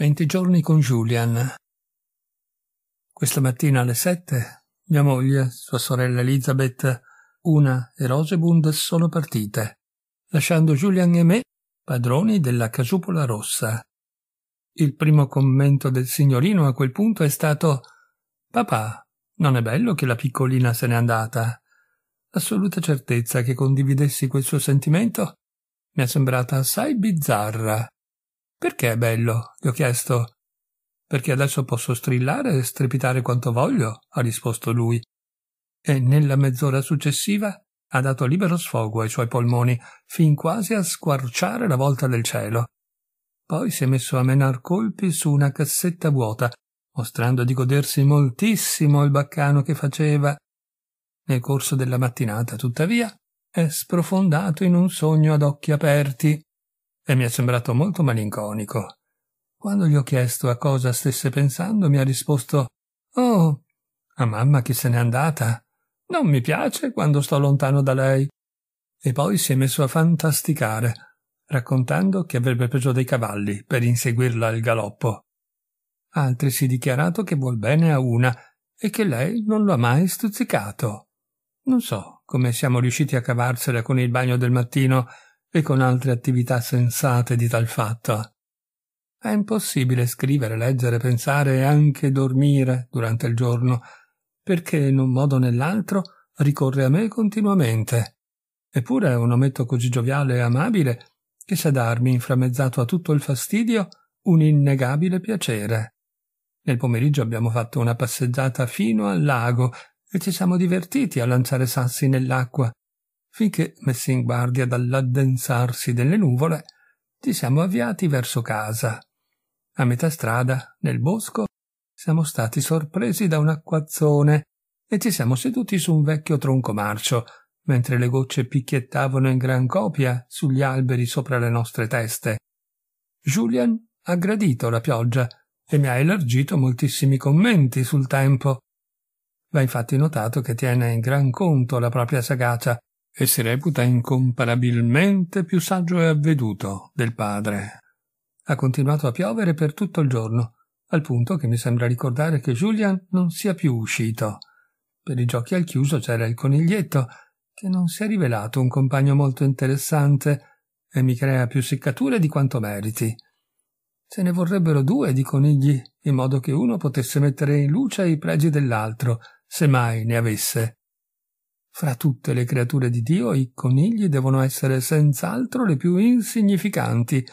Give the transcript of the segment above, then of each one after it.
20 giorni con Julian. Questa mattina alle 7 mia moglie, sua sorella Elizabeth, una e Rosebund sono partite, lasciando Julian e me padroni della casupola rossa. Il primo commento del signorino a quel punto è stato Papà, non è bello che la piccolina se n'è andata. L'assoluta certezza che condividessi quel suo sentimento mi è sembrata assai bizzarra. Perché è bello? gli ho chiesto. Perché adesso posso strillare e strepitare quanto voglio, ha risposto lui. E nella mezz'ora successiva ha dato libero sfogo ai suoi polmoni, fin quasi a squarciare la volta del cielo. Poi si è messo a menar colpi su una cassetta vuota, mostrando di godersi moltissimo il baccano che faceva. Nel corso della mattinata, tuttavia, è sprofondato in un sogno ad occhi aperti e mi è sembrato molto malinconico. Quando gli ho chiesto a cosa stesse pensando, mi ha risposto Oh, a mamma che se n'è andata. Non mi piace quando sto lontano da lei. E poi si è messo a fantasticare, raccontando che avrebbe preso dei cavalli per inseguirla al galoppo. Altri si altresì dichiarato che vuol bene a una e che lei non lo ha mai stuzzicato. Non so come siamo riusciti a cavarsela con il bagno del mattino, e con altre attività sensate di tal fatto. È impossibile scrivere, leggere, pensare e anche dormire durante il giorno, perché in un modo o nell'altro ricorre a me continuamente. Eppure è un ometto così gioviale e amabile che sa darmi, inframmezzato a tutto il fastidio, un innegabile piacere. Nel pomeriggio abbiamo fatto una passeggiata fino al lago e ci siamo divertiti a lanciare sassi nell'acqua finché, messi in guardia dall'addensarsi delle nuvole, ci siamo avviati verso casa. A metà strada, nel bosco, siamo stati sorpresi da un acquazzone e ci siamo seduti su un vecchio tronco marcio, mentre le gocce picchiettavano in gran copia sugli alberi sopra le nostre teste. Julian ha gradito la pioggia e mi ha elargito moltissimi commenti sul tempo. Va infatti notato che tiene in gran conto la propria sagacia e si reputa incomparabilmente più saggio e avveduto del padre. Ha continuato a piovere per tutto il giorno, al punto che mi sembra ricordare che Julian non sia più uscito. Per i giochi al chiuso c'era il coniglietto, che non si è rivelato un compagno molto interessante e mi crea più seccature di quanto meriti. Se ne vorrebbero due di conigli, in modo che uno potesse mettere in luce i pregi dell'altro, se mai ne avesse. Fra tutte le creature di Dio i conigli devono essere senz'altro le più insignificanti,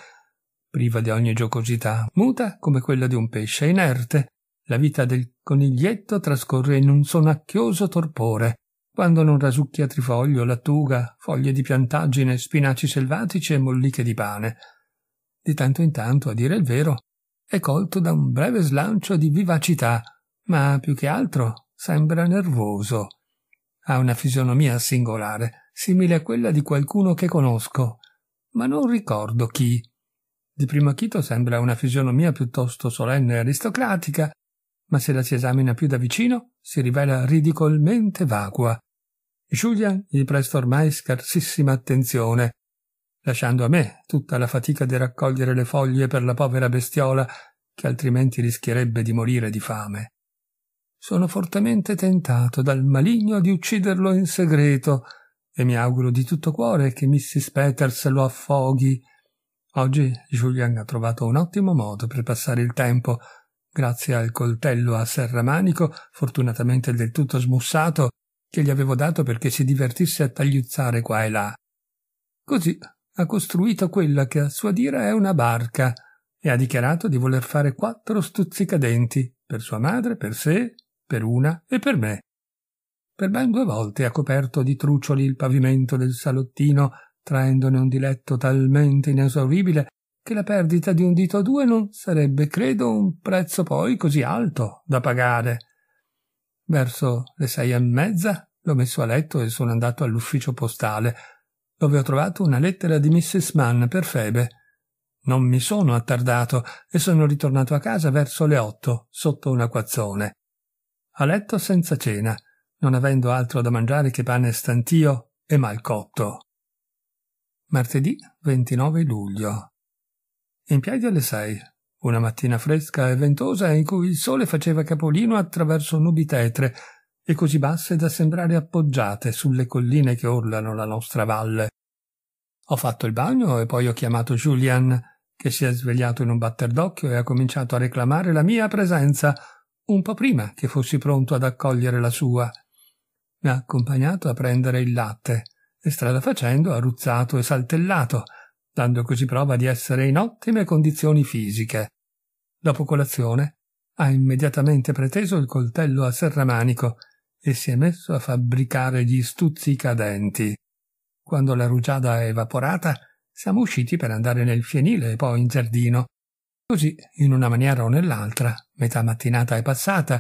priva di ogni giocosità, muta come quella di un pesce inerte. La vita del coniglietto trascorre in un sonnacchioso torpore, quando non rasucchia trifoglio, lattuga, foglie di piantaggine, spinaci selvatici e molliche di pane. Di tanto in tanto, a dire il vero, è colto da un breve slancio di vivacità, ma più che altro sembra nervoso ha una fisionomia singolare, simile a quella di qualcuno che conosco, ma non ricordo chi. Di primo acchito sembra una fisionomia piuttosto solenne e aristocratica, ma se la si esamina più da vicino si rivela ridicolmente vacua. Julian gli presta ormai scarsissima attenzione, lasciando a me tutta la fatica di raccogliere le foglie per la povera bestiola che altrimenti rischierebbe di morire di fame sono fortemente tentato dal maligno di ucciderlo in segreto e mi auguro di tutto cuore che Mrs. Peters lo affoghi. Oggi Julian ha trovato un ottimo modo per passare il tempo. Grazie al coltello a serramanico, fortunatamente del tutto smussato, che gli avevo dato perché si divertisse a tagliuzzare qua e là. Così ha costruito quella che a sua dire è una barca e ha dichiarato di voler fare quattro stuzzicadenti per sua madre, per sé per una e per me. Per ben due volte ha coperto di trucioli il pavimento del salottino, traendone un diletto talmente inesauribile che la perdita di un dito o due non sarebbe, credo, un prezzo poi così alto da pagare. Verso le sei e mezza l'ho messo a letto e sono andato all'ufficio postale, dove ho trovato una lettera di Mrs. Mann per Febe. Non mi sono attardato e sono ritornato a casa verso le otto, sotto un acquazzone a letto senza cena, non avendo altro da mangiare che pane stantio e mal cotto. Martedì 29 luglio. In piedi alle sei, una mattina fresca e ventosa in cui il sole faceva capolino attraverso nubi tetre e così basse da sembrare appoggiate sulle colline che orlano la nostra valle. Ho fatto il bagno e poi ho chiamato Julian, che si è svegliato in un batter d'occhio e ha cominciato a reclamare la mia presenza un po' prima che fossi pronto ad accogliere la sua. Mi ha accompagnato a prendere il latte e strada facendo ha ruzzato e saltellato, dando così prova di essere in ottime condizioni fisiche. Dopo colazione ha immediatamente preteso il coltello a serramanico e si è messo a fabbricare gli stuzzi cadenti. Quando la rugiada è evaporata, siamo usciti per andare nel fienile e poi in giardino. Così, in una maniera o nell'altra, Metà mattinata è passata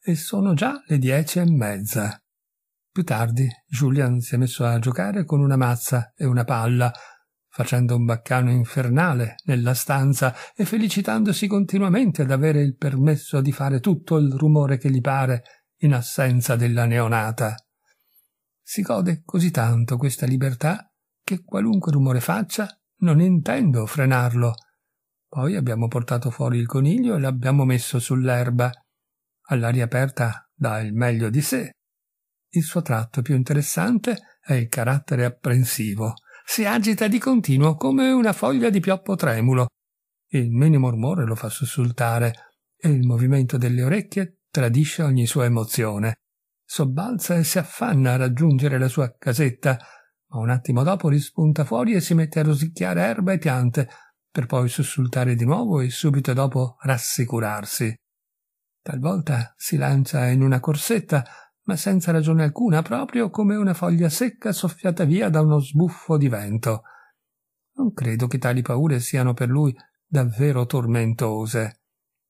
e sono già le dieci e mezza. Più tardi Julian si è messo a giocare con una mazza e una palla, facendo un baccano infernale nella stanza e felicitandosi continuamente ad avere il permesso di fare tutto il rumore che gli pare in assenza della neonata. Si gode così tanto questa libertà che qualunque rumore faccia non intendo frenarlo poi abbiamo portato fuori il coniglio e l'abbiamo messo sull'erba, all'aria aperta dà il meglio di sé. Il suo tratto più interessante è il carattere apprensivo. Si agita di continuo come una foglia di pioppo tremulo. Il minimo rumore lo fa sussultare e il movimento delle orecchie tradisce ogni sua emozione. Sobbalza e si affanna a raggiungere la sua casetta, ma un attimo dopo rispunta fuori e si mette a rosicchiare erba e piante, per poi sussultare di nuovo e subito dopo rassicurarsi. Talvolta si lancia in una corsetta, ma senza ragione alcuna, proprio come una foglia secca soffiata via da uno sbuffo di vento. Non credo che tali paure siano per lui davvero tormentose.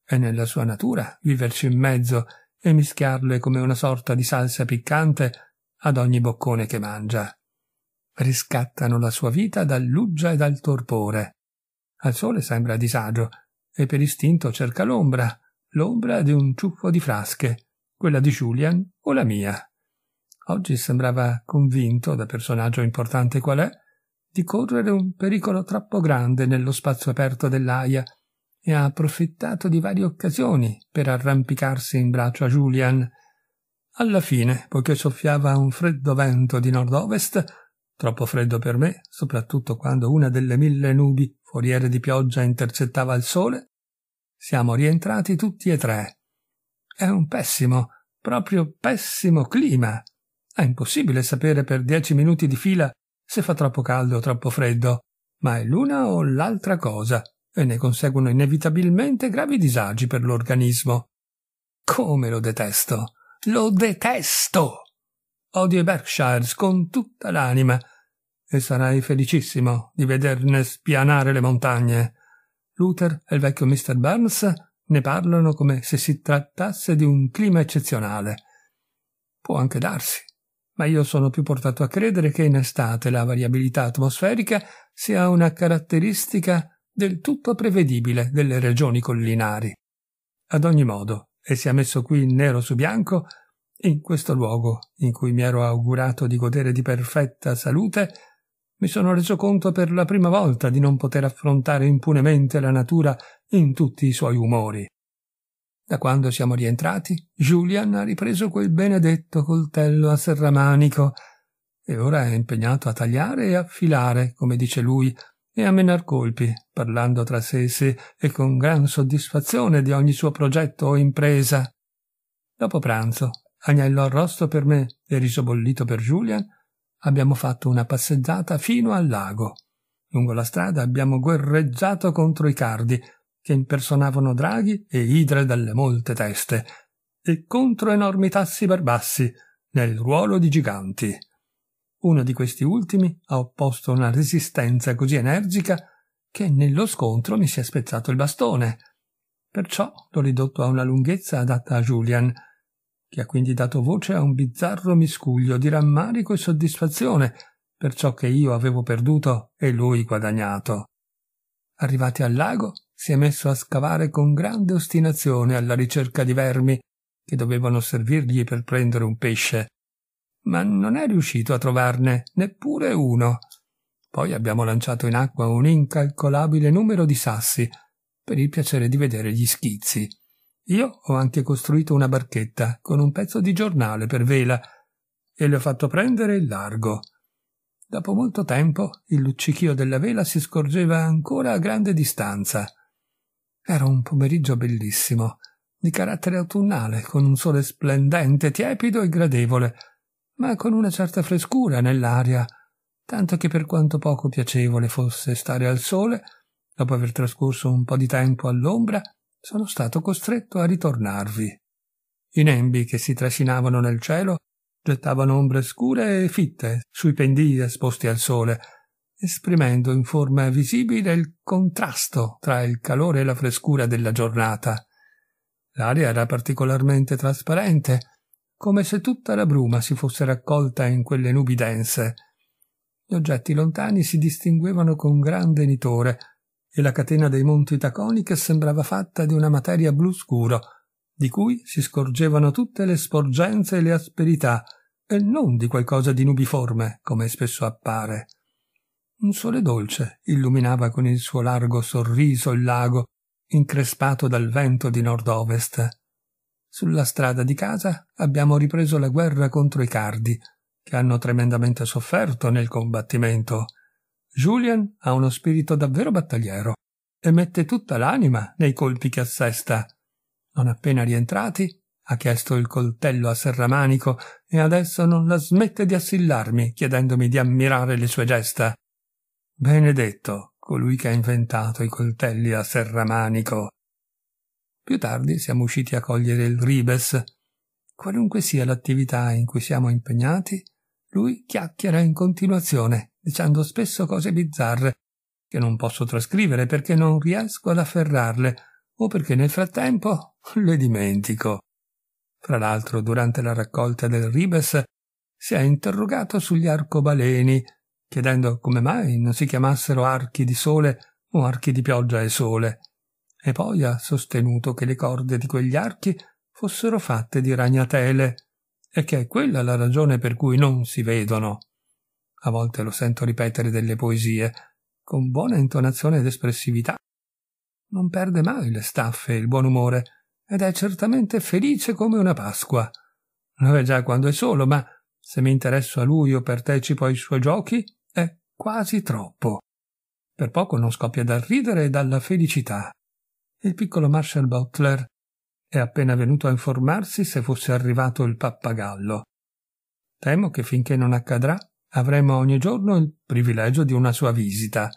È nella sua natura viverci in mezzo e mischiarle come una sorta di salsa piccante ad ogni boccone che mangia. Riscattano la sua vita dall'uggia e dal torpore. Al sole sembra a disagio e per istinto cerca l'ombra, l'ombra di un ciuffo di frasche, quella di Julian o la mia. Oggi sembrava convinto, da personaggio importante qual è, di correre un pericolo troppo grande nello spazio aperto dell'aia e ha approfittato di varie occasioni per arrampicarsi in braccio a Julian. Alla fine, poiché soffiava un freddo vento di nord-ovest, Troppo freddo per me, soprattutto quando una delle mille nubi, foriere di pioggia, intercettava il sole. Siamo rientrati tutti e tre. È un pessimo, proprio pessimo clima. È impossibile sapere per dieci minuti di fila se fa troppo caldo o troppo freddo, ma è l'una o l'altra cosa, e ne conseguono inevitabilmente gravi disagi per l'organismo. Come lo detesto! Lo detesto! odio i Berkshires con tutta l'anima e sarai felicissimo di vederne spianare le montagne. Luther e il vecchio Mr. Burns ne parlano come se si trattasse di un clima eccezionale. Può anche darsi, ma io sono più portato a credere che in estate la variabilità atmosferica sia una caratteristica del tutto prevedibile delle regioni collinari. Ad ogni modo, e sia messo qui nero su bianco, in questo luogo, in cui mi ero augurato di godere di perfetta salute, mi sono reso conto per la prima volta di non poter affrontare impunemente la natura in tutti i suoi umori. Da quando siamo rientrati, Julian ha ripreso quel benedetto coltello a serramanico e ora è impegnato a tagliare e a filare, come dice lui, e a menar colpi, parlando tra sé e sé e con gran soddisfazione di ogni suo progetto o impresa. Dopo pranzo Agnello arrosto per me e riso bollito per Julian, abbiamo fatto una passeggiata fino al lago. Lungo la strada abbiamo guerreggiato contro i cardi, che impersonavano draghi e idre dalle molte teste, e contro enormi tassi barbassi, nel ruolo di giganti. Uno di questi ultimi ha opposto una resistenza così energica che nello scontro mi si è spezzato il bastone. Perciò l'ho ridotto a una lunghezza adatta a Julian, che ha quindi dato voce a un bizzarro miscuglio di rammarico e soddisfazione per ciò che io avevo perduto e lui guadagnato. Arrivati al lago, si è messo a scavare con grande ostinazione alla ricerca di vermi che dovevano servirgli per prendere un pesce, ma non è riuscito a trovarne neppure uno. Poi abbiamo lanciato in acqua un incalcolabile numero di sassi per il piacere di vedere gli schizzi. Io ho anche costruito una barchetta con un pezzo di giornale per vela e le ho fatto prendere il largo. Dopo molto tempo il luccichio della vela si scorgeva ancora a grande distanza. Era un pomeriggio bellissimo, di carattere autunnale, con un sole splendente, tiepido e gradevole, ma con una certa frescura nell'aria, tanto che per quanto poco piacevole fosse stare al sole, dopo aver trascorso un po' di tempo all'ombra, sono stato costretto a ritornarvi. I nembi che si trascinavano nel cielo gettavano ombre scure e fitte sui pendii esposti al sole, esprimendo in forma visibile il contrasto tra il calore e la frescura della giornata. L'aria era particolarmente trasparente, come se tutta la bruma si fosse raccolta in quelle nubi dense. Gli oggetti lontani si distinguevano con grande nitore, e la catena dei monti taconi che sembrava fatta di una materia blu scuro, di cui si scorgevano tutte le sporgenze e le asperità, e non di qualcosa di nubiforme, come spesso appare. Un sole dolce illuminava con il suo largo sorriso il lago, increspato dal vento di nord-ovest. Sulla strada di casa abbiamo ripreso la guerra contro i cardi, che hanno tremendamente sofferto nel combattimento. Julian ha uno spirito davvero battagliero e mette tutta l'anima nei colpi che assesta. Non appena rientrati, ha chiesto il coltello a Serramanico e adesso non la smette di assillarmi, chiedendomi di ammirare le sue gesta. Benedetto colui che ha inventato i coltelli a Serramanico. Più tardi siamo usciti a cogliere il Ribes. Qualunque sia l'attività in cui siamo impegnati, lui chiacchiera in continuazione dicendo spesso cose bizzarre che non posso trascrivere perché non riesco ad afferrarle o perché nel frattempo le dimentico. Fra l'altro, durante la raccolta del Ribes si è interrogato sugli arcobaleni, chiedendo come mai non si chiamassero archi di sole o archi di pioggia e sole, e poi ha sostenuto che le corde di quegli archi fossero fatte di ragnatele e che è quella la ragione per cui non si vedono a volte lo sento ripetere delle poesie, con buona intonazione ed espressività. Non perde mai le staffe e il buon umore, ed è certamente felice come una Pasqua. Lo è già quando è solo, ma se mi interesso a lui o partecipo ai suoi giochi, è quasi troppo. Per poco non scoppia dal ridere e dalla felicità. Il piccolo Marshall Butler è appena venuto a informarsi se fosse arrivato il pappagallo. Temo che finché non accadrà Avremo ogni giorno il privilegio di una sua visita.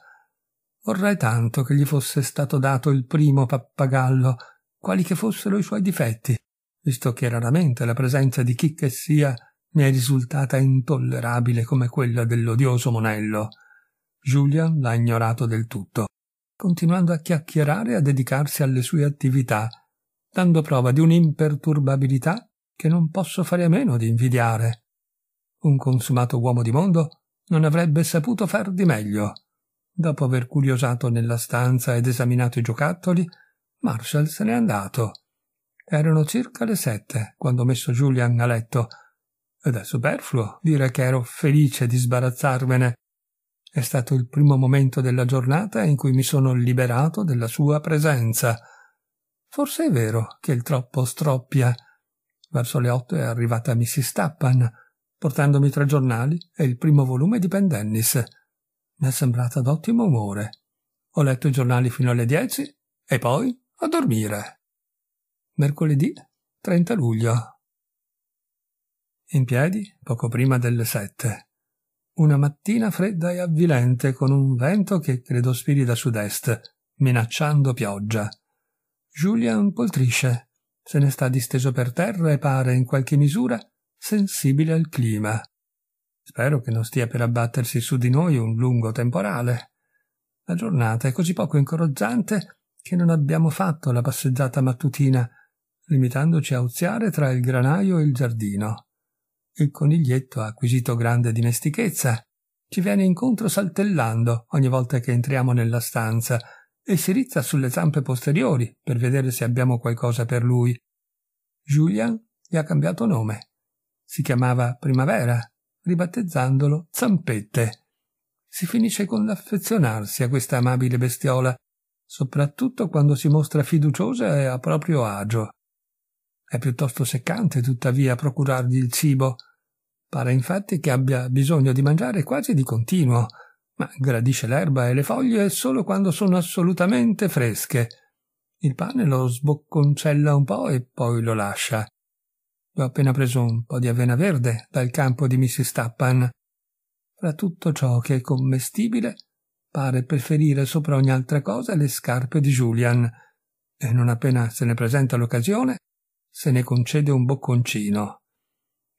Vorrei tanto che gli fosse stato dato il primo pappagallo, quali che fossero i suoi difetti, visto che raramente la presenza di chi che sia mi è risultata intollerabile come quella dell'odioso Monello. Giulia l'ha ignorato del tutto, continuando a chiacchierare e a dedicarsi alle sue attività, dando prova di un'imperturbabilità che non posso fare a meno di invidiare un consumato uomo di mondo non avrebbe saputo far di meglio. Dopo aver curiosato nella stanza ed esaminato i giocattoli, Marshall se n'è andato. Erano circa le sette quando ho messo Julian a letto, ed è superfluo dire che ero felice di sbarazzarvene. È stato il primo momento della giornata in cui mi sono liberato della sua presenza. Forse è vero che il troppo stroppia. Verso le otto è arrivata Mrs. Tappan, portandomi tre giornali e il primo volume di Pendennis. Mi è sembrata d'ottimo umore. Ho letto i giornali fino alle 10 e poi a dormire. Mercoledì 30 luglio. In piedi, poco prima delle sette. Una mattina fredda e avvilente con un vento che credo spiri da sud-est, minacciando pioggia. Julian poltrisce, se ne sta disteso per terra e pare in qualche misura sensibile al clima. Spero che non stia per abbattersi su di noi un lungo temporale. La giornata è così poco incoraggiante che non abbiamo fatto la passeggiata mattutina, limitandoci a oziare tra il granaio e il giardino. Il coniglietto ha acquisito grande dimestichezza, ci viene incontro saltellando ogni volta che entriamo nella stanza e si rizza sulle zampe posteriori per vedere se abbiamo qualcosa per lui. Julian gli ha cambiato nome. Si chiamava Primavera, ribattezzandolo Zampette. Si finisce con l'affezionarsi a questa amabile bestiola, soprattutto quando si mostra fiduciosa e a proprio agio. È piuttosto seccante, tuttavia, procurargli il cibo. Pare infatti che abbia bisogno di mangiare quasi di continuo, ma gradisce l'erba e le foglie solo quando sono assolutamente fresche. Il pane lo sbocconcella un po' e poi lo lascia. Ho appena preso un po' di avena verde dal campo di Mrs. Tappan. Fra tutto ciò che è commestibile, pare preferire sopra ogni altra cosa le scarpe di Julian, e non appena se ne presenta l'occasione, se ne concede un bocconcino.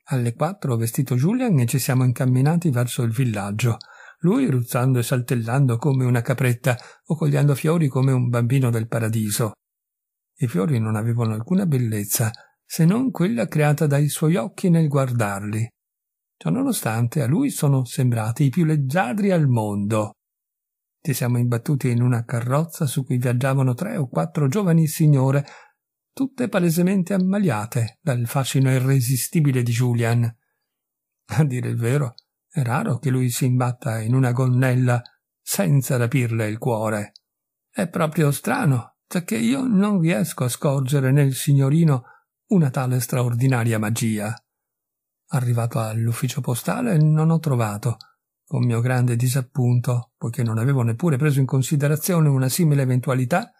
Alle quattro ho vestito Julian e ci siamo incamminati verso il villaggio, lui ruzzando e saltellando come una capretta o cogliendo fiori come un bambino del paradiso. I fiori non avevano alcuna bellezza, se non quella creata dai suoi occhi nel guardarli. Ciononostante a lui sono sembrati i più leggiadri al mondo. Ci siamo imbattuti in una carrozza su cui viaggiavano tre o quattro giovani signore, tutte palesemente ammaliate dal fascino irresistibile di Julian. A dire il vero, è raro che lui si imbatta in una gonnella senza rapirle il cuore. È proprio strano, giacché io non riesco a scorgere nel signorino una tale straordinaria magia. Arrivato all'ufficio postale non ho trovato, con mio grande disappunto, poiché non avevo neppure preso in considerazione una simile eventualità,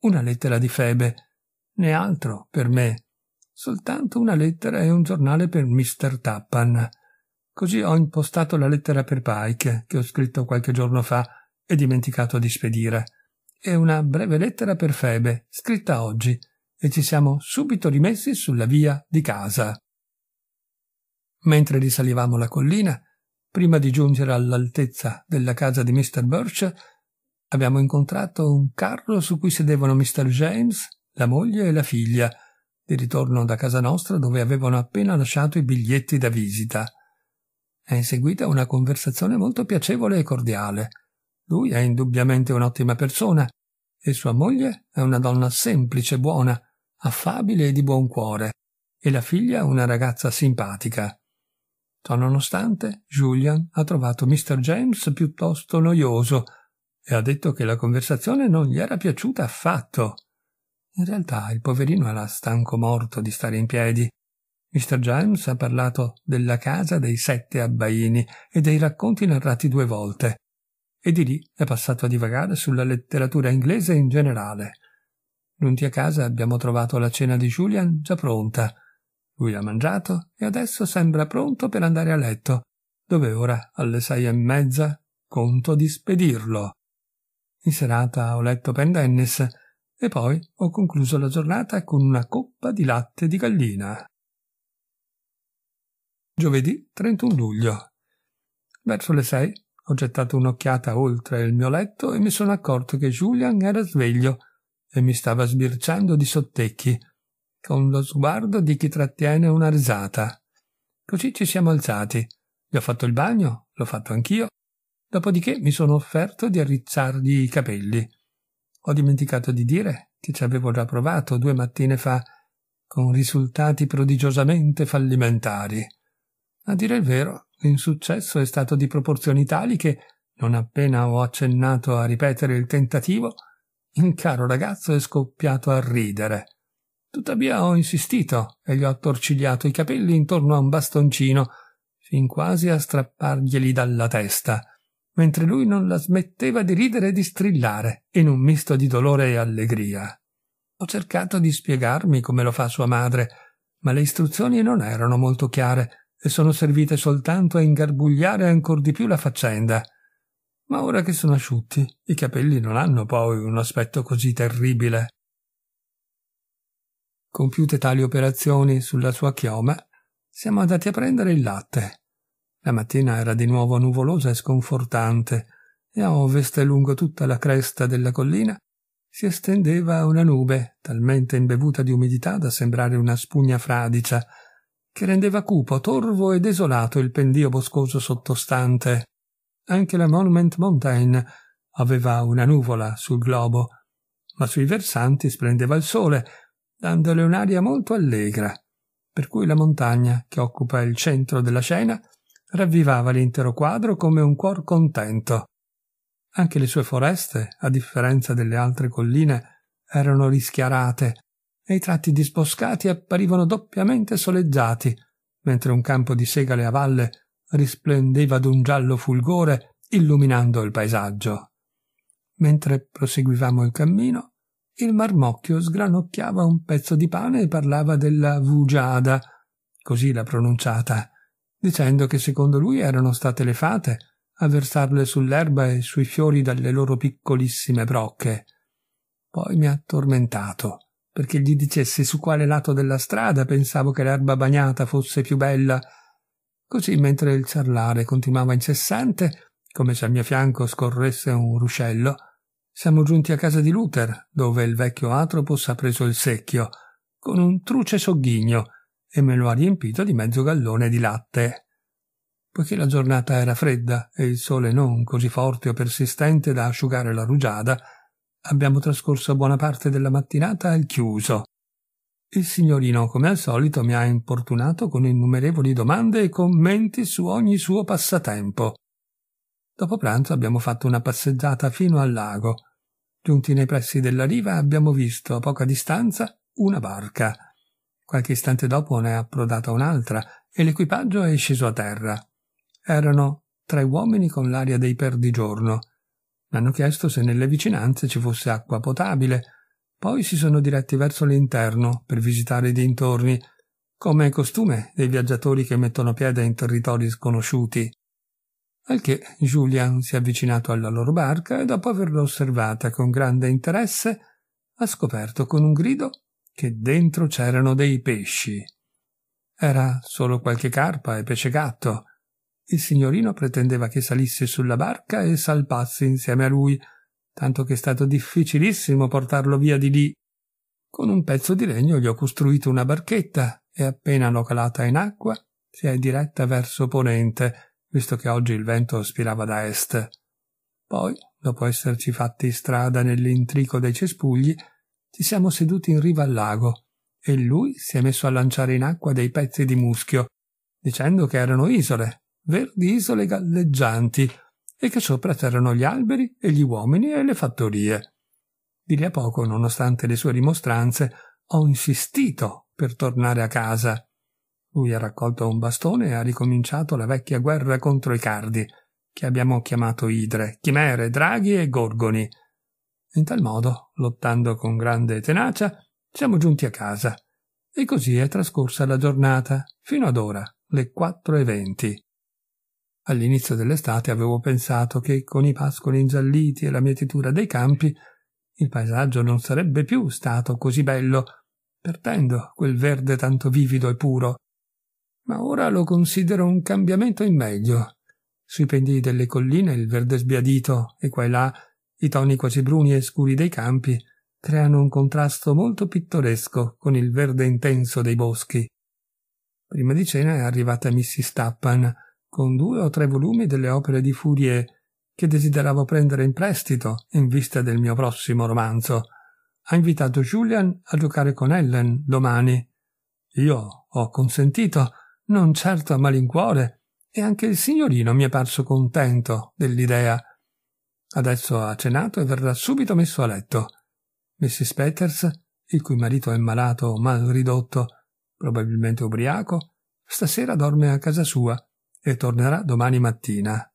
una lettera di Febe, né altro per me, soltanto una lettera e un giornale per Mr. Tappan. Così ho impostato la lettera per Pike, che ho scritto qualche giorno fa e dimenticato di spedire, e una breve lettera per Febe, scritta oggi, e ci siamo subito rimessi sulla via di casa. Mentre risalivamo la collina, prima di giungere all'altezza della casa di Mr. Birch, abbiamo incontrato un carro su cui sedevano Mr. James, la moglie e la figlia, di ritorno da casa nostra dove avevano appena lasciato i biglietti da visita. È inseguita una conversazione molto piacevole e cordiale. Lui è indubbiamente un'ottima persona e sua moglie è una donna semplice, e buona, affabile e di buon cuore, e la figlia una ragazza simpatica. Ciononostante, Julian ha trovato Mr. James piuttosto noioso e ha detto che la conversazione non gli era piaciuta affatto. In realtà il poverino era stanco morto di stare in piedi. Mr. James ha parlato della casa dei sette abbaini e dei racconti narrati due volte, e di lì è passato a divagare sulla letteratura inglese in generale Giunti a casa abbiamo trovato la cena di Julian già pronta. Lui ha mangiato e adesso sembra pronto per andare a letto, dove ora, alle sei e mezza, conto di spedirlo. In serata ho letto Pendennis e poi ho concluso la giornata con una coppa di latte di gallina. Giovedì 31 luglio. Verso le sei ho gettato un'occhiata oltre il mio letto e mi sono accorto che Julian era sveglio e mi stava sbirciando di sottecchi, con lo sguardo di chi trattiene una risata. Così ci siamo alzati. Gli ho fatto il bagno, l'ho fatto anch'io. Dopodiché mi sono offerto di arricciargli i capelli. Ho dimenticato di dire che ci avevo già provato due mattine fa, con risultati prodigiosamente fallimentari. A dire il vero, l'insuccesso è stato di proporzioni tali che, non appena ho accennato a ripetere il tentativo, il caro ragazzo è scoppiato a ridere. Tuttavia ho insistito e gli ho attorcigliato i capelli intorno a un bastoncino, fin quasi a strapparglieli dalla testa, mentre lui non la smetteva di ridere e di strillare, in un misto di dolore e allegria. Ho cercato di spiegarmi come lo fa sua madre, ma le istruzioni non erano molto chiare e sono servite soltanto a ingarbugliare ancor di più la faccenda ma ora che sono asciutti, i capelli non hanno poi un aspetto così terribile. Compiute tali operazioni sulla sua chioma, siamo andati a prendere il latte. La mattina era di nuovo nuvolosa e sconfortante, e a ovest lungo tutta la cresta della collina si estendeva una nube talmente imbevuta di umidità da sembrare una spugna fradicia, che rendeva cupo, torvo e desolato il pendio boscoso sottostante. Anche la Monument Mountain aveva una nuvola sul globo, ma sui versanti splendeva il sole, dandole un'aria molto allegra, per cui la montagna, che occupa il centro della scena, ravvivava l'intero quadro come un cuor contento. Anche le sue foreste, a differenza delle altre colline, erano rischiarate e i tratti disboscati apparivano doppiamente soleggiati, mentre un campo di segale a valle risplendeva d'un giallo fulgore illuminando il paesaggio. Mentre proseguivamo il cammino, il marmocchio sgranocchiava un pezzo di pane e parlava della vugiada, così l'ha pronunciata, dicendo che secondo lui erano state le fate a versarle sull'erba e sui fiori dalle loro piccolissime brocche. Poi mi ha tormentato perché gli dicessi su quale lato della strada pensavo che l'erba bagnata fosse più bella Così mentre il ciarlare continuava incessante, come se al mio fianco scorresse un ruscello, siamo giunti a casa di Luther, dove il vecchio Atropos ha preso il secchio, con un truce sogghigno, e me lo ha riempito di mezzo gallone di latte. Poiché la giornata era fredda e il sole non così forte o persistente da asciugare la rugiada, abbiamo trascorso buona parte della mattinata al chiuso. Il signorino, come al solito, mi ha importunato con innumerevoli domande e commenti su ogni suo passatempo. Dopo pranzo abbiamo fatto una passeggiata fino al lago. Giunti nei pressi della riva abbiamo visto a poca distanza una barca. Qualche istante dopo ne è approdata un'altra e l'equipaggio è sceso a terra. Erano tre uomini con l'aria dei perdigiorno. Mi hanno chiesto se nelle vicinanze ci fosse acqua potabile poi si sono diretti verso l'interno per visitare i dintorni, come è costume dei viaggiatori che mettono piede in territori sconosciuti. Al che Julian si è avvicinato alla loro barca e dopo averla osservata con grande interesse ha scoperto con un grido che dentro c'erano dei pesci. Era solo qualche carpa e gatto. Il signorino pretendeva che salisse sulla barca e salpasse insieme a lui, tanto che è stato difficilissimo portarlo via di lì. Con un pezzo di legno gli ho costruito una barchetta e appena l'ho calata in acqua si è diretta verso ponente, visto che oggi il vento spirava da est. Poi, dopo esserci fatti strada nell'intrico dei cespugli, ci siamo seduti in riva al lago e lui si è messo a lanciare in acqua dei pezzi di muschio, dicendo che erano isole, verdi isole galleggianti, e che sopra c'erano gli alberi e gli uomini e le fattorie. Di lì a poco, nonostante le sue rimostranze, ho insistito per tornare a casa. Lui ha raccolto un bastone e ha ricominciato la vecchia guerra contro i cardi, che abbiamo chiamato idre, chimere, draghi e gorgoni. In tal modo, lottando con grande tenacia, siamo giunti a casa. E così è trascorsa la giornata, fino ad ora, le quattro e venti. All'inizio dell'estate avevo pensato che con i pascoli ingialliti e la mietitura dei campi il paesaggio non sarebbe più stato così bello, perdendo quel verde tanto vivido e puro. Ma ora lo considero un cambiamento in meglio. Sui pendii delle colline il verde sbiadito e qua e là i toni quasi bruni e scuri dei campi creano un contrasto molto pittoresco con il verde intenso dei boschi. Prima di cena è arrivata Mrs. Stappan, con due o tre volumi delle opere di Fourier che desideravo prendere in prestito in vista del mio prossimo romanzo. Ha invitato Julian a giocare con Ellen domani. Io ho consentito, non certo a malincuore, e anche il signorino mi è parso contento dell'idea. Adesso ha cenato e verrà subito messo a letto. Mrs. Peters, il cui marito è malato o mal ridotto, probabilmente ubriaco, stasera dorme a casa sua e tornerà domani mattina.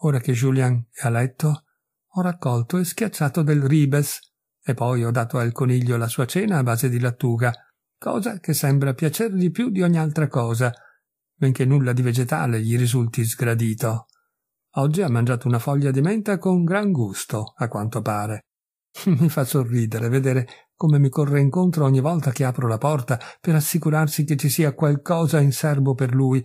Ora che Julian è a letto, ho raccolto e schiacciato del ribes e poi ho dato al coniglio la sua cena a base di lattuga, cosa che sembra piacergli più di ogni altra cosa, benché nulla di vegetale gli risulti sgradito. Oggi ha mangiato una foglia di menta con gran gusto, a quanto pare. mi fa sorridere vedere come mi corre incontro ogni volta che apro la porta per assicurarsi che ci sia qualcosa in serbo per lui,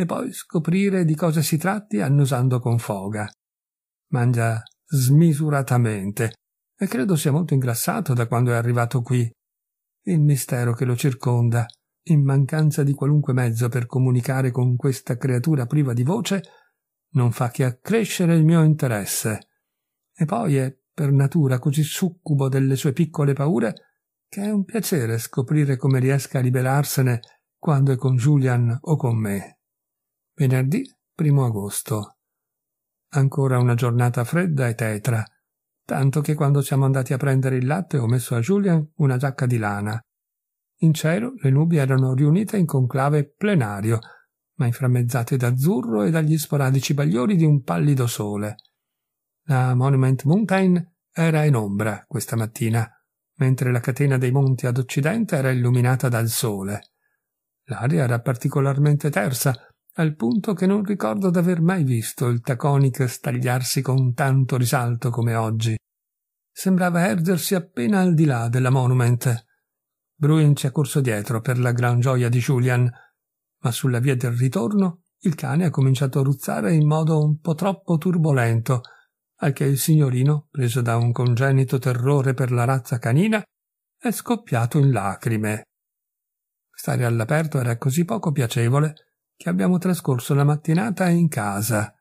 e poi scoprire di cosa si tratti annusando con foga. Mangia smisuratamente e credo sia molto ingrassato da quando è arrivato qui. Il mistero che lo circonda, in mancanza di qualunque mezzo per comunicare con questa creatura priva di voce, non fa che accrescere il mio interesse. E poi è per natura così succubo delle sue piccole paure che è un piacere scoprire come riesca a liberarsene quando è con Julian o con me. Venerdì 1 agosto. Ancora una giornata fredda e tetra, tanto che quando siamo andati a prendere il latte ho messo a Julian una giacca di lana. In cielo le nubi erano riunite in conclave plenario, ma inframmezzate d'azzurro e dagli sporadici bagliori di un pallido sole. La Monument Mountain era in ombra questa mattina, mentre la catena dei monti ad occidente era illuminata dal sole. L'aria era particolarmente tersa, al punto che non ricordo d'aver mai visto il Taconic stagliarsi con tanto risalto come oggi. Sembrava ergersi appena al di là della Monument. Bruin ci ha corso dietro per la gran gioia di Julian, ma sulla via del ritorno il cane ha cominciato a ruzzare in modo un po' troppo turbolento, al che il signorino, preso da un congenito terrore per la razza canina, è scoppiato in lacrime. Stare all'aperto era così poco piacevole che abbiamo trascorso la mattinata in casa.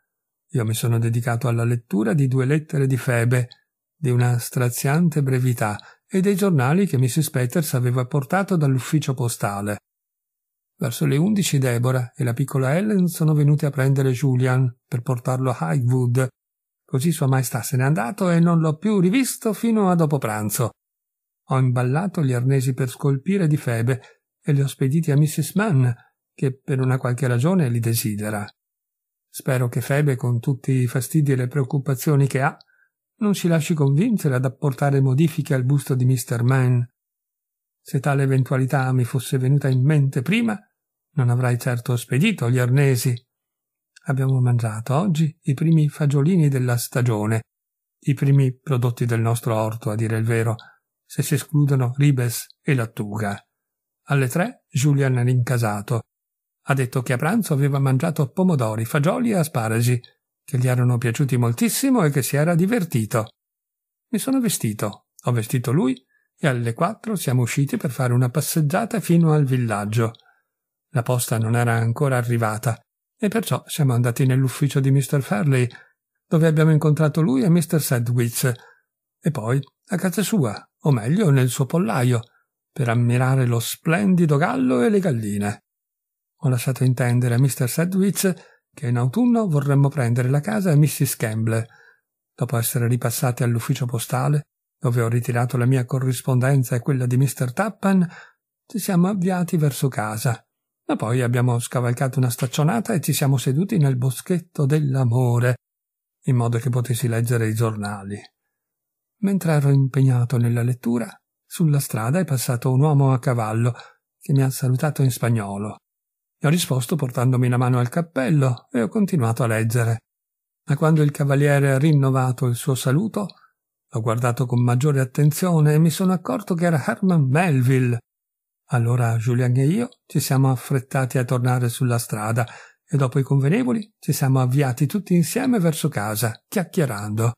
Io mi sono dedicato alla lettura di due lettere di Febe, di una straziante brevità, e dei giornali che Mrs. Peters aveva portato dall'ufficio postale. Verso le undici Deborah e la piccola Ellen sono venute a prendere Julian per portarlo a Highwood. Così sua maestà se n'è andato e non l'ho più rivisto fino a dopo pranzo. Ho imballato gli arnesi per scolpire di Febe e li ho spediti a Mrs. Mann, che per una qualche ragione li desidera. Spero che Febe, con tutti i fastidi e le preoccupazioni che ha, non si lasci convincere ad apportare modifiche al busto di Mr. Mann. Se tale eventualità mi fosse venuta in mente prima, non avrai certo spedito gli arnesi. Abbiamo mangiato oggi i primi fagiolini della stagione, i primi prodotti del nostro orto, a dire il vero, se si escludono ribes e lattuga. Alle tre Julian è rincasato, ha detto che a pranzo aveva mangiato pomodori, fagioli e asparagi, che gli erano piaciuti moltissimo e che si era divertito. Mi sono vestito, ho vestito lui e alle quattro siamo usciti per fare una passeggiata fino al villaggio. La posta non era ancora arrivata e perciò siamo andati nell'ufficio di Mr. Farley, dove abbiamo incontrato lui e Mr. Sedwitz, e poi a casa sua, o meglio nel suo pollaio, per ammirare lo splendido gallo e le galline. Ho lasciato intendere a Mr. Sedwitch che in autunno vorremmo prendere la casa a Mrs. Campbell. Dopo essere ripassati all'ufficio postale, dove ho ritirato la mia corrispondenza e quella di Mr. Tappan, ci siamo avviati verso casa. Ma poi abbiamo scavalcato una staccionata e ci siamo seduti nel boschetto dell'amore, in modo che potessi leggere i giornali. Mentre ero impegnato nella lettura, sulla strada è passato un uomo a cavallo che mi ha salutato in spagnolo e ho risposto portandomi la mano al cappello e ho continuato a leggere. Ma quando il cavaliere ha rinnovato il suo saluto, l'ho guardato con maggiore attenzione e mi sono accorto che era Herman Melville. Allora Julian e io ci siamo affrettati a tornare sulla strada e dopo i convenevoli ci siamo avviati tutti insieme verso casa, chiacchierando.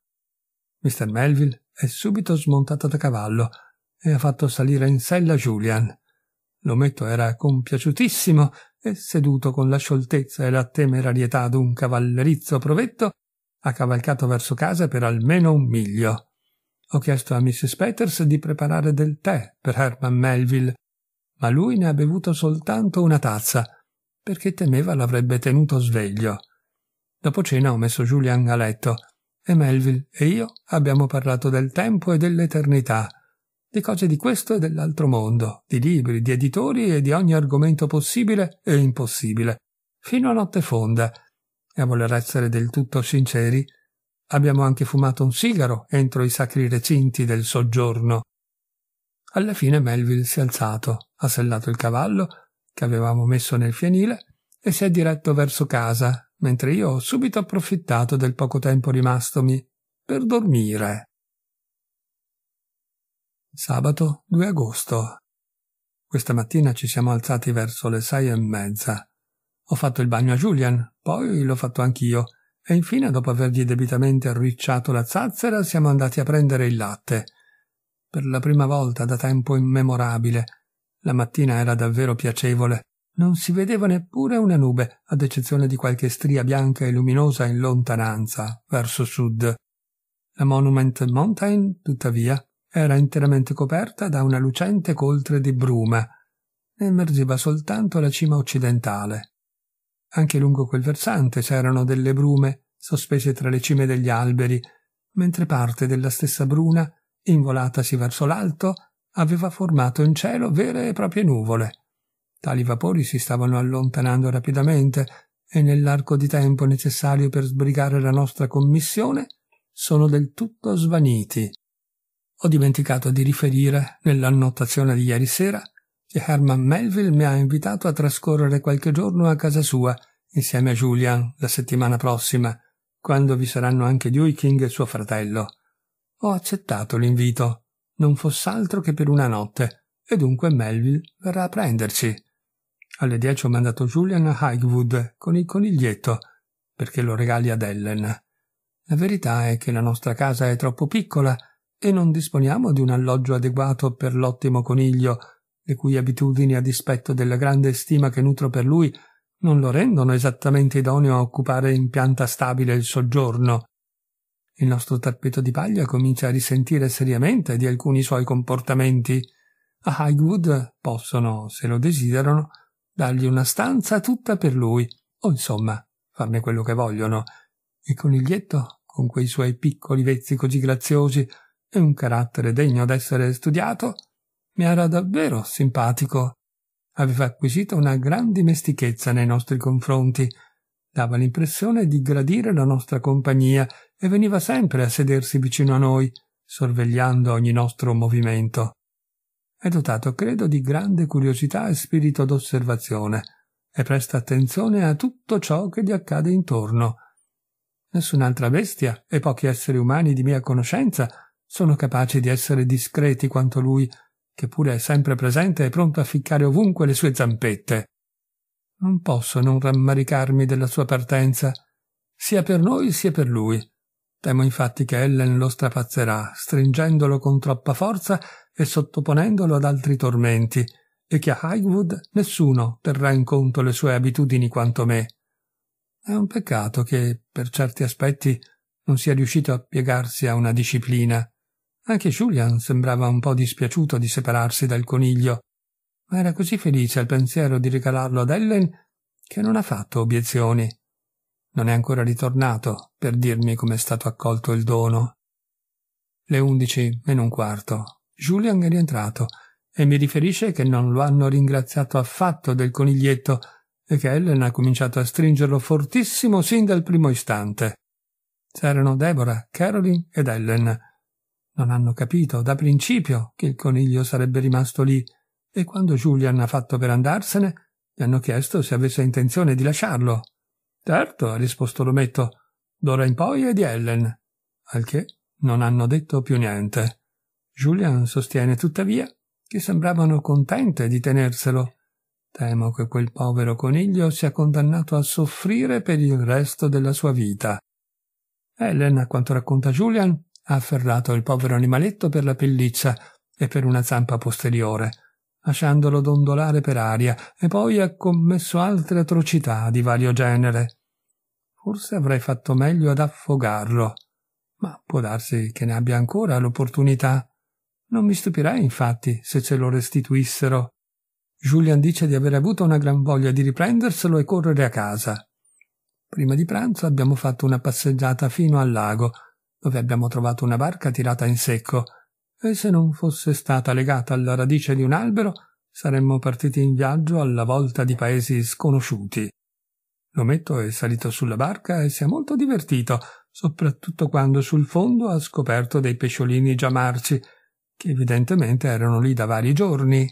Mr. Melville è subito smontato da cavallo e ha fatto salire in sella Julian. L'ometto era compiaciutissimo e seduto con la scioltezza e la temerarietà d'un cavallerizzo provetto, ha cavalcato verso casa per almeno un miglio. Ho chiesto a Mrs. Peters di preparare del tè per Herman Melville, ma lui ne ha bevuto soltanto una tazza, perché temeva l'avrebbe tenuto sveglio. Dopo cena ho messo Julian a letto e Melville e io abbiamo parlato del tempo e dell'eternità di cose di questo e dell'altro mondo, di libri, di editori e di ogni argomento possibile e impossibile, fino a notte fonda. E a voler essere del tutto sinceri, abbiamo anche fumato un sigaro entro i sacri recinti del soggiorno. Alla fine Melville si è alzato, ha sellato il cavallo che avevamo messo nel fienile e si è diretto verso casa, mentre io ho subito approfittato del poco tempo rimastomi per dormire. Sabato 2 agosto. Questa mattina ci siamo alzati verso le sei e mezza. Ho fatto il bagno a Julian, poi l'ho fatto anch'io, e infine, dopo avergli debitamente arricciato la zazzera, siamo andati a prendere il latte. Per la prima volta da tempo immemorabile. La mattina era davvero piacevole. Non si vedeva neppure una nube, ad eccezione di qualche stria bianca e luminosa in lontananza, verso sud. La Monument Mountain, tuttavia, era interamente coperta da una lucente coltre di bruma e emergeva soltanto la cima occidentale. Anche lungo quel versante c'erano delle brume sospese tra le cime degli alberi, mentre parte della stessa bruna, involatasi verso l'alto, aveva formato in cielo vere e proprie nuvole. Tali vapori si stavano allontanando rapidamente e nell'arco di tempo necessario per sbrigare la nostra commissione sono del tutto svaniti. Ho dimenticato di riferire, nell'annotazione di ieri sera, che Herman Melville mi ha invitato a trascorrere qualche giorno a casa sua, insieme a Julian, la settimana prossima, quando vi saranno anche Duiking e suo fratello. Ho accettato l'invito, non foss'altro che per una notte, e dunque Melville verrà a prenderci. Alle dieci ho mandato Julian a Highwood con il coniglietto, perché lo regali ad Ellen. La verità è che la nostra casa è troppo piccola e non disponiamo di un alloggio adeguato per l'ottimo coniglio, le cui abitudini, a dispetto della grande stima che nutro per lui, non lo rendono esattamente idoneo a occupare in pianta stabile il soggiorno. Il nostro tappeto di paglia comincia a risentire seriamente di alcuni suoi comportamenti. A Highwood possono, se lo desiderano, dargli una stanza tutta per lui, o insomma, farne quello che vogliono. Il coniglietto, con quei suoi piccoli vezzi così graziosi, e un carattere degno d'essere studiato, mi era davvero simpatico. Aveva acquisito una gran dimestichezza nei nostri confronti, dava l'impressione di gradire la nostra compagnia e veniva sempre a sedersi vicino a noi, sorvegliando ogni nostro movimento. È dotato, credo, di grande curiosità e spirito d'osservazione, e presta attenzione a tutto ciò che gli accade intorno. Nessun'altra bestia e pochi esseri umani di mia conoscenza sono capaci di essere discreti quanto lui, che pure è sempre presente e pronto a ficcare ovunque le sue zampette. Non posso non rammaricarmi della sua partenza, sia per noi sia per lui. Temo infatti che Ellen lo strapazzerà, stringendolo con troppa forza e sottoponendolo ad altri tormenti, e che a Highwood nessuno terrà in conto le sue abitudini quanto me. È un peccato che, per certi aspetti, non sia riuscito a piegarsi a una disciplina. Anche Julian sembrava un po' dispiaciuto di separarsi dal coniglio, ma era così felice al pensiero di regalarlo ad Ellen che non ha fatto obiezioni. Non è ancora ritornato per dirmi com'è stato accolto il dono. Le undici meno un quarto. Julian è rientrato e mi riferisce che non lo hanno ringraziato affatto del coniglietto e che Ellen ha cominciato a stringerlo fortissimo sin dal primo istante. C'erano Deborah, Caroline ed Ellen non hanno capito da principio che il coniglio sarebbe rimasto lì e quando Julian ha fatto per andarsene gli hanno chiesto se avesse intenzione di lasciarlo. Certo, ha risposto l'ometto, d'ora in poi è di Ellen. Al che non hanno detto più niente. Julian sostiene tuttavia che sembravano contente di tenerselo. Temo che quel povero coniglio sia condannato a soffrire per il resto della sua vita. Ellen, a quanto racconta Julian, ha afferrato il povero animaletto per la pelliccia e per una zampa posteriore, lasciandolo dondolare per aria, e poi ha commesso altre atrocità di vario genere. Forse avrei fatto meglio ad affogarlo, ma può darsi che ne abbia ancora l'opportunità. Non mi stupirei, infatti, se ce lo restituissero. Julian dice di aver avuto una gran voglia di riprenderselo e correre a casa. Prima di pranzo abbiamo fatto una passeggiata fino al lago dove abbiamo trovato una barca tirata in secco, e se non fosse stata legata alla radice di un albero, saremmo partiti in viaggio alla volta di paesi sconosciuti. L'ometto è salito sulla barca e si è molto divertito, soprattutto quando sul fondo ha scoperto dei pesciolini già marci, che evidentemente erano lì da vari giorni.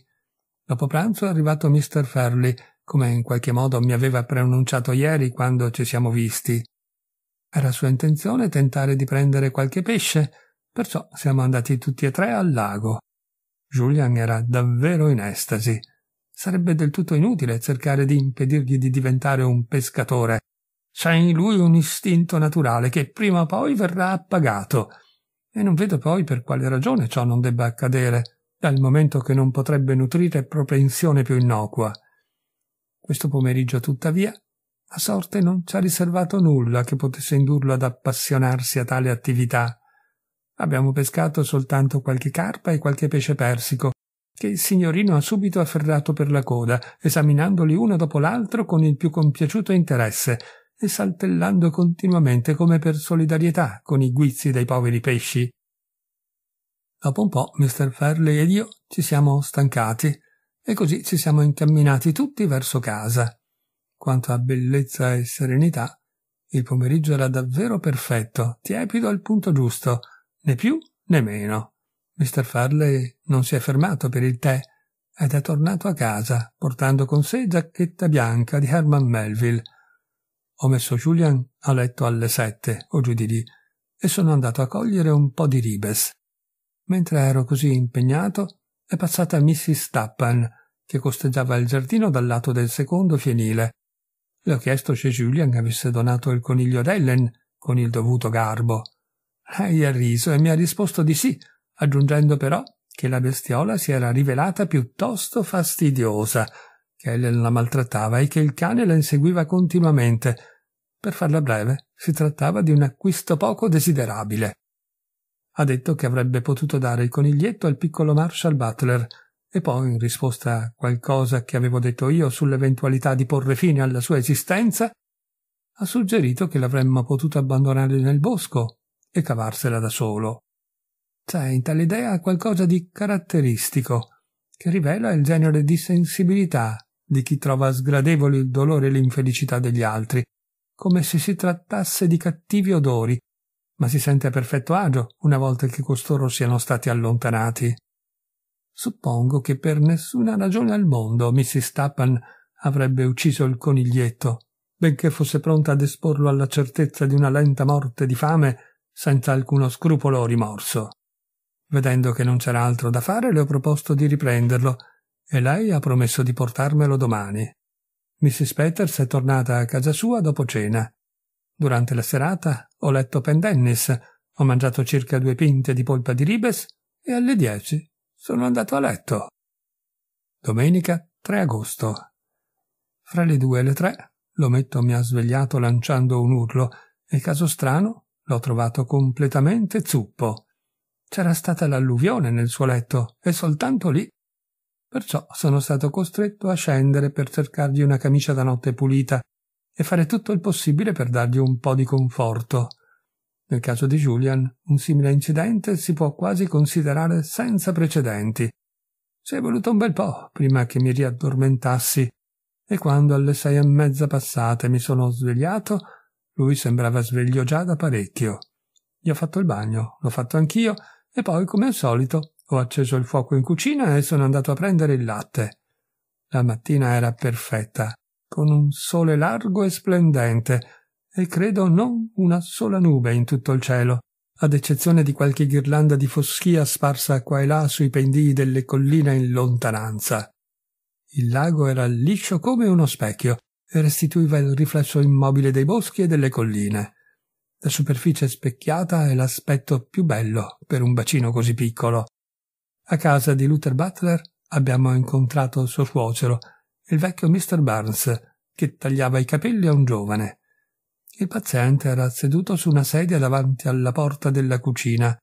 Dopo pranzo è arrivato Mr. Farley, come in qualche modo mi aveva preannunciato ieri quando ci siamo visti. Era sua intenzione tentare di prendere qualche pesce, perciò siamo andati tutti e tre al lago. Julian era davvero in estasi. Sarebbe del tutto inutile cercare di impedirgli di diventare un pescatore. C'è in lui un istinto naturale che prima o poi verrà appagato. E non vedo poi per quale ragione ciò non debba accadere, dal momento che non potrebbe nutrire propensione più innocua. Questo pomeriggio, tuttavia, la sorte non ci ha riservato nulla che potesse indurlo ad appassionarsi a tale attività. Abbiamo pescato soltanto qualche carpa e qualche pesce persico, che il signorino ha subito afferrato per la coda, esaminandoli uno dopo l'altro con il più compiaciuto interesse e saltellando continuamente come per solidarietà con i guizzi dei poveri pesci. Dopo un po' Mr. Farley ed io ci siamo stancati e così ci siamo incamminati tutti verso casa. Quanto a bellezza e serenità, il pomeriggio era davvero perfetto, tiepido al punto giusto, né più né meno. Mr. Farley non si è fermato per il tè ed è tornato a casa, portando con sé giacchetta bianca di Herman Melville. Ho messo Julian a letto alle sette, o giù di lì, e sono andato a cogliere un po' di ribes. Mentre ero così impegnato, è passata Mrs. Tappan, che costeggiava il giardino dal lato del secondo fienile, le ho chiesto se Julian avesse donato il coniglio ad Ellen con il dovuto garbo. Lei ha riso e mi ha risposto di sì, aggiungendo però che la bestiola si era rivelata piuttosto fastidiosa, che Ellen la maltrattava e che il cane la inseguiva continuamente. Per farla breve, si trattava di un acquisto poco desiderabile. Ha detto che avrebbe potuto dare il coniglietto al piccolo Marshall Butler, e poi, in risposta a qualcosa che avevo detto io sull'eventualità di porre fine alla sua esistenza, ha suggerito che l'avremmo potuto abbandonare nel bosco e cavarsela da solo. C'è in tale idea qualcosa di caratteristico, che rivela il genere di sensibilità di chi trova sgradevoli il dolore e l'infelicità degli altri, come se si trattasse di cattivi odori, ma si sente a perfetto agio una volta che costoro siano stati allontanati. Suppongo che per nessuna ragione al mondo Mrs. Tappan avrebbe ucciso il coniglietto, benché fosse pronta ad esporlo alla certezza di una lenta morte di fame senza alcuno scrupolo o rimorso. Vedendo che non c'era altro da fare, le ho proposto di riprenderlo e lei ha promesso di portarmelo domani. Mrs. Peters è tornata a casa sua dopo cena. Durante la serata ho letto Pendennis, ho mangiato circa due pinte di polpa di ribes e alle dieci sono andato a letto. Domenica 3 agosto. Fra le due e le tre l'ometto mi ha svegliato lanciando un urlo e caso strano l'ho trovato completamente zuppo. C'era stata l'alluvione nel suo letto e soltanto lì. Perciò sono stato costretto a scendere per cercargli una camicia da notte pulita e fare tutto il possibile per dargli un po' di conforto. Nel caso di Julian, un simile incidente si può quasi considerare senza precedenti. Ci è voluto un bel po' prima che mi riaddormentassi, e quando alle sei e mezza passate mi sono svegliato, lui sembrava sveglio già da parecchio. Gli ho fatto il bagno, l'ho fatto anch'io, e poi, come al solito, ho acceso il fuoco in cucina e sono andato a prendere il latte. La mattina era perfetta, con un sole largo e splendente, e credo non una sola nube in tutto il cielo, ad eccezione di qualche ghirlanda di foschia sparsa qua e là sui pendii delle colline in lontananza. Il lago era liscio come uno specchio e restituiva il riflesso immobile dei boschi e delle colline. La superficie specchiata è l'aspetto più bello per un bacino così piccolo. A casa di Luther Butler abbiamo incontrato suo suocero, il vecchio Mr. Burns, che tagliava i capelli a un giovane. Il paziente era seduto su una sedia davanti alla porta della cucina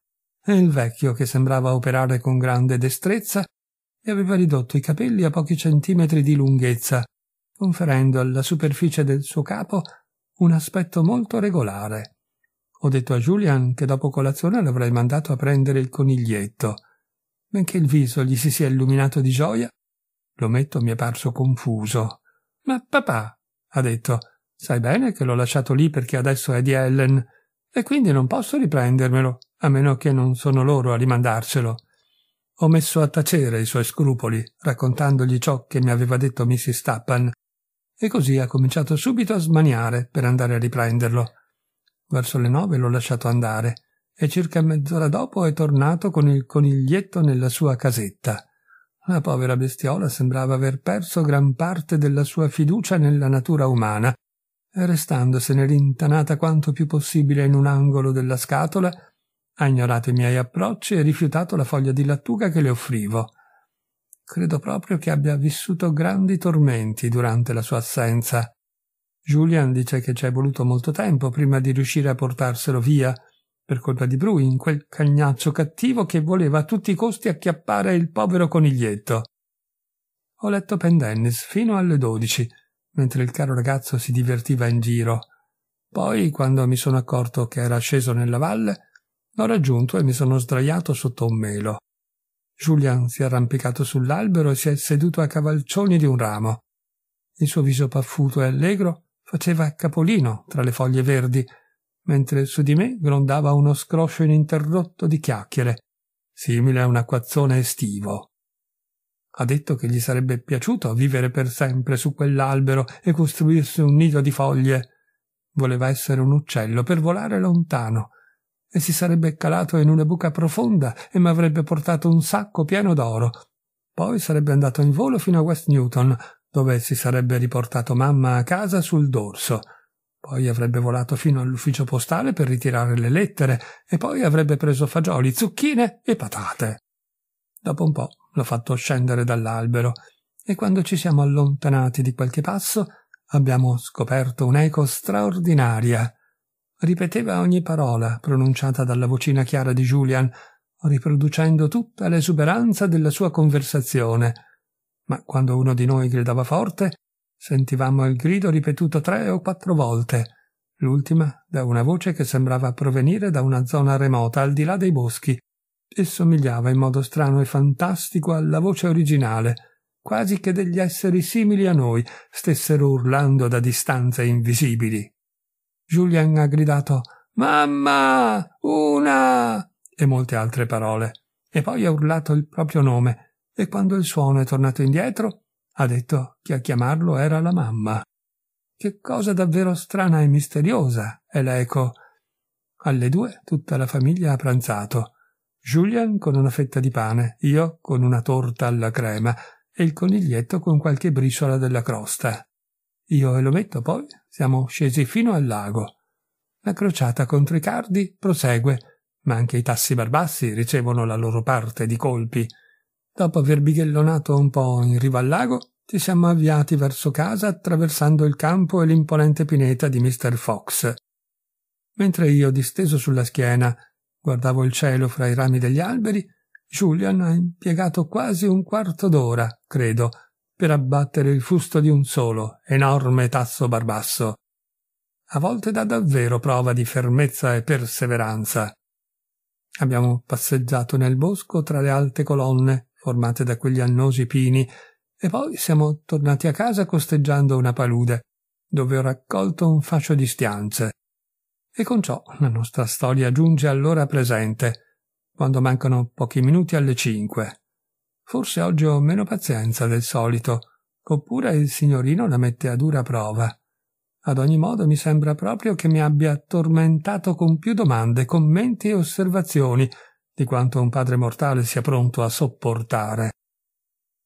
e il vecchio, che sembrava operare con grande destrezza, gli aveva ridotto i capelli a pochi centimetri di lunghezza, conferendo alla superficie del suo capo un aspetto molto regolare. Ho detto a Julian che dopo colazione l'avrei mandato a prendere il coniglietto. Benché il viso gli si sia illuminato di gioia, l'ometto mi è parso confuso. Ma papà, ha detto, Sai bene che l'ho lasciato lì perché adesso è di Ellen, e quindi non posso riprendermelo, a meno che non sono loro a rimandarcelo. Ho messo a tacere i suoi scrupoli, raccontandogli ciò che mi aveva detto Mrs. Tappan, e così ha cominciato subito a smaniare per andare a riprenderlo. Verso le nove l'ho lasciato andare, e circa mezz'ora dopo è tornato con il coniglietto nella sua casetta. La povera bestiola sembrava aver perso gran parte della sua fiducia nella natura umana restandosene rintanata quanto più possibile in un angolo della scatola, ha ignorato i miei approcci e rifiutato la foglia di lattuga che le offrivo. Credo proprio che abbia vissuto grandi tormenti durante la sua assenza. Julian dice che ci è voluto molto tempo prima di riuscire a portarselo via, per colpa di Bruin, quel cagnaccio cattivo che voleva a tutti i costi acchiappare il povero coniglietto. Ho letto Pendennis fino alle dodici, mentre il caro ragazzo si divertiva in giro. Poi, quando mi sono accorto che era sceso nella valle, l'ho raggiunto e mi sono sdraiato sotto un melo. Julian si è arrampicato sull'albero e si è seduto a cavalcioni di un ramo. Il suo viso paffuto e allegro faceva capolino tra le foglie verdi, mentre su di me grondava uno scroscio ininterrotto di chiacchiere, simile a un acquazzone estivo. Ha detto che gli sarebbe piaciuto vivere per sempre su quell'albero e costruirsi un nido di foglie. Voleva essere un uccello per volare lontano e si sarebbe calato in una buca profonda e mi avrebbe portato un sacco pieno d'oro. Poi sarebbe andato in volo fino a West Newton, dove si sarebbe riportato mamma a casa sul dorso. Poi avrebbe volato fino all'ufficio postale per ritirare le lettere e poi avrebbe preso fagioli, zucchine e patate. Dopo un po' l'ho fatto scendere dall'albero e quando ci siamo allontanati di qualche passo abbiamo scoperto un'eco straordinaria. Ripeteva ogni parola pronunciata dalla vocina chiara di Julian, riproducendo tutta l'esuberanza della sua conversazione. Ma quando uno di noi gridava forte, sentivamo il grido ripetuto tre o quattro volte, l'ultima da una voce che sembrava provenire da una zona remota al di là dei boschi, e somigliava in modo strano e fantastico alla voce originale, quasi che degli esseri simili a noi stessero urlando da distanze invisibili. Julian ha gridato Mamma! Una! e molte altre parole, e poi ha urlato il proprio nome, e quando il suono è tornato indietro, ha detto che a chiamarlo era la mamma. Che cosa davvero strana e misteriosa è l'eco. Alle due tutta la famiglia ha pranzato Julian con una fetta di pane, io con una torta alla crema e il coniglietto con qualche briciola della crosta. Io e Lometto poi siamo scesi fino al lago. La crociata contro i cardi prosegue, ma anche i tassi barbassi ricevono la loro parte di colpi. Dopo aver bighellonato un po' in riva al lago, ci siamo avviati verso casa attraversando il campo e l'imponente pineta di Mr. Fox. Mentre io, disteso sulla schiena, Guardavo il cielo fra i rami degli alberi. Julian ha impiegato quasi un quarto d'ora, credo, per abbattere il fusto di un solo, enorme tasso barbasso. A volte dà davvero prova di fermezza e perseveranza. Abbiamo passeggiato nel bosco tra le alte colonne formate da quegli annosi pini e poi siamo tornati a casa costeggiando una palude, dove ho raccolto un fascio di stianze. E con ciò la nostra storia giunge all'ora presente, quando mancano pochi minuti alle cinque. Forse oggi ho meno pazienza del solito, oppure il signorino la mette a dura prova. Ad ogni modo mi sembra proprio che mi abbia tormentato con più domande, commenti e osservazioni di quanto un padre mortale sia pronto a sopportare.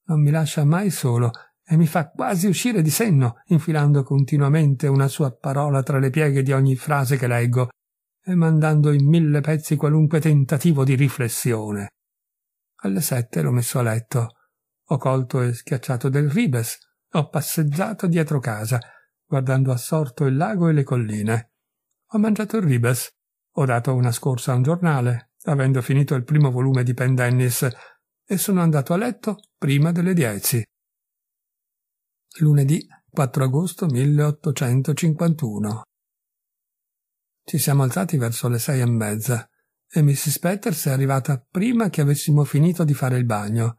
Non mi lascia mai solo e mi fa quasi uscire di senno, infilando continuamente una sua parola tra le pieghe di ogni frase che leggo e mandando in mille pezzi qualunque tentativo di riflessione. Alle sette l'ho messo a letto. Ho colto e schiacciato del ribes. Ho passeggiato dietro casa, guardando assorto il lago e le colline. Ho mangiato il ribes. Ho dato una scorsa a un giornale, avendo finito il primo volume di Pendennis, e sono andato a letto prima delle dieci lunedì 4 agosto 1851. Ci siamo alzati verso le sei e mezza e Mrs. Peters è arrivata prima che avessimo finito di fare il bagno.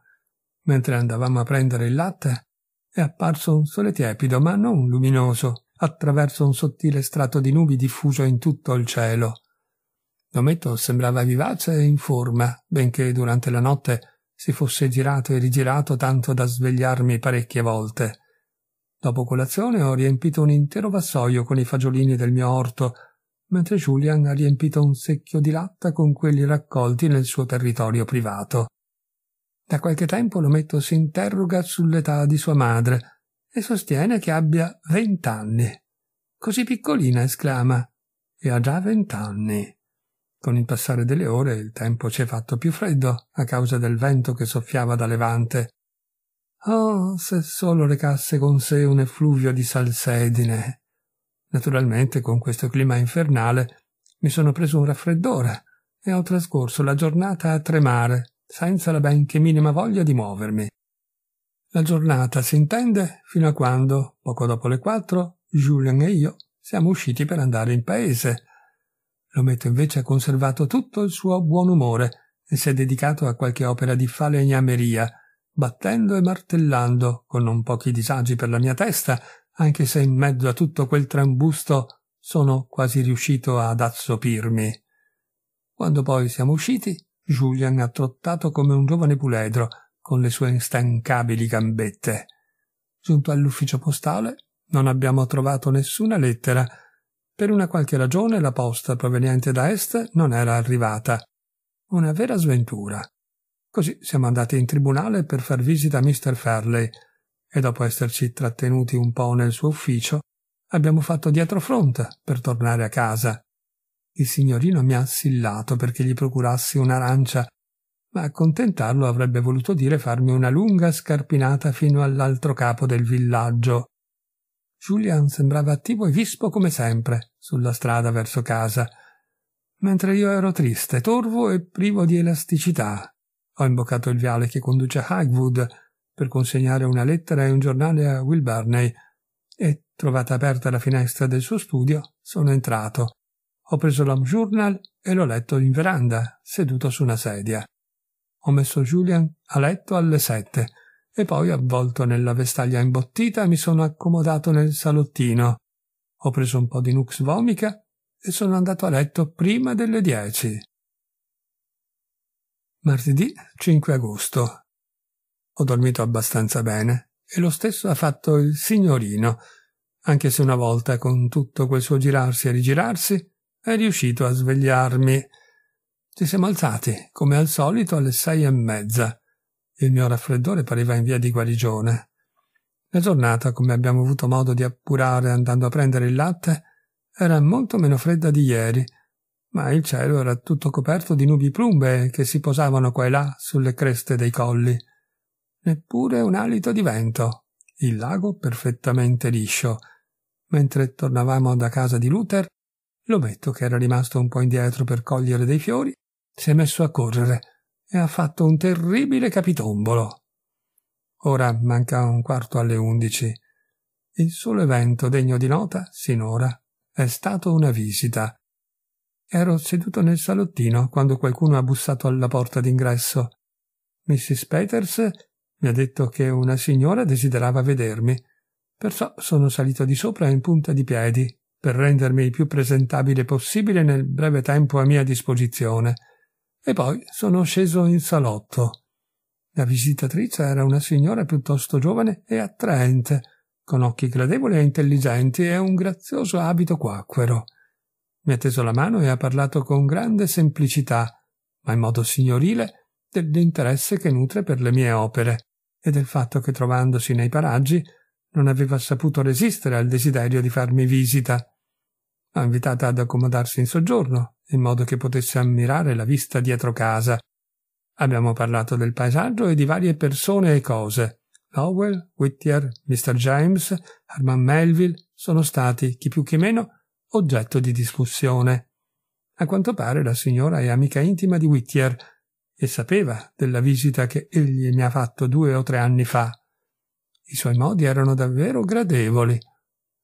Mentre andavamo a prendere il latte, è apparso un sole tiepido, ma non luminoso, attraverso un sottile strato di nubi diffuso in tutto il cielo. L'ometto sembrava vivace e in forma, benché durante la notte si fosse girato e rigirato tanto da svegliarmi parecchie volte. Dopo colazione ho riempito un intero vassoio con i fagiolini del mio orto, mentre Julian ha riempito un secchio di latta con quelli raccolti nel suo territorio privato. Da qualche tempo Lometto si interroga sull'età di sua madre e sostiene che abbia vent'anni. Così piccolina, esclama, e ha già vent'anni. Con il passare delle ore il tempo ci è fatto più freddo a causa del vento che soffiava da levante. Oh, se solo recasse con sé un effluvio di salsedine. Naturalmente, con questo clima infernale, mi sono preso un raffreddore e ho trascorso la giornata a tremare, senza la benché minima voglia di muovermi. La giornata si intende fino a quando, poco dopo le quattro, Julian e io siamo usciti per andare in paese. L'ometto invece ha conservato tutto il suo buon umore e si è dedicato a qualche opera di falegnameria, battendo e martellando, con non pochi disagi per la mia testa, anche se in mezzo a tutto quel trambusto sono quasi riuscito ad assopirmi. Quando poi siamo usciti, Julian ha trottato come un giovane puledro, con le sue instancabili gambette. Giunto all'ufficio postale, non abbiamo trovato nessuna lettera. Per una qualche ragione la posta proveniente da est non era arrivata. Una vera sventura. Così siamo andati in tribunale per far visita a Mr. Farley e dopo esserci trattenuti un po' nel suo ufficio, abbiamo fatto dietro fronte per tornare a casa. Il signorino mi ha assillato perché gli procurassi un'arancia, ma accontentarlo avrebbe voluto dire farmi una lunga scarpinata fino all'altro capo del villaggio. Julian sembrava attivo e vispo come sempre sulla strada verso casa, mentre io ero triste, torvo e privo di elasticità. Ho imboccato il viale che conduce a Highwood per consegnare una lettera e un giornale a Will Burney e, trovata aperta la finestra del suo studio, sono entrato. Ho preso l'home journal e l'ho letto in veranda, seduto su una sedia. Ho messo Julian a letto alle sette e poi, avvolto nella vestaglia imbottita, mi sono accomodato nel salottino. Ho preso un po' di nux vomica e sono andato a letto prima delle dieci. Martedì 5 agosto. Ho dormito abbastanza bene e lo stesso ha fatto il signorino, anche se una volta con tutto quel suo girarsi e rigirarsi è riuscito a svegliarmi. Ci siamo alzati, come al solito, alle sei e mezza. Il mio raffreddore pareva in via di guarigione. La giornata, come abbiamo avuto modo di appurare andando a prendere il latte, era molto meno fredda di ieri ma il cielo era tutto coperto di nubi plumbe che si posavano qua e là sulle creste dei colli. Neppure un alito di vento. Il lago perfettamente liscio. Mentre tornavamo da casa di Luther, l'ometto, che era rimasto un po' indietro per cogliere dei fiori, si è messo a correre e ha fatto un terribile capitombolo. Ora manca un quarto alle undici. Il solo evento degno di nota, sinora, è stato una visita Ero seduto nel salottino quando qualcuno ha bussato alla porta d'ingresso. Mrs. Peters mi ha detto che una signora desiderava vedermi, perciò sono salito di sopra in punta di piedi per rendermi il più presentabile possibile nel breve tempo a mia disposizione, e poi sono sceso in salotto. La visitatrice era una signora piuttosto giovane e attraente, con occhi gradevoli e intelligenti e un grazioso abito quacquero. Mi ha teso la mano e ha parlato con grande semplicità, ma in modo signorile, dell'interesse che nutre per le mie opere e del fatto che trovandosi nei paraggi non aveva saputo resistere al desiderio di farmi visita. L'ha invitata ad accomodarsi in soggiorno, in modo che potesse ammirare la vista dietro casa. Abbiamo parlato del paesaggio e di varie persone e cose. Lowell, Whittier, Mr. James, Armand Melville sono stati, chi più chi meno, oggetto di discussione. A quanto pare la signora è amica intima di Whittier e sapeva della visita che egli mi ha fatto due o tre anni fa. I suoi modi erano davvero gradevoli.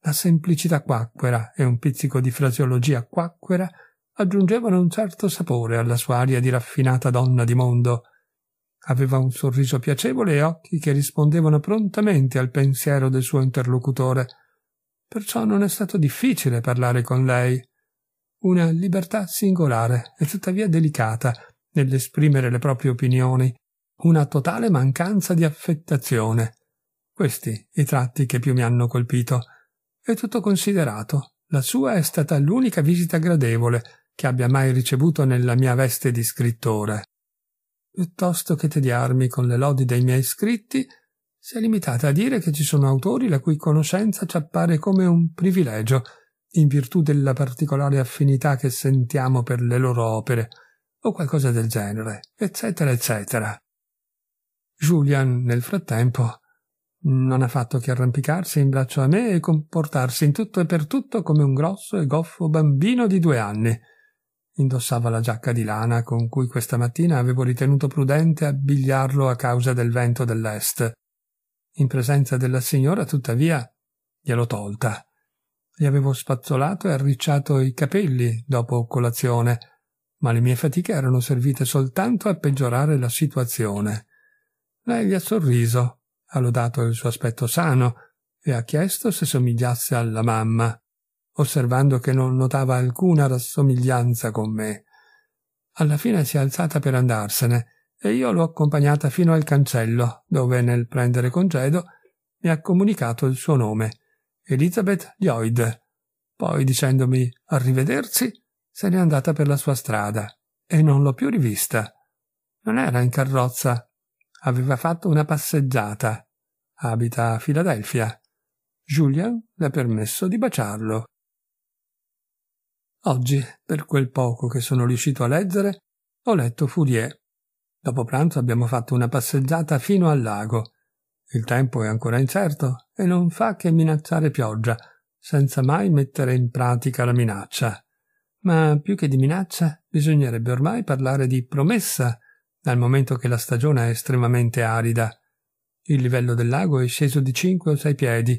La semplicità quacquera e un pizzico di fraseologia quacquera aggiungevano un certo sapore alla sua aria di raffinata donna di mondo. Aveva un sorriso piacevole e occhi che rispondevano prontamente al pensiero del suo interlocutore perciò non è stato difficile parlare con lei. Una libertà singolare e tuttavia delicata nell'esprimere le proprie opinioni, una totale mancanza di affettazione. Questi i tratti che più mi hanno colpito. E tutto considerato, la sua è stata l'unica visita gradevole che abbia mai ricevuto nella mia veste di scrittore. Piuttosto che tediarmi con le lodi dei miei scritti, si è limitata a dire che ci sono autori la cui conoscenza ci appare come un privilegio, in virtù della particolare affinità che sentiamo per le loro opere, o qualcosa del genere, eccetera, eccetera. Julian, nel frattempo, non ha fatto che arrampicarsi in braccio a me e comportarsi in tutto e per tutto come un grosso e goffo bambino di due anni. Indossava la giacca di lana con cui questa mattina avevo ritenuto prudente abbigliarlo a causa del vento dell'est in presenza della signora, tuttavia gliel'ho tolta. Gli avevo spazzolato e arricciato i capelli dopo colazione, ma le mie fatiche erano servite soltanto a peggiorare la situazione. Lei gli ha sorriso, ha lodato il suo aspetto sano e ha chiesto se somigliasse alla mamma, osservando che non notava alcuna rassomiglianza con me. Alla fine si è alzata per andarsene e io l'ho accompagnata fino al cancello, dove nel prendere congedo mi ha comunicato il suo nome, Elizabeth Lloyd. Poi, dicendomi arrivederci, se n'è andata per la sua strada e non l'ho più rivista. Non era in carrozza, aveva fatto una passeggiata. Abita a Filadelfia. Julian le ha permesso di baciarlo. Oggi, per quel poco che sono riuscito a leggere, ho letto Fourier Dopo pranzo abbiamo fatto una passeggiata fino al lago. Il tempo è ancora incerto e non fa che minacciare pioggia, senza mai mettere in pratica la minaccia. Ma più che di minaccia, bisognerebbe ormai parlare di promessa, dal momento che la stagione è estremamente arida. Il livello del lago è sceso di cinque o sei piedi,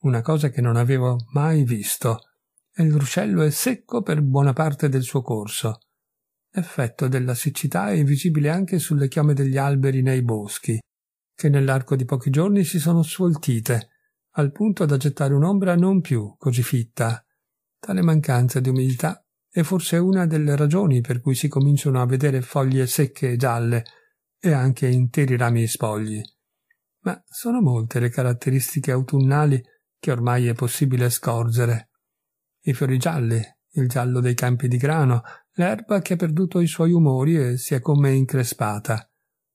una cosa che non avevo mai visto, e il ruscello è secco per buona parte del suo corso effetto della siccità è visibile anche sulle chiome degli alberi nei boschi, che nell'arco di pochi giorni si sono sfoltite, al punto da gettare un'ombra non più così fitta. Tale mancanza di umidità è forse una delle ragioni per cui si cominciano a vedere foglie secche e gialle e anche interi rami spogli. Ma sono molte le caratteristiche autunnali che ormai è possibile scorgere. I fiori gialli, il giallo dei campi di grano, l'erba che ha perduto i suoi umori e si è come increspata.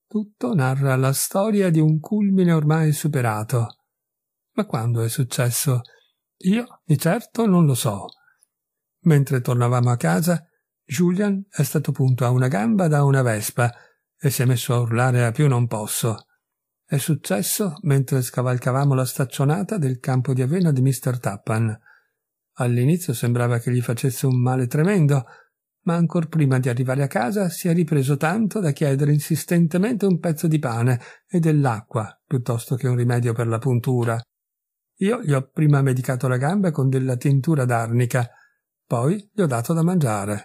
Tutto narra la storia di un culmine ormai superato. Ma quando è successo? Io di certo non lo so. Mentre tornavamo a casa, Julian è stato punto a una gamba da una vespa e si è messo a urlare a più non posso. È successo mentre scavalcavamo la staccionata del campo di avena di Mr. Tappan. All'inizio sembrava che gli facesse un male tremendo, ma ancor prima di arrivare a casa si è ripreso tanto da chiedere insistentemente un pezzo di pane e dell'acqua piuttosto che un rimedio per la puntura. Io gli ho prima medicato la gamba con della tintura d'arnica, poi gli ho dato da mangiare.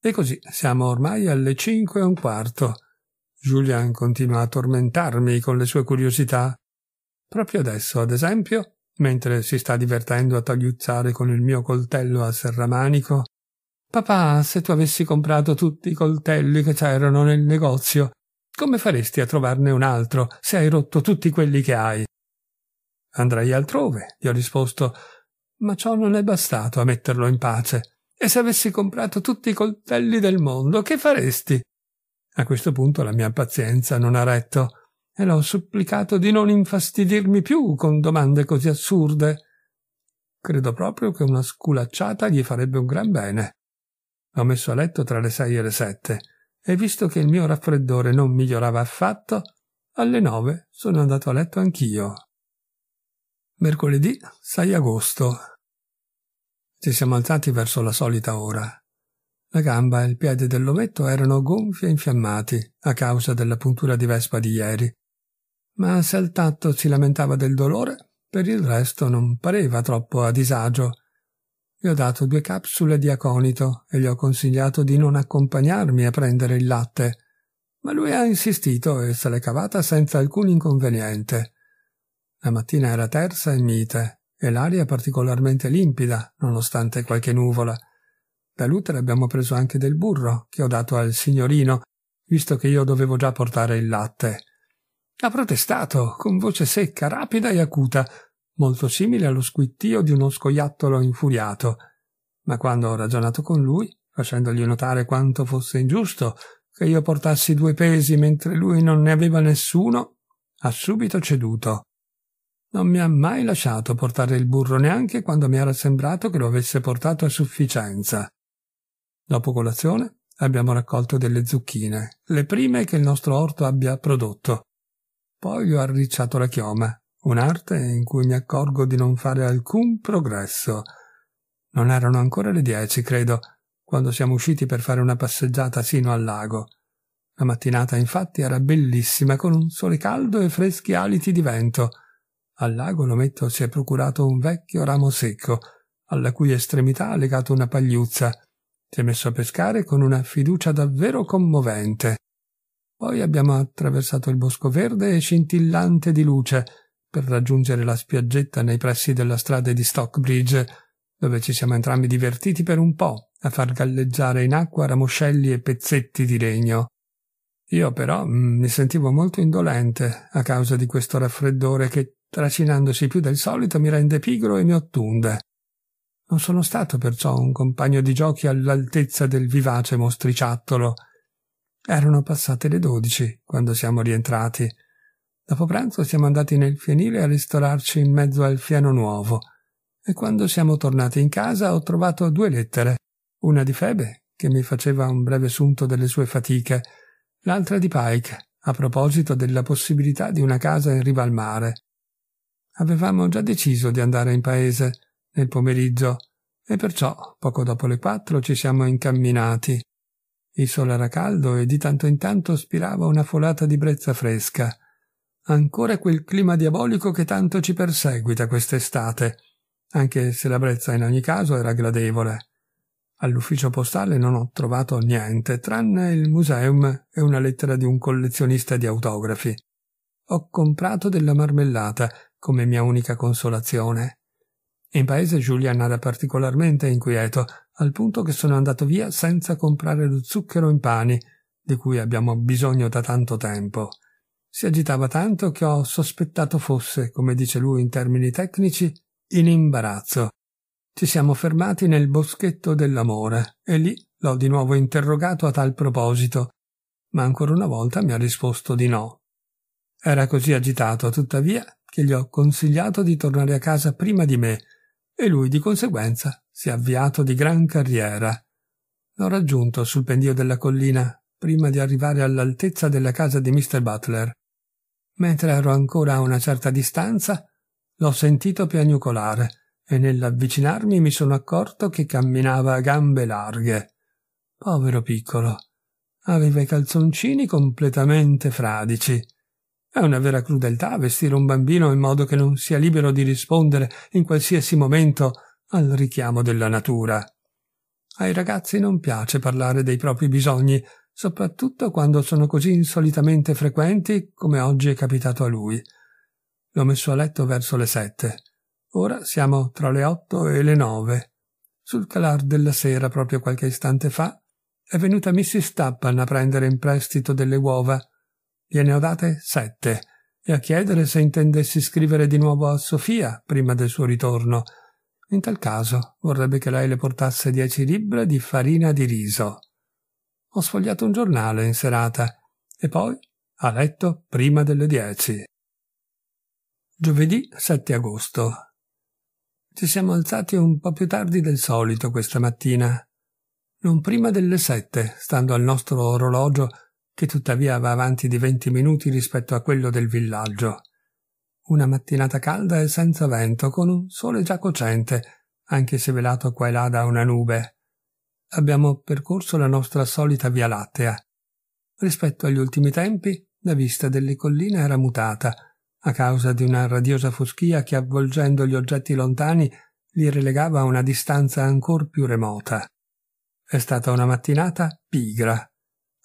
E così siamo ormai alle cinque e un quarto. Julian continua a tormentarmi con le sue curiosità. Proprio adesso, ad esempio, mentre si sta divertendo a tagliuzzare con il mio coltello a serramanico, Papà, se tu avessi comprato tutti i coltelli che c'erano nel negozio, come faresti a trovarne un altro se hai rotto tutti quelli che hai? Andrai altrove, gli ho risposto, ma ciò non è bastato a metterlo in pace. E se avessi comprato tutti i coltelli del mondo, che faresti? A questo punto la mia pazienza non ha retto e l'ho supplicato di non infastidirmi più con domande così assurde. Credo proprio che una sculacciata gli farebbe un gran bene. Ho messo a letto tra le sei e le sette e visto che il mio raffreddore non migliorava affatto, alle nove sono andato a letto anch'io. Mercoledì 6 agosto. Ci siamo alzati verso la solita ora. La gamba e il piede dell'ometto erano gonfi e infiammati a causa della puntura di vespa di ieri. Ma se al tatto si lamentava del dolore, per il resto non pareva troppo a disagio gli ho dato due capsule di aconito e gli ho consigliato di non accompagnarmi a prendere il latte, ma lui ha insistito e se l'è cavata senza alcun inconveniente. La mattina era tersa e mite, e l'aria particolarmente limpida, nonostante qualche nuvola. Da Luther abbiamo preso anche del burro, che ho dato al signorino, visto che io dovevo già portare il latte. Ha protestato, con voce secca, rapida e acuta, molto simile allo squittio di uno scoiattolo infuriato, ma quando ho ragionato con lui, facendogli notare quanto fosse ingiusto che io portassi due pesi mentre lui non ne aveva nessuno, ha subito ceduto. Non mi ha mai lasciato portare il burro neanche quando mi era sembrato che lo avesse portato a sufficienza. Dopo colazione abbiamo raccolto delle zucchine, le prime che il nostro orto abbia prodotto. Poi gli ho arricciato la chioma un'arte in cui mi accorgo di non fare alcun progresso. Non erano ancora le dieci, credo, quando siamo usciti per fare una passeggiata sino al lago. La mattinata infatti era bellissima, con un sole caldo e freschi aliti di vento. Al lago Lometto si è procurato un vecchio ramo secco, alla cui estremità ha legato una pagliuzza. Si è messo a pescare con una fiducia davvero commovente. Poi abbiamo attraversato il bosco verde e scintillante di luce, per raggiungere la spiaggetta nei pressi della strada di Stockbridge, dove ci siamo entrambi divertiti per un po' a far galleggiare in acqua ramoscelli e pezzetti di legno. Io però mm, mi sentivo molto indolente a causa di questo raffreddore che, tracinandosi più del solito, mi rende pigro e mi ottunde. Non sono stato perciò un compagno di giochi all'altezza del vivace mostriciattolo. Erano passate le dodici quando siamo rientrati Dopo pranzo siamo andati nel fienile a ristorarci in mezzo al fieno nuovo e quando siamo tornati in casa ho trovato due lettere, una di Febe, che mi faceva un breve sunto delle sue fatiche, l'altra di Pike, a proposito della possibilità di una casa in riva al mare. Avevamo già deciso di andare in paese nel pomeriggio e perciò poco dopo le quattro ci siamo incamminati. Il sole era caldo e di tanto in tanto spirava una folata di brezza fresca ancora quel clima diabolico che tanto ci perseguita quest'estate, anche se la brezza in ogni caso era gradevole. All'ufficio postale non ho trovato niente, tranne il museum e una lettera di un collezionista di autografi. Ho comprato della marmellata come mia unica consolazione. In paese Julian era particolarmente inquieto, al punto che sono andato via senza comprare lo zucchero in pani, di cui abbiamo bisogno da tanto tempo. Si agitava tanto che ho sospettato fosse, come dice lui in termini tecnici, in imbarazzo. Ci siamo fermati nel boschetto dell'amore e lì l'ho di nuovo interrogato a tal proposito, ma ancora una volta mi ha risposto di no. Era così agitato, tuttavia, che gli ho consigliato di tornare a casa prima di me e lui di conseguenza si è avviato di gran carriera. L'ho raggiunto sul pendio della collina prima di arrivare all'altezza della casa di Mr. Butler. Mentre ero ancora a una certa distanza, l'ho sentito piagnucolare e nell'avvicinarmi mi sono accorto che camminava a gambe larghe. Povero piccolo. Aveva i calzoncini completamente fradici. È una vera crudeltà vestire un bambino in modo che non sia libero di rispondere in qualsiasi momento al richiamo della natura. Ai ragazzi non piace parlare dei propri bisogni, soprattutto quando sono così insolitamente frequenti come oggi è capitato a lui. L'ho messo a letto verso le sette. Ora siamo tra le otto e le nove. Sul calar della sera, proprio qualche istante fa, è venuta Mrs. Stappan a prendere in prestito delle uova. Gliene ho date sette e a chiedere se intendessi scrivere di nuovo a Sofia prima del suo ritorno. In tal caso vorrebbe che lei le portasse dieci libbre di farina di riso ho sfogliato un giornale in serata e poi a letto prima delle dieci. Giovedì 7 agosto. Ci siamo alzati un po' più tardi del solito questa mattina. Non prima delle sette, stando al nostro orologio, che tuttavia va avanti di venti minuti rispetto a quello del villaggio. Una mattinata calda e senza vento, con un sole già cocente, anche se velato qua e là da una nube abbiamo percorso la nostra solita via lattea. Rispetto agli ultimi tempi, la vista delle colline era mutata, a causa di una radiosa foschia che, avvolgendo gli oggetti lontani, li relegava a una distanza ancor più remota. È stata una mattinata pigra.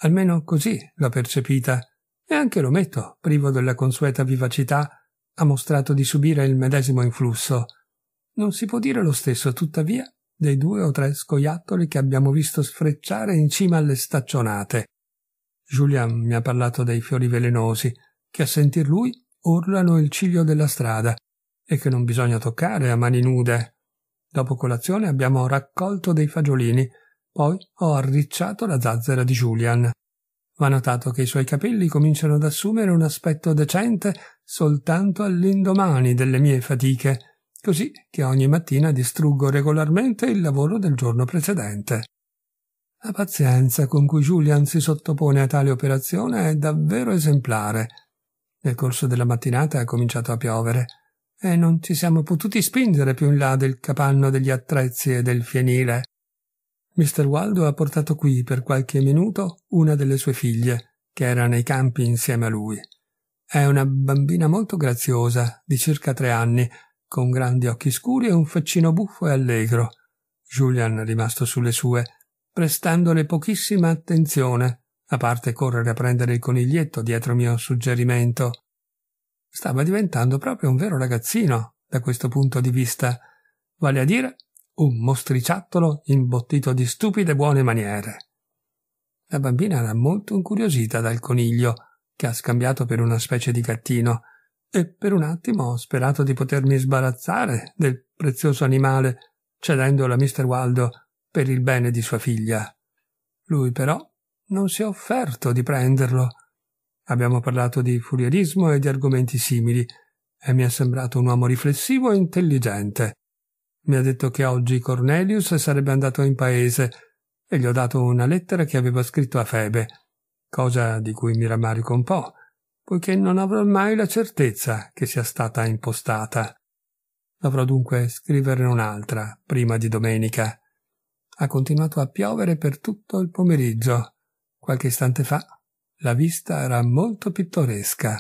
Almeno così l'ho percepita, e anche Lometto, privo della consueta vivacità, ha mostrato di subire il medesimo influsso. Non si può dire lo stesso, tuttavia, dei due o tre scoiattoli che abbiamo visto sfrecciare in cima alle staccionate. Julian mi ha parlato dei fiori velenosi, che a sentir lui urlano il ciglio della strada e che non bisogna toccare a mani nude. Dopo colazione abbiamo raccolto dei fagiolini, poi ho arricciato la zazzera di Julian. Ma notato che i suoi capelli cominciano ad assumere un aspetto decente soltanto all'indomani delle mie fatiche così che ogni mattina distruggo regolarmente il lavoro del giorno precedente. La pazienza con cui Julian si sottopone a tale operazione è davvero esemplare. Nel corso della mattinata ha cominciato a piovere e non ci siamo potuti spingere più in là del capanno degli attrezzi e del fienile. Mr. Waldo ha portato qui per qualche minuto una delle sue figlie, che era nei campi insieme a lui. È una bambina molto graziosa, di circa tre anni, con grandi occhi scuri e un faccino buffo e allegro. Julian, rimasto sulle sue, prestandole pochissima attenzione, a parte correre a prendere il coniglietto dietro mio suggerimento. Stava diventando proprio un vero ragazzino, da questo punto di vista, vale a dire un mostriciattolo imbottito di stupide buone maniere. La bambina era molto incuriosita dal coniglio, che ha scambiato per una specie di gattino, e per un attimo ho sperato di potermi sbarazzare del prezioso animale cedendolo a Mr. Waldo per il bene di sua figlia. Lui però non si è offerto di prenderlo. Abbiamo parlato di furierismo e di argomenti simili e mi è sembrato un uomo riflessivo e intelligente. Mi ha detto che oggi Cornelius sarebbe andato in paese e gli ho dato una lettera che aveva scritto a Febe, cosa di cui mi rammarico un po', poiché non avrò mai la certezza che sia stata impostata. Dovrò dunque scriverne un'altra prima di domenica. Ha continuato a piovere per tutto il pomeriggio. Qualche istante fa la vista era molto pittoresca.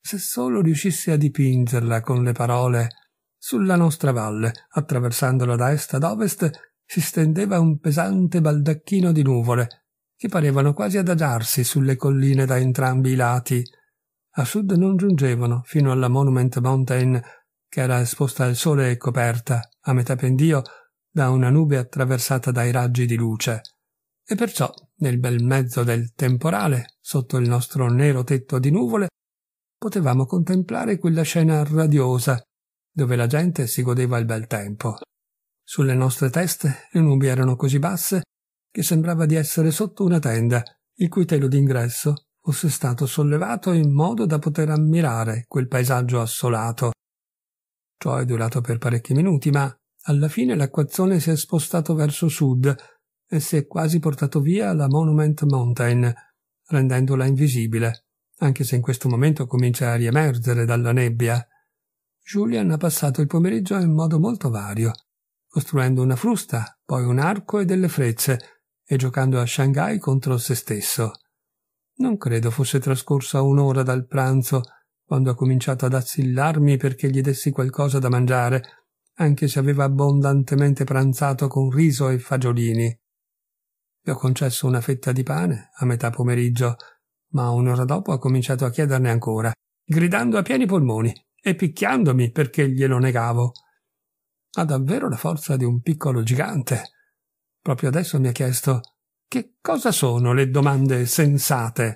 Se solo riuscissi a dipingerla con le parole sulla nostra valle, attraversandola da est ad ovest, si stendeva un pesante baldacchino di nuvole che parevano quasi adagiarsi sulle colline da entrambi i lati. A sud non giungevano fino alla Monument Mountain, che era esposta al sole e coperta, a metà pendio, da una nube attraversata dai raggi di luce. E perciò, nel bel mezzo del temporale, sotto il nostro nero tetto di nuvole, potevamo contemplare quella scena radiosa, dove la gente si godeva il bel tempo. Sulle nostre teste le nubi erano così basse che sembrava di essere sotto una tenda, il cui telo d'ingresso fosse stato sollevato in modo da poter ammirare quel paesaggio assolato. Ciò è durato per parecchi minuti, ma alla fine l'acquazzone si è spostato verso sud e si è quasi portato via la Monument Mountain, rendendola invisibile, anche se in questo momento comincia a riemergere dalla nebbia. Julian ha passato il pomeriggio in modo molto vario, costruendo una frusta, poi un arco e delle frecce, e giocando a Shanghai contro se stesso. Non credo fosse trascorsa un'ora dal pranzo quando ha cominciato ad azzillarmi perché gli dessi qualcosa da mangiare, anche se aveva abbondantemente pranzato con riso e fagiolini. Gli ho concesso una fetta di pane a metà pomeriggio, ma un'ora dopo ha cominciato a chiederne ancora, gridando a pieni polmoni e picchiandomi perché glielo negavo. Ha davvero la forza di un piccolo gigante Proprio adesso mi ha chiesto che cosa sono le domande sensate,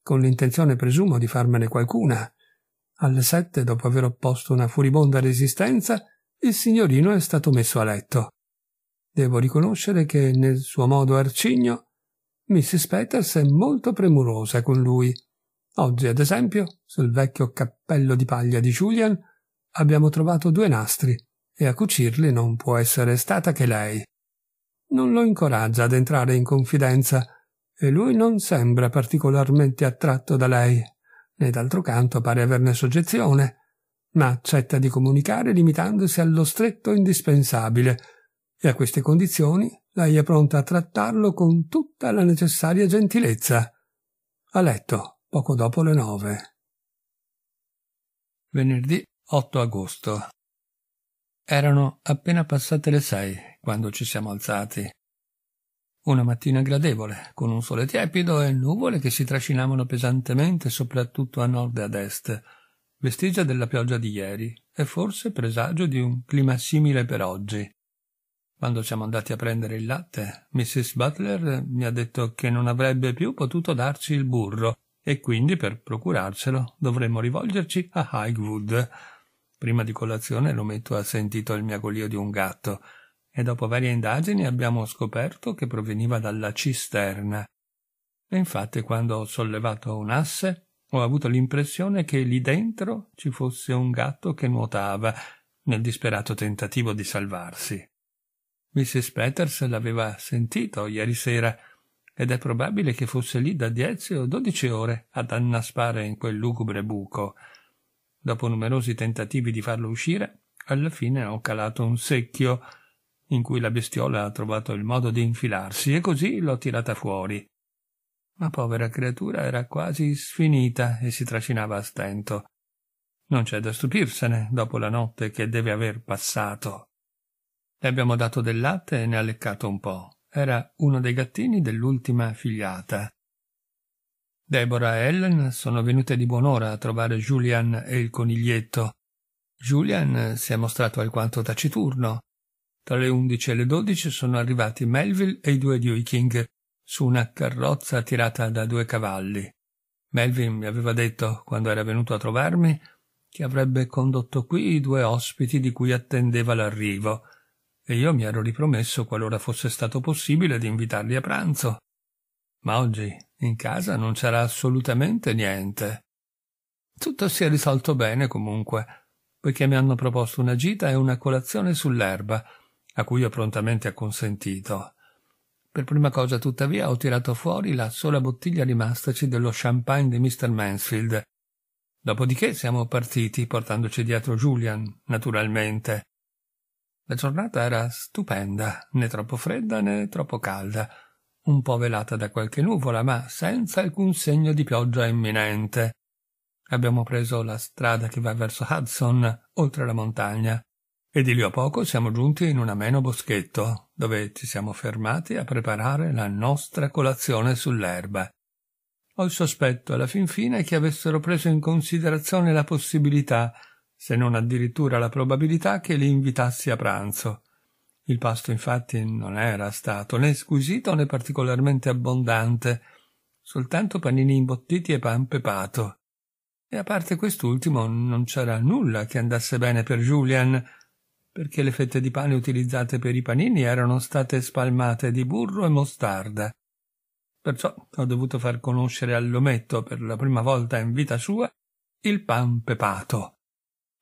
con l'intenzione presumo di farmene qualcuna. Alle sette, dopo aver opposto una furibonda resistenza, il signorino è stato messo a letto. Devo riconoscere che, nel suo modo arcigno, Mrs. Peters è molto premurosa con lui. Oggi, ad esempio, sul vecchio cappello di paglia di Julian abbiamo trovato due nastri e a cucirli non può essere stata che lei non lo incoraggia ad entrare in confidenza e lui non sembra particolarmente attratto da lei, né d'altro canto pare averne soggezione, ma accetta di comunicare limitandosi allo stretto indispensabile, e a queste condizioni lei è pronta a trattarlo con tutta la necessaria gentilezza. A letto, poco dopo le nove. Venerdì 8 agosto. Erano appena passate le sei quando ci siamo alzati. Una mattina gradevole, con un sole tiepido e nuvole che si trascinavano pesantemente soprattutto a nord e ad est, vestigia della pioggia di ieri e forse presagio di un clima simile per oggi. Quando siamo andati a prendere il latte, Mrs. Butler mi ha detto che non avrebbe più potuto darci il burro e quindi per procurarcelo dovremmo rivolgerci a Highwood, Prima di colazione Lometto ha sentito il miagolio di un gatto e dopo varie indagini abbiamo scoperto che proveniva dalla cisterna. E infatti quando ho sollevato un asse ho avuto l'impressione che lì dentro ci fosse un gatto che nuotava nel disperato tentativo di salvarsi. Mrs. Peters l'aveva sentito ieri sera ed è probabile che fosse lì da dieci o dodici ore ad annaspare in quel lugubre buco. Dopo numerosi tentativi di farlo uscire, alla fine ho calato un secchio in cui la bestiola ha trovato il modo di infilarsi e così l'ho tirata fuori. La povera creatura era quasi sfinita e si trascinava a stento. Non c'è da stupirsene dopo la notte che deve aver passato. Le abbiamo dato del latte e ne ha leccato un po'. Era uno dei gattini dell'ultima figliata. Deborah e Ellen sono venute di buon'ora a trovare Julian e il coniglietto. Julian si è mostrato alquanto taciturno. Tra le undici e le dodici sono arrivati Melville e i due Duiking su una carrozza tirata da due cavalli. Melville mi aveva detto, quando era venuto a trovarmi, che avrebbe condotto qui i due ospiti di cui attendeva l'arrivo, e io mi ero ripromesso, qualora fosse stato possibile, di invitarli a pranzo. Ma oggi in casa non c'era assolutamente niente. Tutto si è risolto bene comunque, poiché mi hanno proposto una gita e una colazione sull'erba, a cui ho prontamente acconsentito. Per prima cosa, tuttavia, ho tirato fuori la sola bottiglia rimastaci dello champagne di Mr. Mansfield. Dopodiché siamo partiti, portandoci dietro Julian, naturalmente. La giornata era stupenda, né troppo fredda né troppo calda un po' velata da qualche nuvola, ma senza alcun segno di pioggia imminente. Abbiamo preso la strada che va verso Hudson, oltre la montagna, e di lì a poco siamo giunti in un ameno boschetto, dove ci siamo fermati a preparare la nostra colazione sull'erba. Ho il sospetto alla fin fine che avessero preso in considerazione la possibilità, se non addirittura la probabilità, che li invitassi a pranzo il pasto infatti non era stato né squisito né particolarmente abbondante, soltanto panini imbottiti e pan pepato. E a parte quest'ultimo non c'era nulla che andasse bene per Julian, perché le fette di pane utilizzate per i panini erano state spalmate di burro e mostarda. Perciò ho dovuto far conoscere all'ometto per la prima volta in vita sua il pan pepato.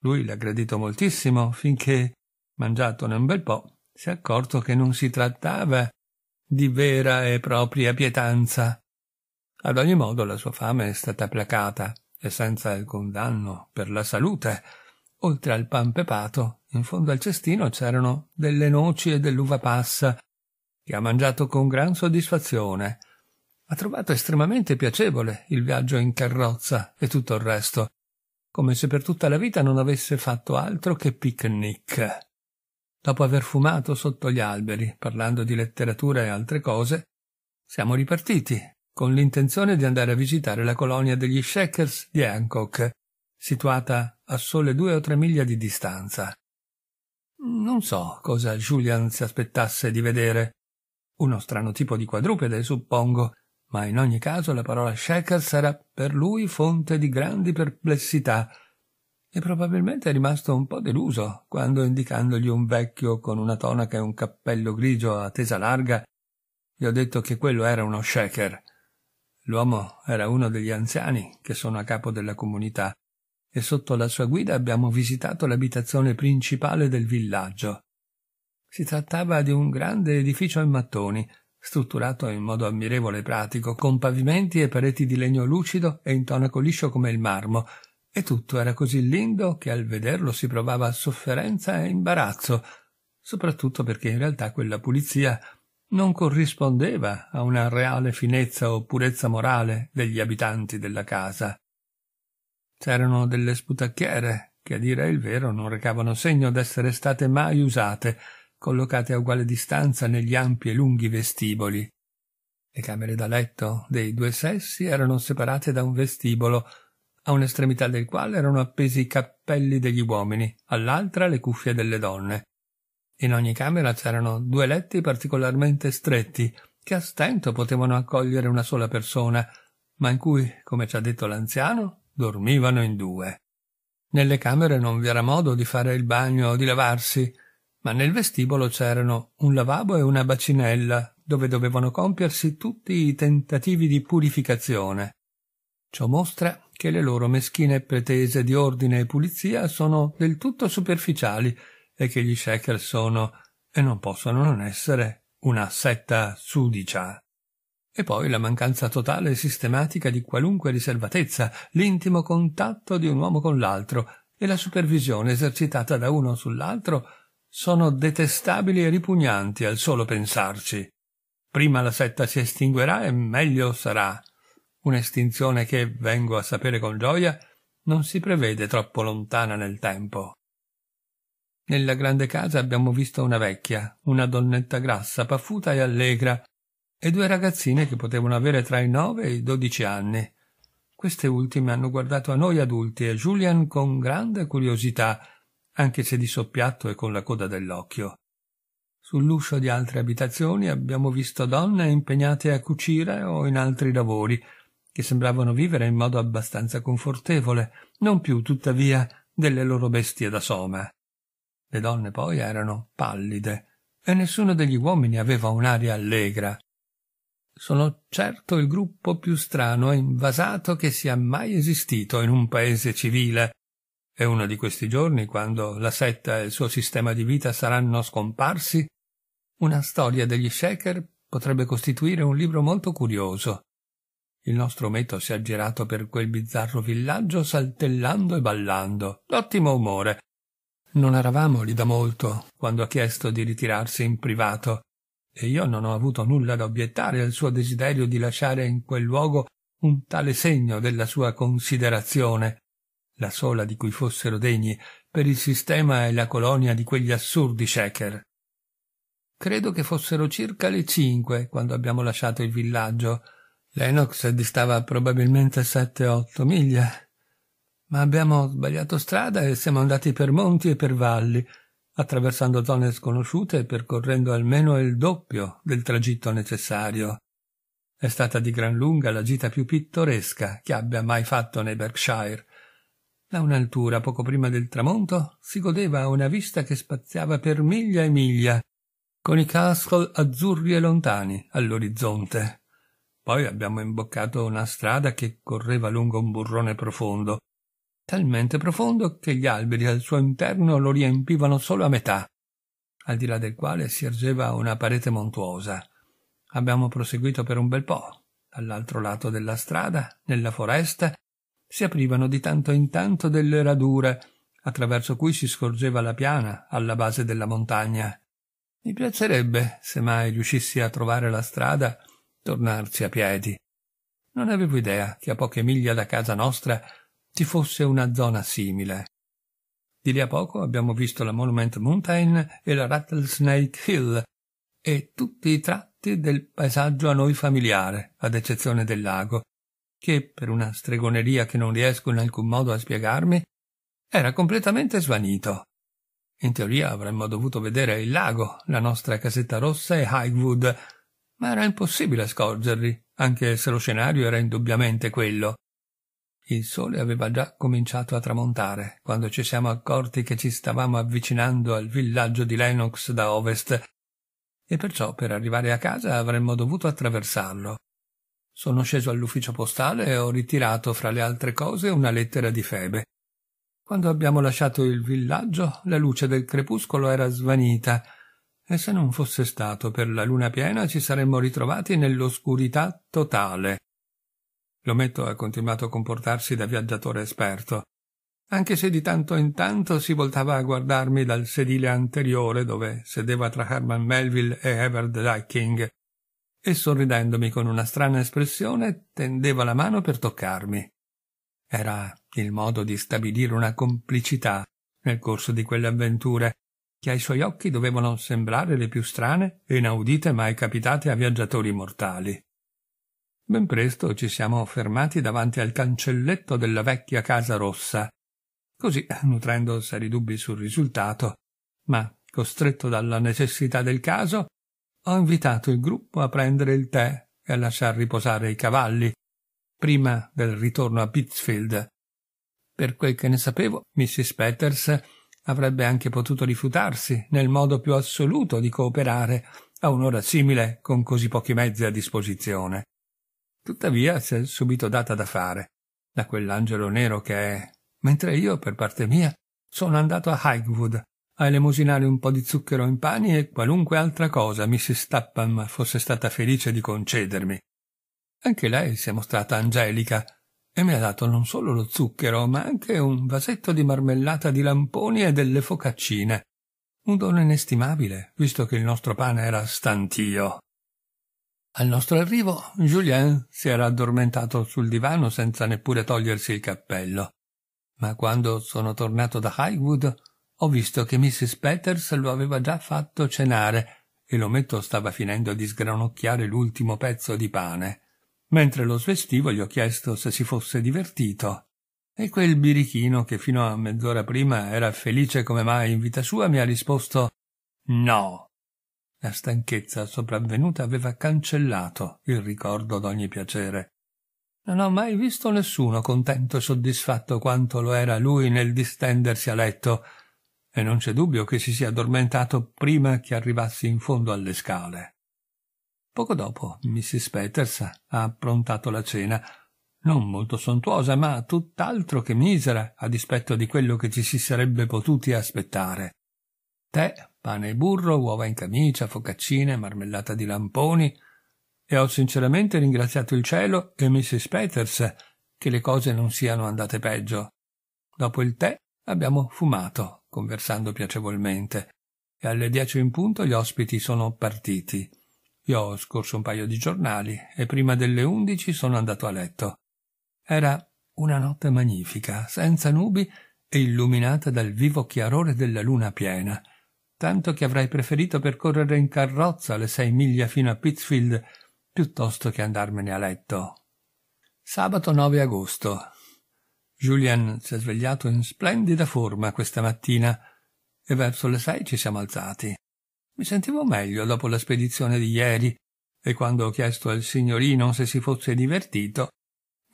Lui l'ha gradito moltissimo finché, mangiatone un bel po', si è accorto che non si trattava di vera e propria pietanza. Ad ogni modo la sua fame è stata placata e senza alcun danno per la salute. Oltre al pan pepato, in fondo al cestino c'erano delle noci e dell'uva passa, che ha mangiato con gran soddisfazione. Ha trovato estremamente piacevole il viaggio in carrozza e tutto il resto, come se per tutta la vita non avesse fatto altro che picnic. Dopo aver fumato sotto gli alberi, parlando di letteratura e altre cose, siamo ripartiti, con l'intenzione di andare a visitare la colonia degli Shakers di Hancock, situata a sole due o tre miglia di distanza. Non so cosa Julian si aspettasse di vedere. Uno strano tipo di quadrupede, suppongo, ma in ogni caso la parola Shakers sarà per lui fonte di grandi perplessità, e probabilmente è rimasto un po' deluso quando, indicandogli un vecchio con una tonaca e un cappello grigio a tesa larga, gli ho detto che quello era uno shaker. L'uomo era uno degli anziani che sono a capo della comunità e sotto la sua guida abbiamo visitato l'abitazione principale del villaggio. Si trattava di un grande edificio in mattoni, strutturato in modo ammirevole e pratico, con pavimenti e pareti di legno lucido e intonaco liscio come il marmo, e tutto era così lindo che al vederlo si provava sofferenza e imbarazzo, soprattutto perché in realtà quella pulizia non corrispondeva a una reale finezza o purezza morale degli abitanti della casa. C'erano delle sputacchiere che a dire il vero non recavano segno d'essere state mai usate, collocate a uguale distanza negli ampi e lunghi vestiboli. Le camere da letto dei due sessi erano separate da un vestibolo a un'estremità del quale erano appesi i cappelli degli uomini, all'altra le cuffie delle donne. In ogni camera c'erano due letti particolarmente stretti, che a stento potevano accogliere una sola persona, ma in cui, come ci ha detto l'anziano, dormivano in due. Nelle camere non vi era modo di fare il bagno o di lavarsi, ma nel vestibolo c'erano un lavabo e una bacinella dove dovevano compiersi tutti i tentativi di purificazione. Ciò mostra che le loro meschine pretese di ordine e pulizia sono del tutto superficiali e che gli Shaker sono, e non possono non essere, una setta sudicia. E poi la mancanza totale e sistematica di qualunque riservatezza, l'intimo contatto di un uomo con l'altro e la supervisione esercitata da uno sull'altro sono detestabili e ripugnanti al solo pensarci. Prima la setta si estinguerà e meglio sarà un'estinzione che, vengo a sapere con gioia, non si prevede troppo lontana nel tempo. Nella grande casa abbiamo visto una vecchia, una donnetta grassa, paffuta e allegra, e due ragazzine che potevano avere tra i nove e i dodici anni. Queste ultime hanno guardato a noi adulti e a Julian con grande curiosità, anche se di soppiatto e con la coda dell'occhio. Sull'uscio di altre abitazioni abbiamo visto donne impegnate a cucire o in altri lavori, che sembravano vivere in modo abbastanza confortevole, non più tuttavia delle loro bestie da soma. Le donne poi erano pallide e nessuno degli uomini aveva un'aria allegra. Sono certo il gruppo più strano e invasato che sia mai esistito in un paese civile, e uno di questi giorni, quando la setta e il suo sistema di vita saranno scomparsi, una storia degli Shaker potrebbe costituire un libro molto curioso. Il nostro meto si è aggirato per quel bizzarro villaggio saltellando e ballando, d'ottimo umore. Non eravamo lì da molto, quando ha chiesto di ritirarsi in privato, e io non ho avuto nulla da obiettare al suo desiderio di lasciare in quel luogo un tale segno della sua considerazione, la sola di cui fossero degni per il sistema e la colonia di quegli assurdi shaker. Credo che fossero circa le cinque quando abbiamo lasciato il villaggio, Lennox distava probabilmente 7-8 miglia, ma abbiamo sbagliato strada e siamo andati per monti e per valli, attraversando zone sconosciute e percorrendo almeno il doppio del tragitto necessario. È stata di gran lunga la gita più pittoresca che abbia mai fatto nei Berkshire. Da un'altura poco prima del tramonto si godeva una vista che spaziava per miglia e miglia, con i castle azzurri e lontani all'orizzonte. Poi abbiamo imboccato una strada che correva lungo un burrone profondo, talmente profondo che gli alberi al suo interno lo riempivano solo a metà, al di là del quale si ergeva una parete montuosa. Abbiamo proseguito per un bel po'. Dall'altro lato della strada, nella foresta, si aprivano di tanto in tanto delle radure, attraverso cui si scorgeva la piana alla base della montagna. Mi piacerebbe, se mai riuscissi a trovare la strada, tornarsi a piedi. Non avevo idea che a poche miglia da casa nostra ci fosse una zona simile. Di lì a poco abbiamo visto la Monument Mountain e la Rattlesnake Hill e tutti i tratti del paesaggio a noi familiare, ad eccezione del lago, che, per una stregoneria che non riesco in alcun modo a spiegarmi, era completamente svanito. In teoria avremmo dovuto vedere il lago, la nostra casetta rossa e Highwood, ma era impossibile scorgerli, anche se lo scenario era indubbiamente quello. Il sole aveva già cominciato a tramontare quando ci siamo accorti che ci stavamo avvicinando al villaggio di Lennox da ovest e perciò per arrivare a casa avremmo dovuto attraversarlo. Sono sceso all'ufficio postale e ho ritirato, fra le altre cose, una lettera di Febe. Quando abbiamo lasciato il villaggio, la luce del crepuscolo era svanita e se non fosse stato per la luna piena ci saremmo ritrovati nell'oscurità totale. L'ometto ha continuato a comportarsi da viaggiatore esperto, anche se di tanto in tanto si voltava a guardarmi dal sedile anteriore dove sedeva tra Herman Melville e Everard Dyking, e sorridendomi con una strana espressione tendeva la mano per toccarmi. Era il modo di stabilire una complicità nel corso di quelle avventure che ai suoi occhi dovevano sembrare le più strane e inaudite mai capitate a viaggiatori mortali. Ben presto ci siamo fermati davanti al cancelletto della vecchia Casa Rossa, così nutrendo seri dubbi sul risultato, ma costretto dalla necessità del caso, ho invitato il gruppo a prendere il tè e a lasciar riposare i cavalli, prima del ritorno a Pittsfield. Per quel che ne sapevo, Mrs. Peters avrebbe anche potuto rifiutarsi nel modo più assoluto di cooperare a un'ora simile con così pochi mezzi a disposizione. Tuttavia si è subito data da fare da quell'angelo nero che è, mentre io, per parte mia, sono andato a Highwood a elemosinare un po' di zucchero in pani e qualunque altra cosa Mrs. Tapham fosse stata felice di concedermi. Anche lei si è mostrata angelica e mi ha dato non solo lo zucchero, ma anche un vasetto di marmellata di lamponi e delle focaccine. Un dono inestimabile, visto che il nostro pane era stantio. Al nostro arrivo, Julien si era addormentato sul divano senza neppure togliersi il cappello. Ma quando sono tornato da Highwood, ho visto che Mrs. Peters lo aveva già fatto cenare e l'ometto stava finendo di sgranocchiare l'ultimo pezzo di pane. Mentre lo svestivo gli ho chiesto se si fosse divertito e quel birichino che fino a mezz'ora prima era felice come mai in vita sua mi ha risposto no. La stanchezza sopravvenuta aveva cancellato il ricordo d'ogni piacere. Non ho mai visto nessuno contento e soddisfatto quanto lo era lui nel distendersi a letto, e non c'è dubbio che si sia addormentato prima che arrivassi in fondo alle scale. Poco dopo Mrs. Peters ha approntato la cena, non molto sontuosa, ma tutt'altro che misera, a dispetto di quello che ci si sarebbe potuti aspettare. Tè, pane e burro, uova in camicia, focaccine, marmellata di lamponi, e ho sinceramente ringraziato il cielo e Mrs. Peters che le cose non siano andate peggio. Dopo il tè abbiamo fumato, conversando piacevolmente, e alle dieci in punto gli ospiti sono partiti. Io ho scorso un paio di giornali e prima delle undici sono andato a letto. Era una notte magnifica, senza nubi e illuminata dal vivo chiarore della luna piena, tanto che avrei preferito percorrere in carrozza le sei miglia fino a Pittsfield piuttosto che andarmene a letto. Sabato 9 agosto. Julian si è svegliato in splendida forma questa mattina e verso le sei ci siamo alzati. Mi sentivo meglio dopo la spedizione di ieri e quando ho chiesto al signorino se si fosse divertito,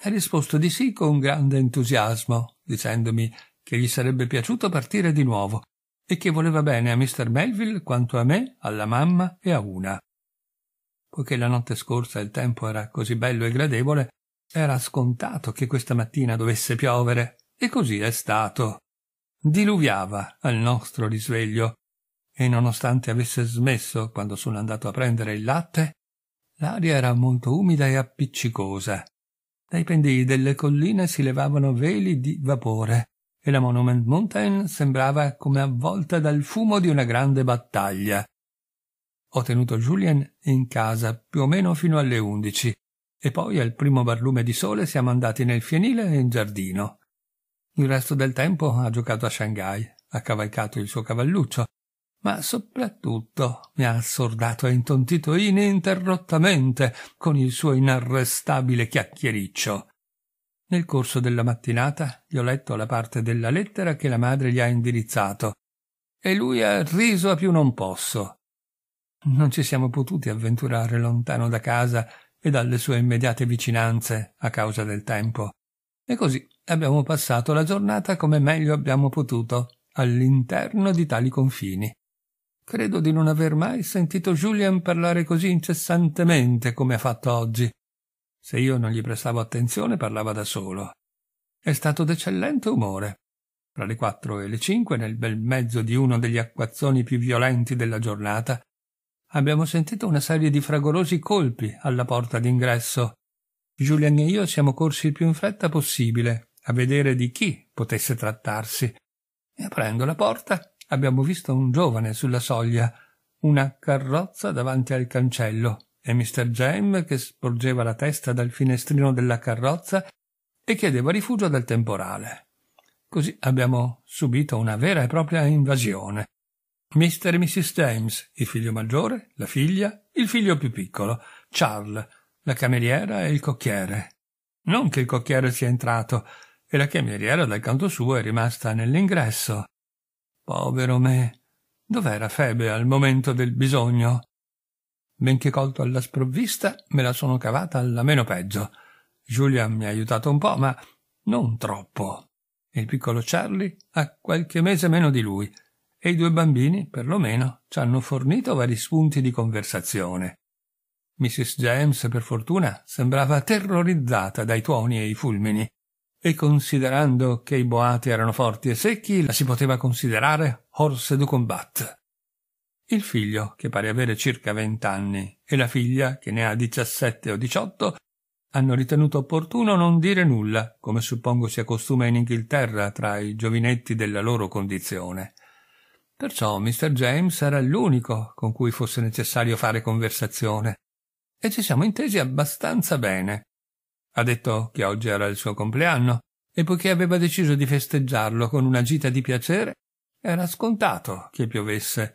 ha risposto di sì con grande entusiasmo, dicendomi che gli sarebbe piaciuto partire di nuovo e che voleva bene a Mr. Melville quanto a me, alla mamma e a una. Poiché la notte scorsa il tempo era così bello e gradevole, era scontato che questa mattina dovesse piovere, e così è stato. Diluviava al nostro risveglio e nonostante avesse smesso quando sono andato a prendere il latte, l'aria era molto umida e appiccicosa. Dai pendii delle colline si levavano veli di vapore e la Monument Mountain sembrava come avvolta dal fumo di una grande battaglia. Ho tenuto Julien in casa più o meno fino alle undici e poi al primo barlume di sole siamo andati nel fienile e in giardino. Il resto del tempo ha giocato a Shanghai, ha cavalcato il suo cavalluccio ma soprattutto mi ha assordato e intontito ininterrottamente con il suo inarrestabile chiacchiericcio. Nel corso della mattinata gli ho letto la parte della lettera che la madre gli ha indirizzato e lui ha riso a più non posso. Non ci siamo potuti avventurare lontano da casa e dalle sue immediate vicinanze a causa del tempo. E così abbiamo passato la giornata come meglio abbiamo potuto all'interno di tali confini. Credo di non aver mai sentito Julian parlare così incessantemente come ha fatto oggi. Se io non gli prestavo attenzione parlava da solo. È stato d'eccellente umore. Tra le quattro e le cinque, nel bel mezzo di uno degli acquazzoni più violenti della giornata, abbiamo sentito una serie di fragorosi colpi alla porta d'ingresso. Julian e io siamo corsi il più in fretta possibile a vedere di chi potesse trattarsi. E aprendo la porta Abbiamo visto un giovane sulla soglia, una carrozza davanti al cancello e Mr. Jam che sporgeva la testa dal finestrino della carrozza e chiedeva rifugio dal temporale. Così abbiamo subito una vera e propria invasione. Mr. e Mrs. James, il figlio maggiore, la figlia, il figlio più piccolo, Charles, la cameriera e il cocchiere. Non che il cocchiere sia entrato, e la cameriera dal canto suo è rimasta nell'ingresso. Povero me. Dov'era Febe al momento del bisogno? Benché colto alla sprovvista, me la sono cavata alla meno peggio. Giulia mi ha aiutato un po', ma non troppo. Il piccolo Charlie ha qualche mese meno di lui e i due bambini, perlomeno, ci hanno fornito vari spunti di conversazione. Mrs. James, per fortuna, sembrava terrorizzata dai tuoni e i fulmini, e considerando che i boati erano forti e secchi, la si poteva considerare horse du combat. Il figlio, che pare avere circa vent'anni, e la figlia, che ne ha diciassette o diciotto, hanno ritenuto opportuno non dire nulla, come suppongo sia costume in Inghilterra tra i giovinetti della loro condizione. Perciò Mr. James era l'unico con cui fosse necessario fare conversazione, e ci siamo intesi abbastanza bene, ha detto che oggi era il suo compleanno e poiché aveva deciso di festeggiarlo con una gita di piacere, era scontato che piovesse.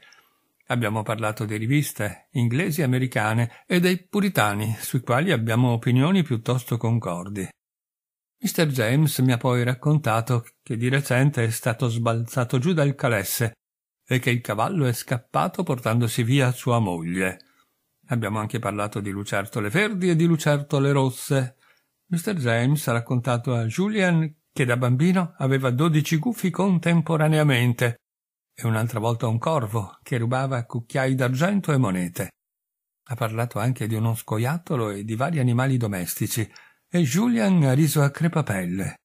Abbiamo parlato di riviste inglesi e americane e dei puritani, sui quali abbiamo opinioni piuttosto concordi. Mr. James mi ha poi raccontato che di recente è stato sbalzato giù dal calesse e che il cavallo è scappato portandosi via sua moglie. Abbiamo anche parlato di lucertole verdi e di lucertole rosse, Mr. James ha raccontato a Julian che da bambino aveva dodici gufi contemporaneamente e un'altra volta un corvo che rubava cucchiai d'argento e monete. Ha parlato anche di uno scoiattolo e di vari animali domestici e Julian ha riso a crepapelle.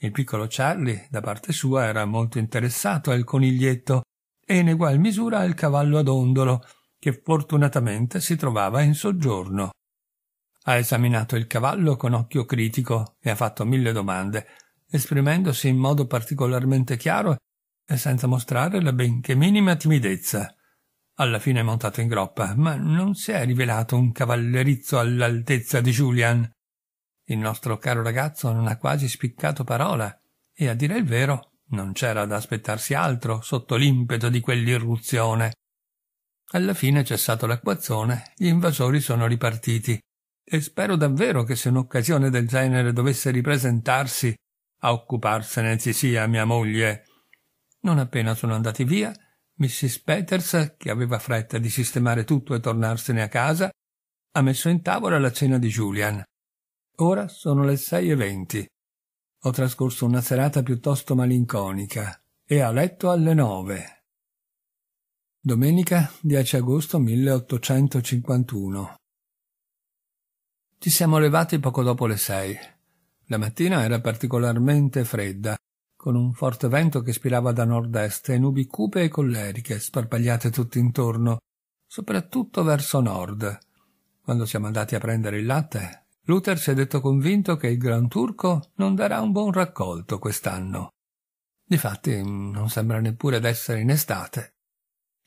Il piccolo Charlie, da parte sua, era molto interessato al coniglietto e in egual misura al cavallo ad ondolo, che fortunatamente si trovava in soggiorno. Ha esaminato il cavallo con occhio critico e ha fatto mille domande, esprimendosi in modo particolarmente chiaro e senza mostrare la benché minima timidezza. Alla fine è montato in groppa, ma non si è rivelato un cavallerizzo all'altezza di Julian. Il nostro caro ragazzo non ha quasi spiccato parola, e a dire il vero non c'era da aspettarsi altro sotto l'impeto di quell'irruzione. Alla fine cessato l'acquazzone, gli invasori sono ripartiti e spero davvero che se un'occasione del genere dovesse ripresentarsi a occuparsene ci sia mia moglie. Non appena sono andati via, Mrs. Peters, che aveva fretta di sistemare tutto e tornarsene a casa, ha messo in tavola la cena di Julian. Ora sono le sei e venti. Ho trascorso una serata piuttosto malinconica e a letto alle nove. Domenica 10 agosto 1851. Ci siamo levati poco dopo le sei. La mattina era particolarmente fredda, con un forte vento che spirava da nord-est e nubi cupe e colleriche sparpagliate tutt'intorno, soprattutto verso nord. Quando siamo andati a prendere il latte, Luther si è detto convinto che il Gran Turco non darà un buon raccolto quest'anno. Difatti, non sembra neppure d'essere in estate.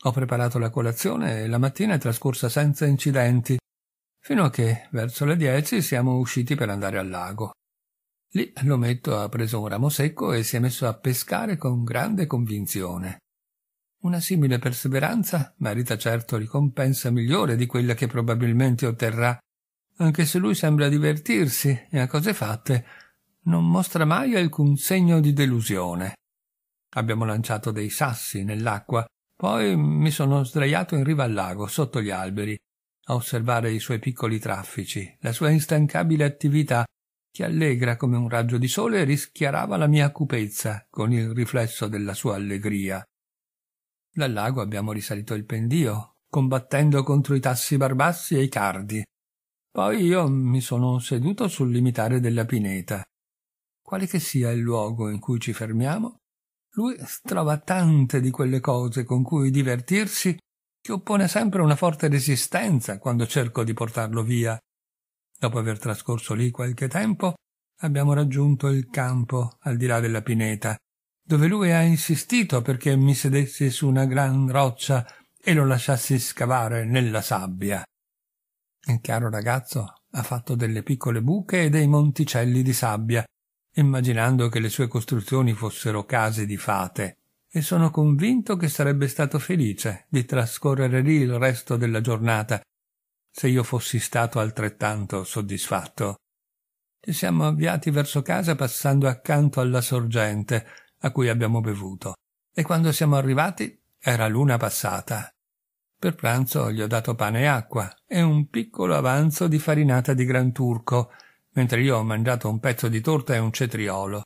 Ho preparato la colazione e la mattina è trascorsa senza incidenti, fino a che, verso le dieci siamo usciti per andare al lago. Lì l'ometto ha preso un ramo secco e si è messo a pescare con grande convinzione. Una simile perseveranza merita certo ricompensa migliore di quella che probabilmente otterrà, anche se lui sembra divertirsi e a cose fatte non mostra mai alcun segno di delusione. Abbiamo lanciato dei sassi nell'acqua, poi mi sono sdraiato in riva al lago, sotto gli alberi, a osservare i suoi piccoli traffici, la sua instancabile attività che allegra come un raggio di sole rischiarava la mia cupezza con il riflesso della sua allegria. Dal lago abbiamo risalito il pendio, combattendo contro i tassi barbassi e i cardi. Poi io mi sono seduto sul limitare della pineta. Quale che sia il luogo in cui ci fermiamo, lui trova tante di quelle cose con cui divertirsi che oppone sempre una forte resistenza quando cerco di portarlo via. Dopo aver trascorso lì qualche tempo, abbiamo raggiunto il campo al di là della pineta, dove lui ha insistito perché mi sedessi su una gran roccia e lo lasciassi scavare nella sabbia. Il chiaro ragazzo ha fatto delle piccole buche e dei monticelli di sabbia, immaginando che le sue costruzioni fossero case di fate e sono convinto che sarebbe stato felice di trascorrere lì il resto della giornata se io fossi stato altrettanto soddisfatto. Ci siamo avviati verso casa passando accanto alla sorgente a cui abbiamo bevuto e quando siamo arrivati era l'una passata. Per pranzo gli ho dato pane e acqua e un piccolo avanzo di farinata di gran turco, mentre io ho mangiato un pezzo di torta e un cetriolo.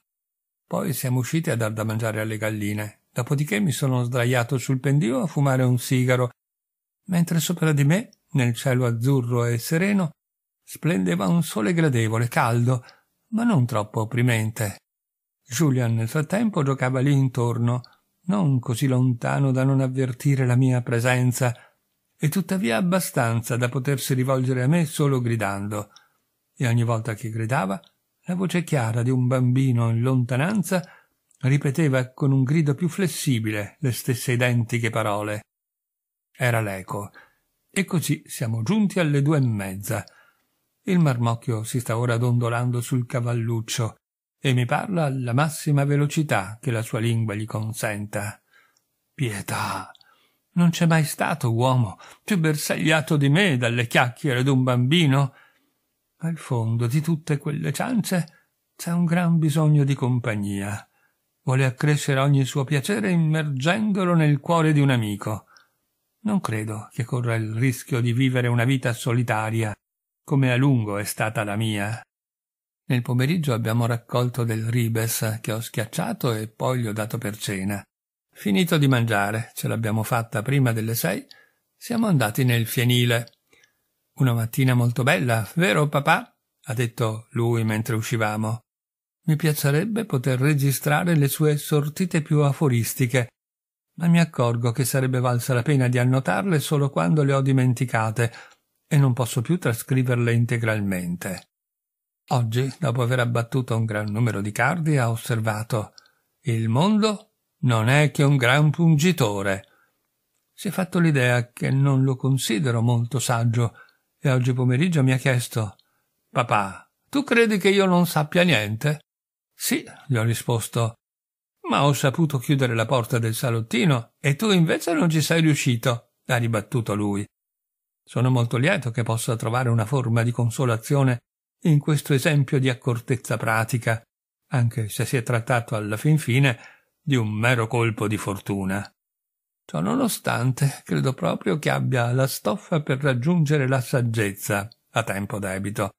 Poi siamo usciti a dar da mangiare alle galline Dopodiché mi sono sdraiato sul pendio a fumare un sigaro, mentre sopra di me, nel cielo azzurro e sereno, splendeva un sole gradevole, caldo, ma non troppo opprimente. Julian nel frattempo giocava lì intorno, non così lontano da non avvertire la mia presenza, e tuttavia abbastanza da potersi rivolgere a me solo gridando. E ogni volta che gridava, la voce chiara di un bambino in lontananza ripeteva con un grido più flessibile le stesse identiche parole. Era l'eco. E così siamo giunti alle due e mezza. Il marmocchio si sta ora dondolando sul cavalluccio e mi parla alla massima velocità che la sua lingua gli consenta. Pietà! Non c'è mai stato uomo più bersagliato di me dalle chiacchiere d'un bambino. Al fondo di tutte quelle ciance c'è un gran bisogno di compagnia vuole accrescere ogni suo piacere immergendolo nel cuore di un amico. Non credo che corra il rischio di vivere una vita solitaria, come a lungo è stata la mia. Nel pomeriggio abbiamo raccolto del ribes che ho schiacciato e poi gli ho dato per cena. Finito di mangiare, ce l'abbiamo fatta prima delle sei, siamo andati nel fienile. Una mattina molto bella, vero papà? ha detto lui mentre uscivamo. Mi piacerebbe poter registrare le sue sortite più aforistiche, ma mi accorgo che sarebbe valsa la pena di annotarle solo quando le ho dimenticate e non posso più trascriverle integralmente. Oggi, dopo aver abbattuto un gran numero di cardi, ha osservato Il mondo non è che un gran pungitore. Si è fatto l'idea che non lo considero molto saggio e oggi pomeriggio mi ha chiesto Papà, tu credi che io non sappia niente? Sì, gli ho risposto. Ma ho saputo chiudere la porta del salottino e tu invece non ci sei riuscito, ha ribattuto lui. Sono molto lieto che possa trovare una forma di consolazione in questo esempio di accortezza pratica, anche se si è trattato alla fin fine di un mero colpo di fortuna. Ciò nonostante, credo proprio che abbia la stoffa per raggiungere la saggezza a tempo debito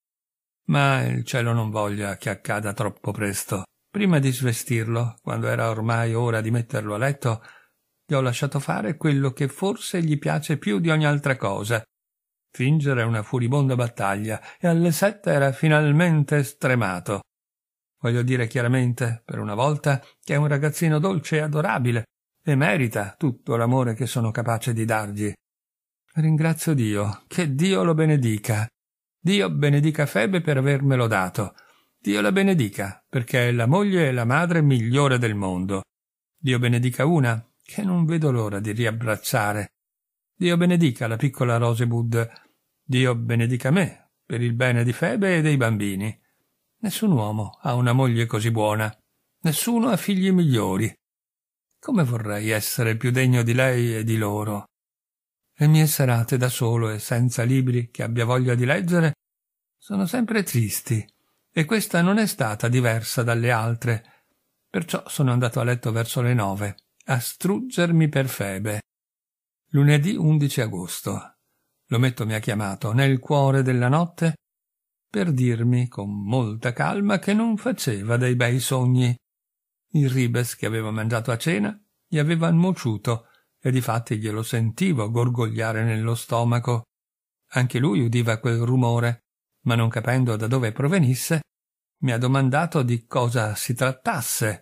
ma il cielo non voglia che accada troppo presto. Prima di svestirlo, quando era ormai ora di metterlo a letto, gli ho lasciato fare quello che forse gli piace più di ogni altra cosa fingere una furibonda battaglia, e alle sette era finalmente stremato. Voglio dire chiaramente, per una volta, che è un ragazzino dolce e adorabile, e merita tutto l'amore che sono capace di dargli. Ringrazio Dio, che Dio lo benedica. Dio benedica Febe per avermelo dato. Dio la benedica, perché è la moglie e la madre migliore del mondo. Dio benedica una, che non vedo l'ora di riabbracciare. Dio benedica la piccola Rosebud. Dio benedica me, per il bene di Febe e dei bambini. Nessun uomo ha una moglie così buona. Nessuno ha figli migliori. Come vorrei essere più degno di lei e di loro. Le mie serate da solo e senza libri che abbia voglia di leggere sono sempre tristi, e questa non è stata diversa dalle altre, perciò sono andato a letto verso le nove, a struggermi per febe. Lunedì 11 agosto. L'ometto mi ha chiamato nel cuore della notte per dirmi con molta calma che non faceva dei bei sogni. Il ribes che aveva mangiato a cena gli aveva mociuto e difatti glielo sentivo gorgogliare nello stomaco. Anche lui udiva quel rumore, ma non capendo da dove provenisse, mi ha domandato di cosa si trattasse.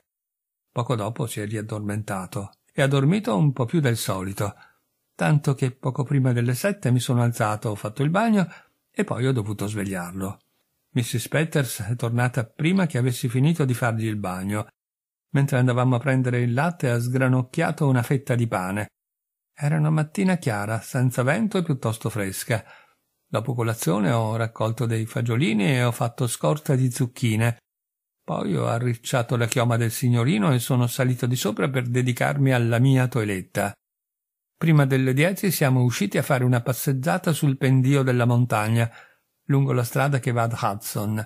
Poco dopo si è riaddormentato e ha dormito un po più del solito, tanto che poco prima delle sette mi sono alzato, ho fatto il bagno e poi ho dovuto svegliarlo. Mrs. Peters è tornata prima che avessi finito di fargli il bagno mentre andavamo a prendere il latte ha sgranocchiato una fetta di pane. Era una mattina chiara, senza vento e piuttosto fresca. Dopo colazione ho raccolto dei fagiolini e ho fatto scorta di zucchine. Poi ho arricciato la chioma del signorino e sono salito di sopra per dedicarmi alla mia toeletta. Prima delle dieci siamo usciti a fare una passeggiata sul pendio della montagna, lungo la strada che va ad Hudson.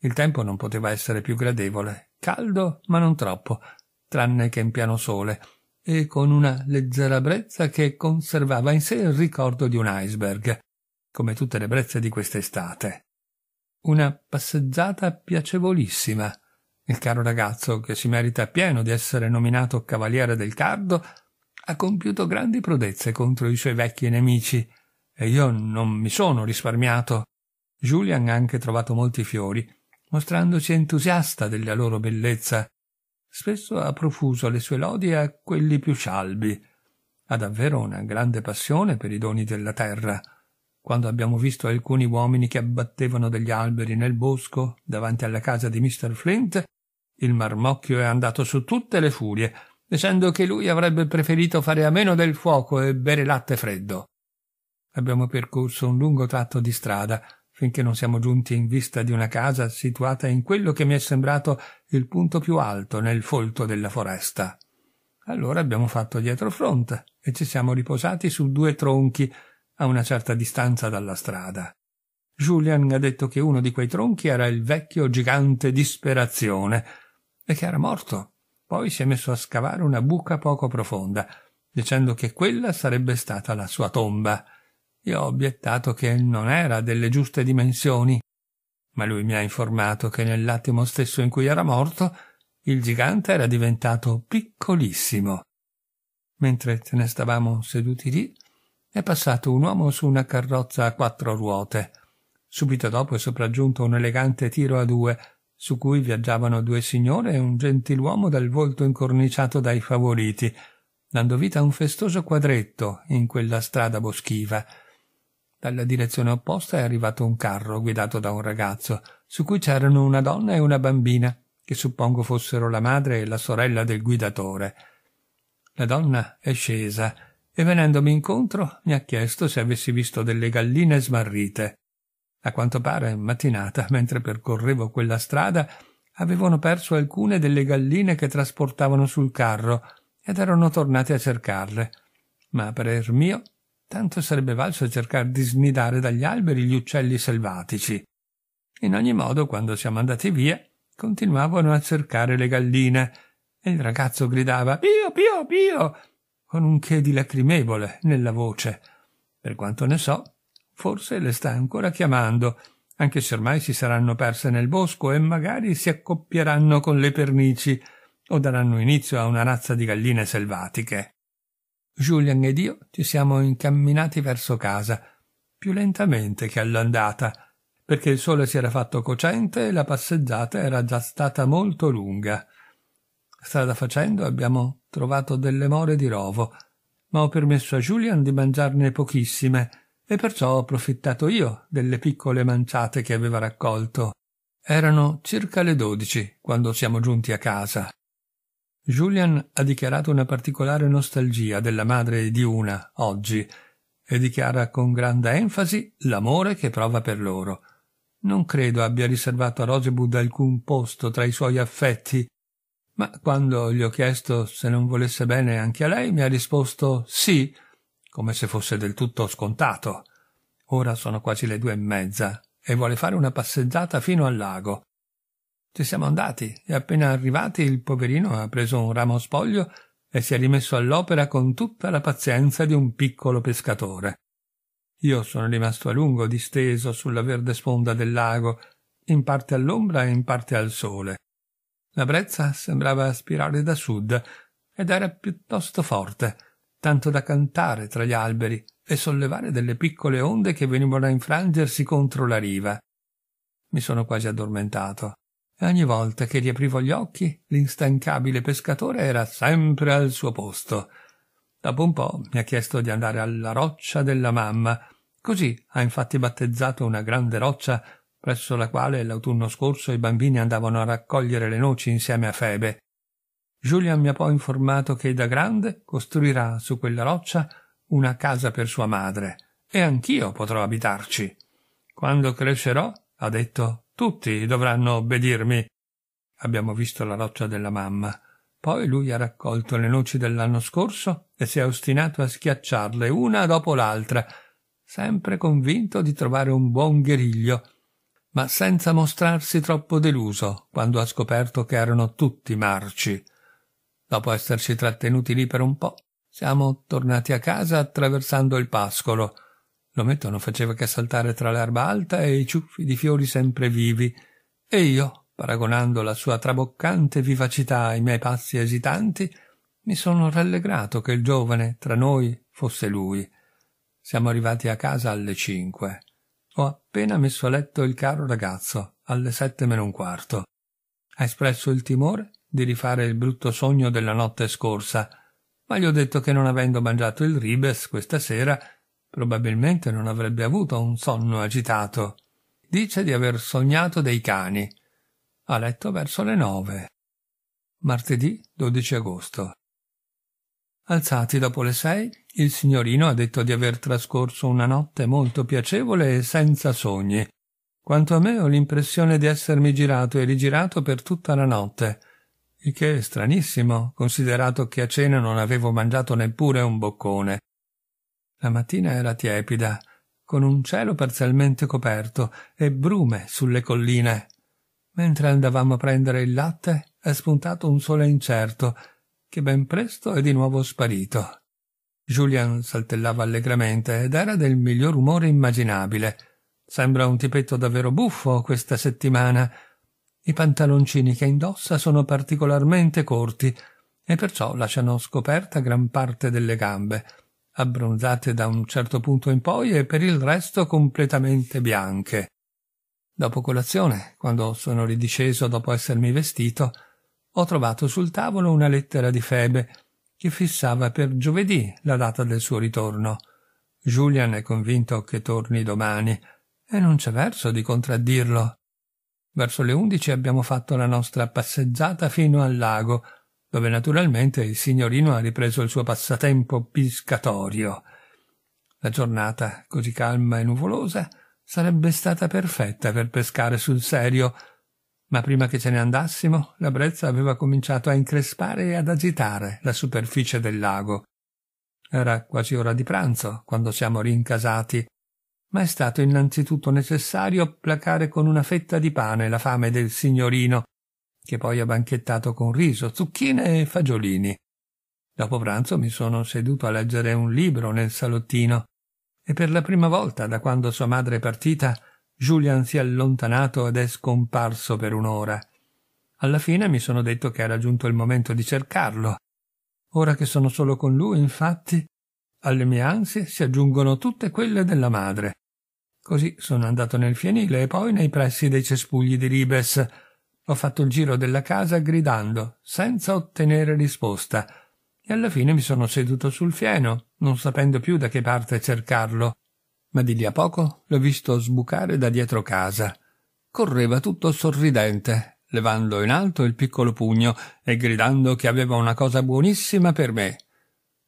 Il tempo non poteva essere più gradevole caldo ma non troppo, tranne che in piano sole, e con una leggera brezza che conservava in sé il ricordo di un iceberg, come tutte le brezze di quest'estate. Una passeggiata piacevolissima. Il caro ragazzo, che si merita pieno di essere nominato cavaliere del cardo, ha compiuto grandi prodezze contro i suoi vecchi nemici, e io non mi sono risparmiato. Julian ha anche trovato molti fiori, mostrandosi entusiasta della loro bellezza. Spesso ha profuso le sue lodi a quelli più scialbi. Ha davvero una grande passione per i doni della terra. Quando abbiamo visto alcuni uomini che abbattevano degli alberi nel bosco davanti alla casa di Mr. Flint, il marmocchio è andato su tutte le furie, dicendo che lui avrebbe preferito fare a meno del fuoco e bere latte freddo. Abbiamo percorso un lungo tratto di strada finché non siamo giunti in vista di una casa situata in quello che mi è sembrato il punto più alto nel folto della foresta. Allora abbiamo fatto dietro fronte e ci siamo riposati su due tronchi a una certa distanza dalla strada. Julian ha detto che uno di quei tronchi era il vecchio gigante disperazione e che era morto. Poi si è messo a scavare una buca poco profonda, dicendo che quella sarebbe stata la sua tomba. Io ho obiettato che non era delle giuste dimensioni, ma lui mi ha informato che nell'attimo stesso in cui era morto il gigante era diventato piccolissimo. Mentre ce ne stavamo seduti lì, è passato un uomo su una carrozza a quattro ruote. Subito dopo è sopraggiunto un elegante tiro a due, su cui viaggiavano due signore e un gentiluomo dal volto incorniciato dai favoriti, dando vita a un festoso quadretto in quella strada boschiva. Dalla direzione opposta è arrivato un carro guidato da un ragazzo, su cui c'erano una donna e una bambina, che suppongo fossero la madre e la sorella del guidatore. La donna è scesa e venendomi incontro mi ha chiesto se avessi visto delle galline smarrite. A quanto pare, mattinata, mentre percorrevo quella strada, avevano perso alcune delle galline che trasportavano sul carro ed erano tornate a cercarle. Ma a parer mio tanto sarebbe valso cercare di snidare dagli alberi gli uccelli selvatici. In ogni modo, quando siamo andati via, continuavano a cercare le galline e il ragazzo gridava Pio, Pio, Pio, con un che di lacrimevole nella voce. Per quanto ne so, forse le sta ancora chiamando, anche se ormai si saranno perse nel bosco e magari si accoppieranno con le pernici o daranno inizio a una razza di galline selvatiche. Julian ed io ci siamo incamminati verso casa, più lentamente che all'andata, perché il sole si era fatto cocente e la passeggiata era già stata molto lunga. Strada facendo abbiamo trovato delle more di rovo, ma ho permesso a Julian di mangiarne pochissime e perciò ho approfittato io delle piccole manciate che aveva raccolto. Erano circa le dodici quando siamo giunti a casa. Julian ha dichiarato una particolare nostalgia della madre di una, oggi, e dichiara con grande enfasi l'amore che prova per loro. Non credo abbia riservato a Rosebud alcun posto tra i suoi affetti, ma quando gli ho chiesto se non volesse bene anche a lei mi ha risposto sì, come se fosse del tutto scontato. Ora sono quasi le due e mezza e vuole fare una passeggiata fino al lago. Ci siamo andati e appena arrivati il poverino ha preso un ramo spoglio e si è rimesso all'opera con tutta la pazienza di un piccolo pescatore. Io sono rimasto a lungo disteso sulla verde sponda del lago, in parte all'ombra e in parte al sole. La brezza sembrava aspirare da sud ed era piuttosto forte, tanto da cantare tra gli alberi e sollevare delle piccole onde che venivano a infrangersi contro la riva. Mi sono quasi addormentato e ogni volta che riaprivo gli occhi l'instancabile pescatore era sempre al suo posto. Dopo un po' mi ha chiesto di andare alla roccia della mamma, così ha infatti battezzato una grande roccia presso la quale l'autunno scorso i bambini andavano a raccogliere le noci insieme a Febe. Julian mi ha poi informato che da grande costruirà su quella roccia una casa per sua madre e anch'io potrò abitarci. Quando crescerò, ha detto, tutti dovranno obbedirmi. Abbiamo visto la roccia della mamma. Poi lui ha raccolto le noci dell'anno scorso e si è ostinato a schiacciarle una dopo l'altra, sempre convinto di trovare un buon guerriglio, ma senza mostrarsi troppo deluso quando ha scoperto che erano tutti marci. Dopo esserci trattenuti lì per un po', siamo tornati a casa attraversando il pascolo. L'ometto non faceva che saltare tra l'erba alta e i ciuffi di fiori sempre vivi. E io, paragonando la sua traboccante vivacità ai miei passi esitanti, mi sono rallegrato che il giovane tra noi fosse lui. Siamo arrivati a casa alle cinque. Ho appena messo a letto il caro ragazzo, alle sette meno un quarto. Ha espresso il timore di rifare il brutto sogno della notte scorsa, ma gli ho detto che non avendo mangiato il ribes questa sera Probabilmente non avrebbe avuto un sonno agitato. Dice di aver sognato dei cani. Ha letto verso le nove. Martedì 12 agosto. Alzati dopo le sei, il signorino ha detto di aver trascorso una notte molto piacevole e senza sogni. Quanto a me ho l'impressione di essermi girato e rigirato per tutta la notte, il che è stranissimo, considerato che a cena non avevo mangiato neppure un boccone. La mattina era tiepida, con un cielo parzialmente coperto e brume sulle colline. Mentre andavamo a prendere il latte è spuntato un sole incerto, che ben presto è di nuovo sparito. Julian saltellava allegramente ed era del miglior umore immaginabile. Sembra un tipetto davvero buffo questa settimana. I pantaloncini che indossa sono particolarmente corti e perciò lasciano scoperta gran parte delle gambe abbronzate da un certo punto in poi e per il resto completamente bianche. Dopo colazione, quando sono ridisceso dopo essermi vestito, ho trovato sul tavolo una lettera di Febe che fissava per giovedì la data del suo ritorno. Julian è convinto che torni domani e non c'è verso di contraddirlo. Verso le undici abbiamo fatto la nostra passeggiata fino al lago dove naturalmente il signorino ha ripreso il suo passatempo piscatorio. La giornata, così calma e nuvolosa, sarebbe stata perfetta per pescare sul serio, ma prima che ce ne andassimo la brezza aveva cominciato a increspare e ad agitare la superficie del lago. Era quasi ora di pranzo quando siamo rincasati, ma è stato innanzitutto necessario placare con una fetta di pane la fame del signorino che poi ha banchettato con riso, zucchine e fagiolini. Dopo pranzo mi sono seduto a leggere un libro nel salottino e per la prima volta da quando sua madre è partita Julian si è allontanato ed è scomparso per un'ora. Alla fine mi sono detto che era giunto il momento di cercarlo. Ora che sono solo con lui, infatti, alle mie ansie si aggiungono tutte quelle della madre. Così sono andato nel fienile e poi nei pressi dei cespugli di Ribes, ho fatto il giro della casa gridando, senza ottenere risposta, e alla fine mi sono seduto sul fieno, non sapendo più da che parte cercarlo. Ma di lì a poco l'ho visto sbucare da dietro casa. Correva tutto sorridente, levando in alto il piccolo pugno e gridando che aveva una cosa buonissima per me.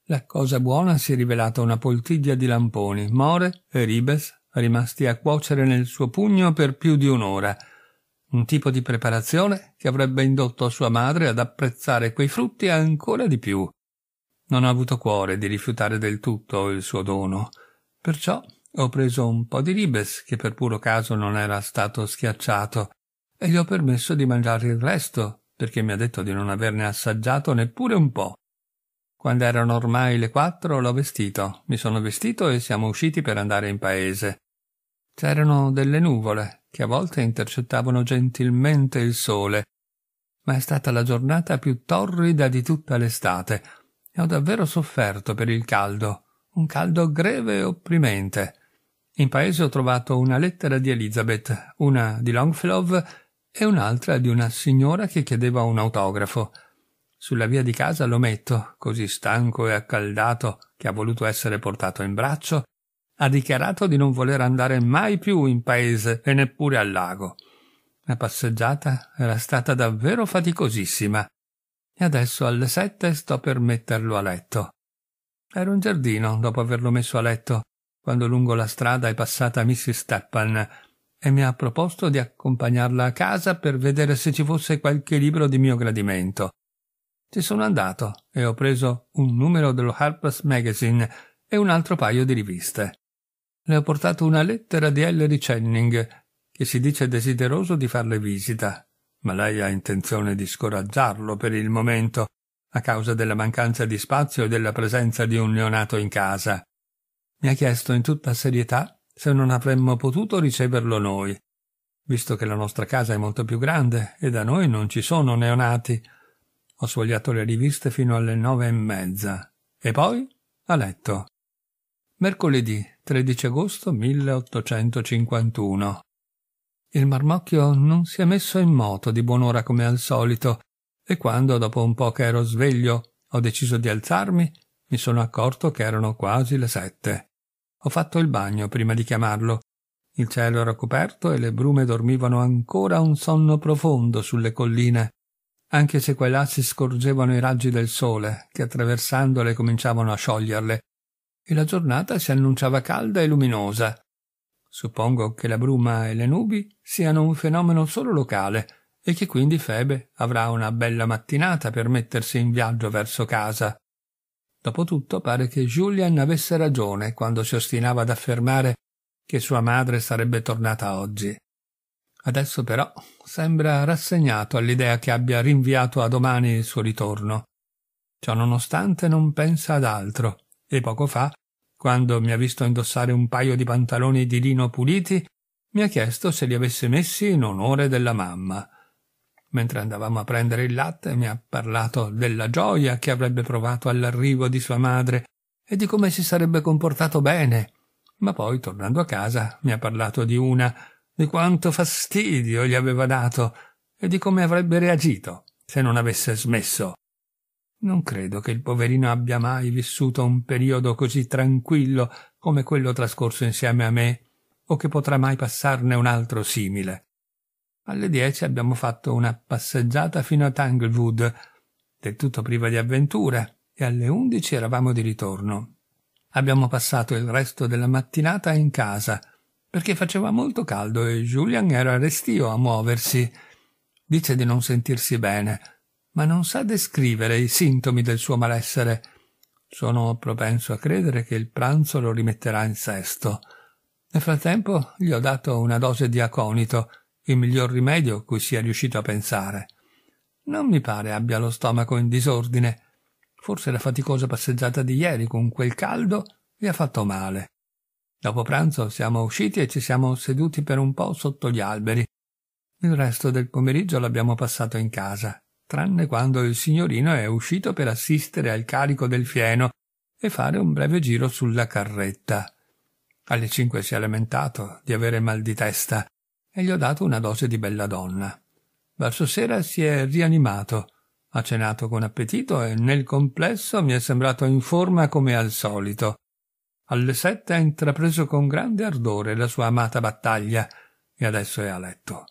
La cosa buona si è rivelata una poltiglia di lamponi, more e ribes, rimasti a cuocere nel suo pugno per più di un'ora un tipo di preparazione che avrebbe indotto sua madre ad apprezzare quei frutti ancora di più. Non ho avuto cuore di rifiutare del tutto il suo dono, perciò ho preso un po' di ribes che per puro caso non era stato schiacciato e gli ho permesso di mangiare il resto perché mi ha detto di non averne assaggiato neppure un po'. Quando erano ormai le quattro l'ho vestito, mi sono vestito e siamo usciti per andare in paese. C'erano delle nuvole che a volte intercettavano gentilmente il sole, ma è stata la giornata più torrida di tutta l'estate e ho davvero sofferto per il caldo, un caldo greve e opprimente. In paese ho trovato una lettera di Elizabeth, una di Longfellow e un'altra di una signora che chiedeva un autografo. Sulla via di casa l'ometto, così stanco e accaldato che ha voluto essere portato in braccio, ha dichiarato di non voler andare mai più in paese e neppure al lago. La passeggiata era stata davvero faticosissima e adesso alle sette sto per metterlo a letto. Era un giardino dopo averlo messo a letto, quando lungo la strada è passata Mrs. Steppan e mi ha proposto di accompagnarla a casa per vedere se ci fosse qualche libro di mio gradimento. Ci sono andato e ho preso un numero dello Harper's Magazine e un altro paio di riviste le ho portato una lettera di Ellery Channing, che si dice desideroso di farle visita, ma lei ha intenzione di scoraggiarlo per il momento, a causa della mancanza di spazio e della presenza di un neonato in casa. Mi ha chiesto in tutta serietà se non avremmo potuto riceverlo noi, visto che la nostra casa è molto più grande e da noi non ci sono neonati. Ho sfogliato le riviste fino alle nove e mezza e poi a letto. Mercoledì 13 agosto 1851. Il marmocchio non si è messo in moto di buon'ora come al solito, e quando, dopo un po' che ero sveglio, ho deciso di alzarmi, mi sono accorto che erano quasi le sette. Ho fatto il bagno prima di chiamarlo. Il cielo era coperto e le brume dormivano ancora un sonno profondo sulle colline, anche se qua e là si scorgevano i raggi del sole, che attraversandole cominciavano a scioglierle, e la giornata si annunciava calda e luminosa. Suppongo che la bruma e le nubi siano un fenomeno solo locale e che quindi Febe avrà una bella mattinata per mettersi in viaggio verso casa. Dopotutto pare che Julian avesse ragione quando si ostinava ad affermare che sua madre sarebbe tornata oggi. Adesso però sembra rassegnato all'idea che abbia rinviato a domani il suo ritorno. Ciò nonostante non pensa ad altro e poco fa quando mi ha visto indossare un paio di pantaloni di lino puliti, mi ha chiesto se li avesse messi in onore della mamma. Mentre andavamo a prendere il latte mi ha parlato della gioia che avrebbe provato all'arrivo di sua madre e di come si sarebbe comportato bene. Ma poi, tornando a casa, mi ha parlato di una, di quanto fastidio gli aveva dato e di come avrebbe reagito se non avesse smesso non credo che il poverino abbia mai vissuto un periodo così tranquillo come quello trascorso insieme a me, o che potrà mai passarne un altro simile. Alle dieci abbiamo fatto una passeggiata fino a Tanglewood, del tutto priva di avventure, e alle undici eravamo di ritorno. Abbiamo passato il resto della mattinata in casa, perché faceva molto caldo e Julian era restio a muoversi. Dice di non sentirsi bene, ma non sa descrivere i sintomi del suo malessere. Sono propenso a credere che il pranzo lo rimetterà in sesto. Nel frattempo gli ho dato una dose di aconito, il miglior rimedio cui sia riuscito a pensare. Non mi pare abbia lo stomaco in disordine. Forse la faticosa passeggiata di ieri con quel caldo gli ha fatto male. Dopo pranzo siamo usciti e ci siamo seduti per un po' sotto gli alberi. Il resto del pomeriggio l'abbiamo passato in casa, tranne quando il signorino è uscito per assistere al carico del fieno e fare un breve giro sulla carretta. Alle cinque si è lamentato di avere mal di testa e gli ho dato una dose di bella donna. Verso sera si è rianimato, ha cenato con appetito e nel complesso mi è sembrato in forma come al solito. Alle sette ha intrapreso con grande ardore la sua amata battaglia e adesso è a letto.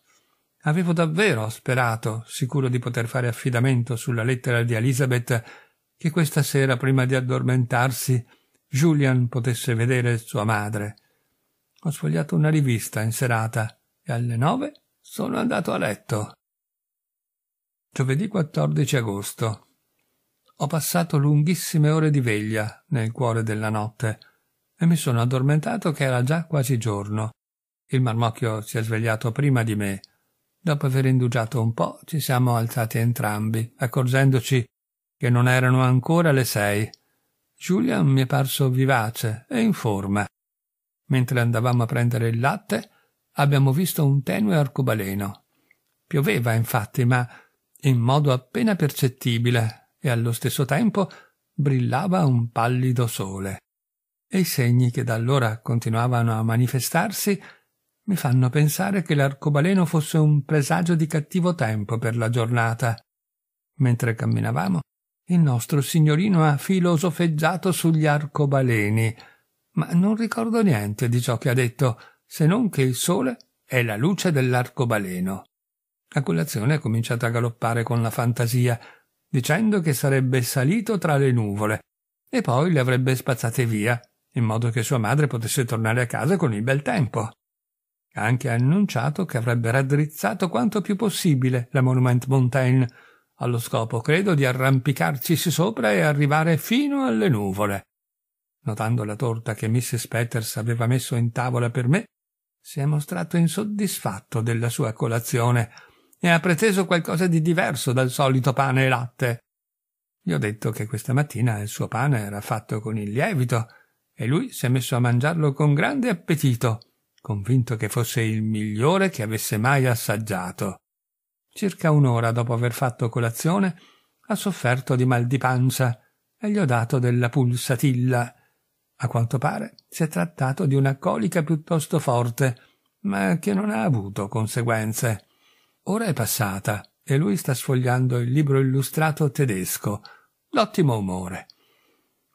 Avevo davvero sperato, sicuro di poter fare affidamento sulla lettera di Elizabeth, che questa sera, prima di addormentarsi, Julian potesse vedere sua madre. Ho sfogliato una rivista in serata e alle nove sono andato a letto. Giovedì 14 agosto. Ho passato lunghissime ore di veglia nel cuore della notte e mi sono addormentato che era già quasi giorno. Il marmocchio si è svegliato prima di me Dopo aver indugiato un po', ci siamo alzati entrambi, accorgendoci che non erano ancora le sei. Julian mi è parso vivace e in forma. Mentre andavamo a prendere il latte, abbiamo visto un tenue arcobaleno. Pioveva, infatti, ma in modo appena percettibile e allo stesso tempo brillava un pallido sole. E i segni che da allora continuavano a manifestarsi mi fanno pensare che l'arcobaleno fosse un presagio di cattivo tempo per la giornata. Mentre camminavamo, il nostro signorino ha filosofeggiato sugli arcobaleni, ma non ricordo niente di ciò che ha detto, se non che il sole è la luce dell'arcobaleno. A colazione è cominciato a galoppare con la fantasia, dicendo che sarebbe salito tra le nuvole e poi le avrebbe spazzate via, in modo che sua madre potesse tornare a casa con il bel tempo. Ha anche annunciato che avrebbe raddrizzato quanto più possibile la Monument Mountain, allo scopo, credo, di arrampicarcisi sopra e arrivare fino alle nuvole. Notando la torta che Mrs. Peters aveva messo in tavola per me, si è mostrato insoddisfatto della sua colazione e ha preteso qualcosa di diverso dal solito pane e latte. Gli ho detto che questa mattina il suo pane era fatto con il lievito e lui si è messo a mangiarlo con grande appetito convinto che fosse il migliore che avesse mai assaggiato. Circa un'ora dopo aver fatto colazione, ha sofferto di mal di pancia e gli ho dato della pulsatilla. A quanto pare si è trattato di una colica piuttosto forte, ma che non ha avuto conseguenze. Ora è passata e lui sta sfogliando il libro illustrato tedesco, d'ottimo umore.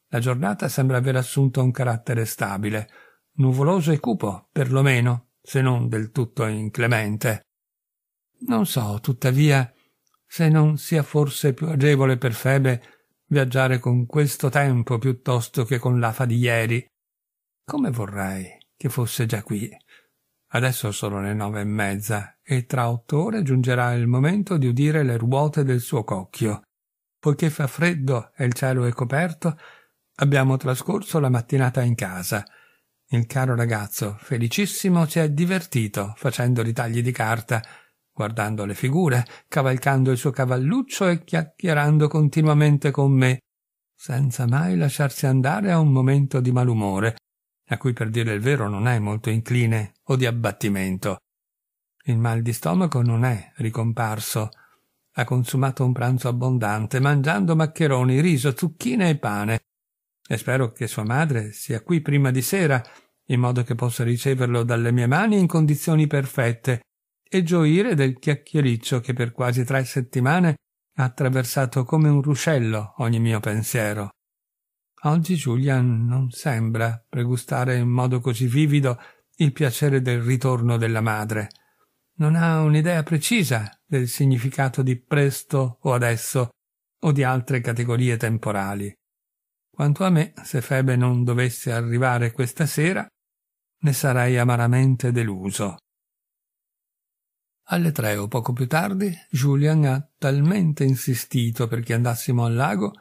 La giornata sembra aver assunto un carattere stabile, nuvoloso e cupo, perlomeno, se non del tutto inclemente. Non so, tuttavia, se non sia forse più agevole per Febe viaggiare con questo tempo piuttosto che con l'afa di ieri. Come vorrei che fosse già qui. Adesso sono le nove e mezza e tra otto ore giungerà il momento di udire le ruote del suo cocchio. Poiché fa freddo e il cielo è coperto, abbiamo trascorso la mattinata in casa il caro ragazzo, felicissimo, si è divertito facendo ritagli di carta, guardando le figure, cavalcando il suo cavalluccio e chiacchierando continuamente con me, senza mai lasciarsi andare a un momento di malumore, a cui per dire il vero non è molto incline o di abbattimento. Il mal di stomaco non è ricomparso. Ha consumato un pranzo abbondante, mangiando maccheroni, riso, zucchine e pane. E spero che sua madre sia qui prima di sera, in modo che possa riceverlo dalle mie mani in condizioni perfette e gioire del chiacchiericcio che per quasi tre settimane ha attraversato come un ruscello ogni mio pensiero. Oggi Julian non sembra pregustare in modo così vivido il piacere del ritorno della madre. Non ha un'idea precisa del significato di presto o adesso o di altre categorie temporali. Quanto a me, se Febe non dovesse arrivare questa sera, ne sarei amaramente deluso. Alle tre o poco più tardi, Julian ha talmente insistito perché andassimo al lago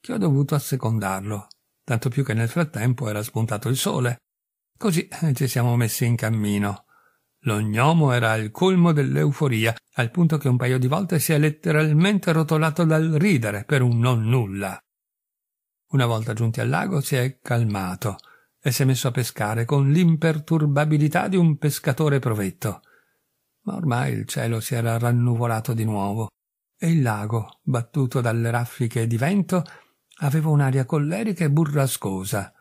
che ho dovuto assecondarlo, tanto più che nel frattempo era spuntato il sole. Così eh, ci siamo messi in cammino. Lo gnomo era al colmo dell'euforia, al punto che un paio di volte si è letteralmente rotolato dal ridere per un non nulla. Una volta giunti al lago si è calmato e si è messo a pescare con l'imperturbabilità di un pescatore provetto. Ma ormai il cielo si era rannuvolato di nuovo e il lago, battuto dalle raffiche di vento, aveva un'aria collerica e burrascosa.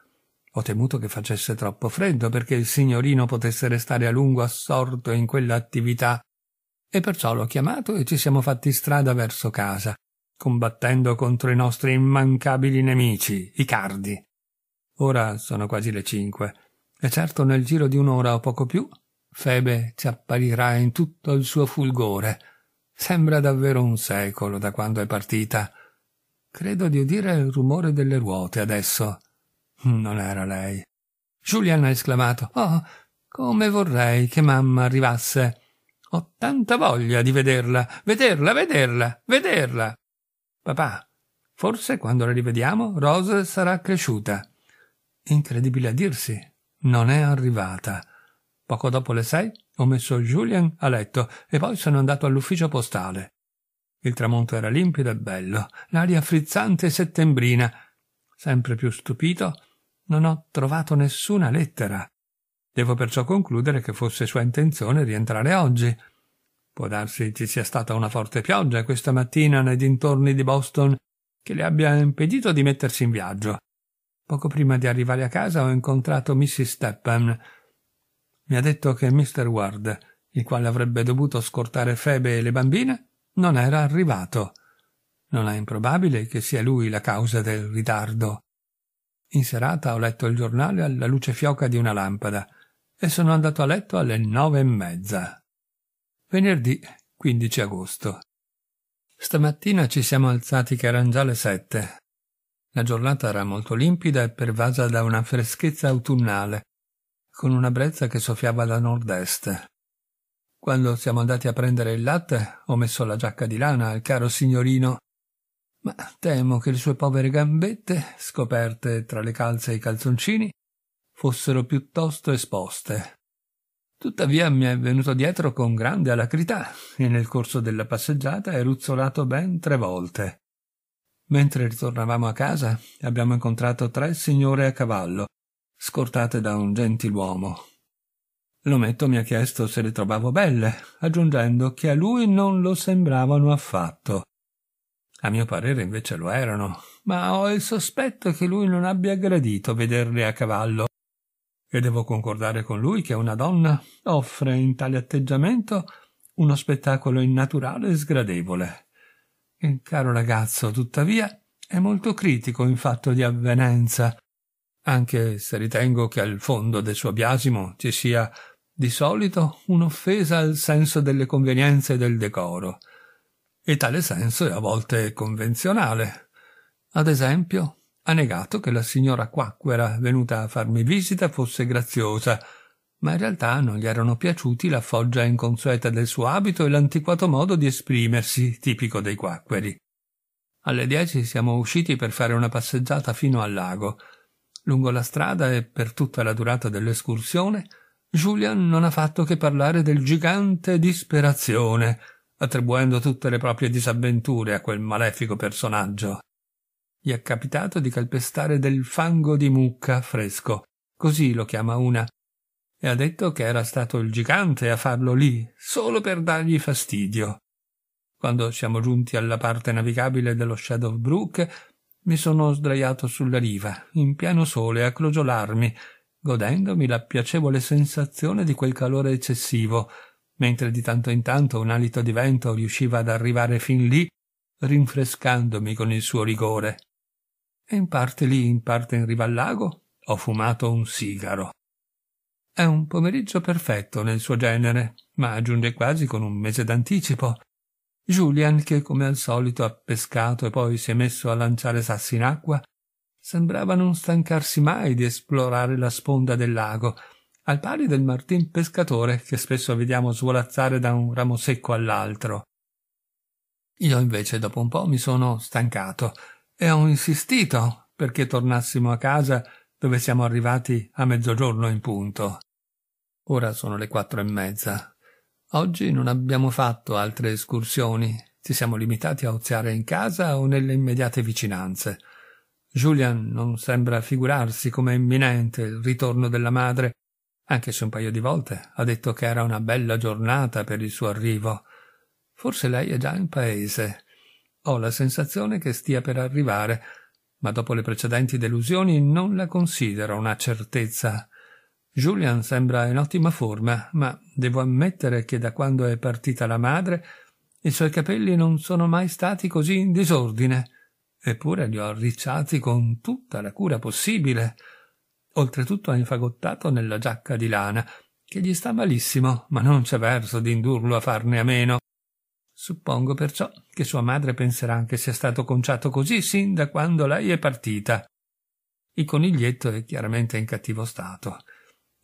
Ho temuto che facesse troppo freddo perché il signorino potesse restare a lungo assorto in quell'attività e perciò l'ho chiamato e ci siamo fatti strada verso casa, combattendo contro i nostri immancabili nemici, i cardi. Ora sono quasi le cinque, e certo nel giro di un'ora o poco più Febe ci apparirà in tutto il suo fulgore. Sembra davvero un secolo da quando è partita. Credo di udire il rumore delle ruote adesso. Non era lei. Julian ha esclamato Oh, come vorrei che mamma arrivasse. Ho tanta voglia di vederla, vederla, vederla, vederla. Papà, forse quando la rivediamo Rose sarà cresciuta incredibile a dirsi, non è arrivata. Poco dopo le sei ho messo Julian a letto e poi sono andato all'ufficio postale. Il tramonto era limpido e bello, l'aria frizzante e settembrina. Sempre più stupito, non ho trovato nessuna lettera. Devo perciò concludere che fosse sua intenzione rientrare oggi. Può darsi ci sia stata una forte pioggia questa mattina nei dintorni di Boston che le abbia impedito di mettersi in viaggio. Poco prima di arrivare a casa ho incontrato Mrs. Steppen. Mi ha detto che Mr. Ward, il quale avrebbe dovuto scortare Febe e le bambine, non era arrivato. Non è improbabile che sia lui la causa del ritardo. In serata ho letto il giornale alla luce fioca di una lampada e sono andato a letto alle nove e mezza. Venerdì 15 agosto. Stamattina ci siamo alzati che erano già le sette la giornata era molto limpida e pervasa da una freschezza autunnale, con una brezza che soffiava da nord-est. Quando siamo andati a prendere il latte, ho messo la giacca di lana al caro signorino, ma temo che le sue povere gambette, scoperte tra le calze e i calzoncini, fossero piuttosto esposte. Tuttavia mi è venuto dietro con grande alacrità e nel corso della passeggiata è ruzzolato ben tre volte. Mentre ritornavamo a casa abbiamo incontrato tre signore a cavallo, scortate da un gentiluomo. L'ometto mi ha chiesto se le trovavo belle, aggiungendo che a lui non lo sembravano affatto. A mio parere invece lo erano, ma ho il sospetto che lui non abbia gradito vederle a cavallo. E devo concordare con lui che una donna offre in tale atteggiamento uno spettacolo innaturale e sgradevole. Il caro ragazzo, tuttavia, è molto critico in fatto di avvenenza, anche se ritengo che al fondo del suo biasimo ci sia di solito un'offesa al senso delle convenienze e del decoro. E tale senso è a volte convenzionale. Ad esempio, ha negato che la signora Quacquera venuta a farmi visita fosse graziosa, ma in realtà non gli erano piaciuti la foggia inconsueta del suo abito e l'antiquato modo di esprimersi, tipico dei quacqueri. Alle dieci siamo usciti per fare una passeggiata fino al lago. Lungo la strada e per tutta la durata dell'escursione, Julian non ha fatto che parlare del gigante disperazione, attribuendo tutte le proprie disavventure a quel malefico personaggio. Gli è capitato di calpestare del fango di mucca fresco, così lo chiama una e ha detto che era stato il gigante a farlo lì, solo per dargli fastidio. Quando siamo giunti alla parte navigabile dello Shadow Brook, mi sono sdraiato sulla riva, in pieno sole, a crogiolarmi, godendomi la piacevole sensazione di quel calore eccessivo, mentre di tanto in tanto un alito di vento riusciva ad arrivare fin lì, rinfrescandomi con il suo rigore. E in parte lì, in parte in riva al lago, ho fumato un sigaro. È un pomeriggio perfetto nel suo genere, ma giunge quasi con un mese d'anticipo. Julian, che come al solito ha pescato e poi si è messo a lanciare sassi in acqua, sembrava non stancarsi mai di esplorare la sponda del lago, al pari del martin pescatore che spesso vediamo svolazzare da un ramo secco all'altro. Io invece dopo un po' mi sono stancato e ho insistito perché tornassimo a casa dove siamo arrivati a mezzogiorno in punto. Ora sono le quattro e mezza. Oggi non abbiamo fatto altre escursioni, ci siamo limitati a oziare in casa o nelle immediate vicinanze. Julian non sembra figurarsi come imminente il ritorno della madre, anche se un paio di volte ha detto che era una bella giornata per il suo arrivo. Forse lei è già in paese. Ho la sensazione che stia per arrivare, ma dopo le precedenti delusioni non la considero una certezza. Julian sembra in ottima forma, ma devo ammettere che da quando è partita la madre i suoi capelli non sono mai stati così in disordine, eppure li ho arricciati con tutta la cura possibile. Oltretutto ha infagottato nella giacca di lana, che gli sta malissimo, ma non c'è verso di indurlo a farne a meno. Suppongo perciò che sua madre penserà che sia stato conciato così sin da quando lei è partita. Il coniglietto è chiaramente in cattivo stato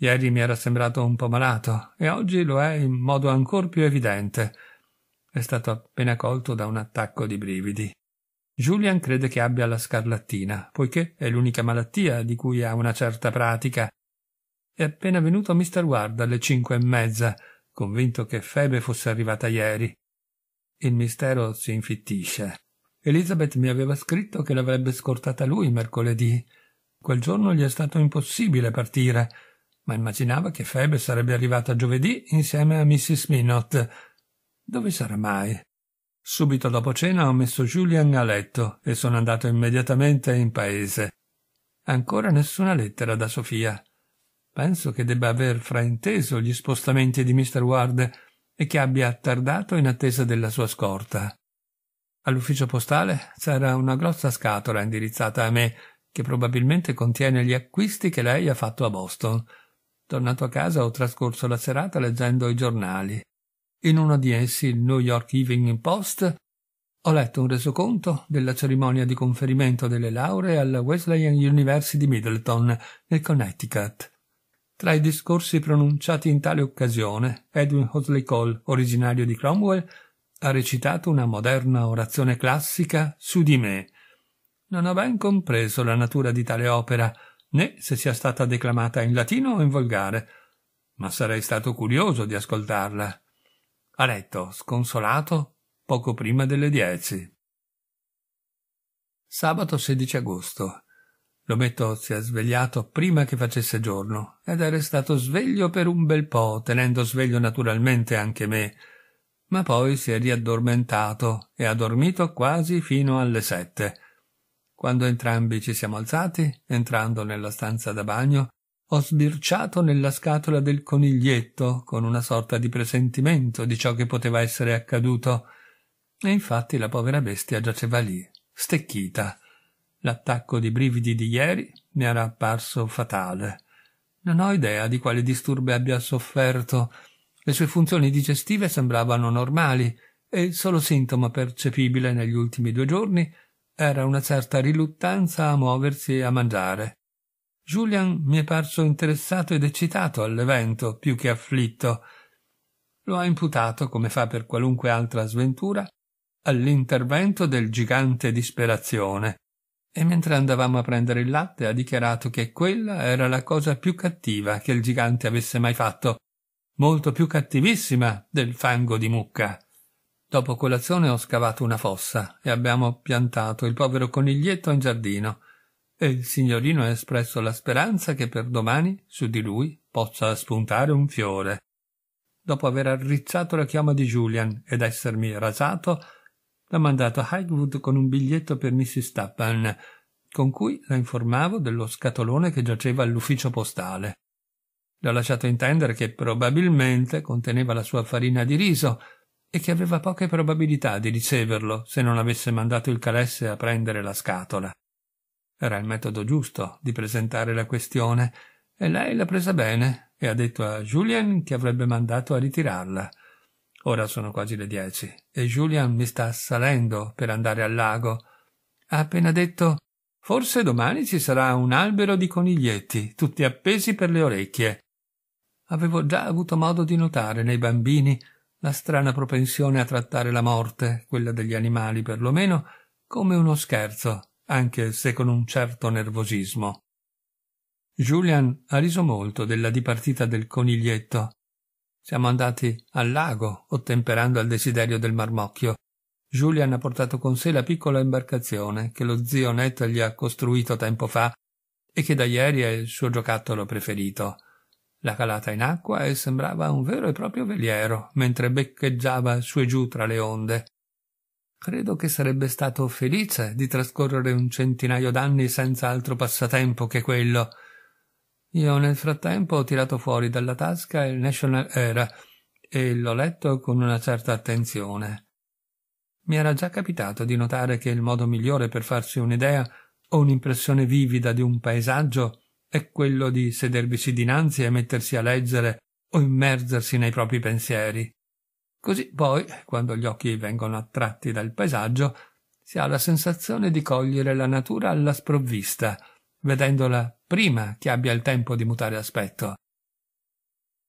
Ieri mi era sembrato un po' malato e oggi lo è in modo ancor più evidente. È stato appena colto da un attacco di brividi. Julian crede che abbia la scarlattina, poiché è l'unica malattia di cui ha una certa pratica. È appena venuto Mr. Ward alle cinque e mezza, convinto che Febe fosse arrivata ieri. Il mistero si infittisce. Elizabeth mi aveva scritto che l'avrebbe scortata lui mercoledì. Quel giorno gli è stato impossibile partire ma immaginava che Febe sarebbe arrivata giovedì insieme a Mrs. Minot. Dove sarà mai? Subito dopo cena ho messo Julian a letto e sono andato immediatamente in paese. Ancora nessuna lettera da Sofia. Penso che debba aver frainteso gli spostamenti di Mr. Ward e che abbia tardato in attesa della sua scorta. All'ufficio postale c'era una grossa scatola indirizzata a me che probabilmente contiene gli acquisti che lei ha fatto a Boston. Tornato a casa ho trascorso la serata leggendo i giornali. In uno di essi, il New York Evening Post, ho letto un resoconto della cerimonia di conferimento delle lauree alla Wesleyan University di Middleton, nel Connecticut. Tra i discorsi pronunciati in tale occasione, Edwin Hosley Cole, originario di Cromwell, ha recitato una moderna orazione classica su di me. Non ho ben compreso la natura di tale opera, né se sia stata declamata in latino o in volgare, ma sarei stato curioso di ascoltarla. A letto, sconsolato, poco prima delle dieci. Sabato 16 agosto. L'ometto si è svegliato prima che facesse giorno ed è restato sveglio per un bel po', tenendo sveglio naturalmente anche me, ma poi si è riaddormentato e ha dormito quasi fino alle sette quando entrambi ci siamo alzati, entrando nella stanza da bagno, ho sbirciato nella scatola del coniglietto con una sorta di presentimento di ciò che poteva essere accaduto. E infatti la povera bestia giaceva lì, stecchita. L'attacco di brividi di ieri mi era apparso fatale. Non ho idea di quali disturbi abbia sofferto. Le sue funzioni digestive sembravano normali e il solo sintomo percepibile negli ultimi due giorni era una certa riluttanza a muoversi e a mangiare. Julian mi è parso interessato ed eccitato all'evento più che afflitto. Lo ha imputato, come fa per qualunque altra sventura, all'intervento del gigante disperazione e mentre andavamo a prendere il latte ha dichiarato che quella era la cosa più cattiva che il gigante avesse mai fatto, molto più cattivissima del fango di mucca. Dopo colazione ho scavato una fossa e abbiamo piantato il povero coniglietto in giardino e il signorino ha espresso la speranza che per domani su di lui possa spuntare un fiore. Dopo aver arricciato la chioma di Julian ed essermi rasato, l'ha mandato a Highwood con un biglietto per Mrs. Stappan, con cui la informavo dello scatolone che giaceva all'ufficio postale. Le ho lasciato intendere che probabilmente conteneva la sua farina di riso e che aveva poche probabilità di riceverlo se non avesse mandato il calesse a prendere la scatola. Era il metodo giusto di presentare la questione, e lei l'ha presa bene e ha detto a Julian che avrebbe mandato a ritirarla. Ora sono quasi le dieci e Julian mi sta salendo per andare al lago. Ha appena detto Forse domani ci sarà un albero di coniglietti, tutti appesi per le orecchie. Avevo già avuto modo di notare nei bambini la strana propensione a trattare la morte, quella degli animali perlomeno, come uno scherzo, anche se con un certo nervosismo. Julian ha riso molto della dipartita del coniglietto. Siamo andati al lago, ottemperando al desiderio del marmocchio. Julian ha portato con sé la piccola imbarcazione che lo zio Ned gli ha costruito tempo fa e che da ieri è il suo giocattolo preferito la calata in acqua e sembrava un vero e proprio veliero, mentre beccheggiava su e giù tra le onde. Credo che sarebbe stato felice di trascorrere un centinaio d'anni senza altro passatempo che quello. Io nel frattempo ho tirato fuori dalla tasca il National Era e l'ho letto con una certa attenzione. Mi era già capitato di notare che il modo migliore per farsi un'idea o un'impressione vivida di un paesaggio è quello di sedervisi dinanzi e mettersi a leggere o immergersi nei propri pensieri. Così poi, quando gli occhi vengono attratti dal paesaggio, si ha la sensazione di cogliere la natura alla sprovvista, vedendola prima che abbia il tempo di mutare aspetto.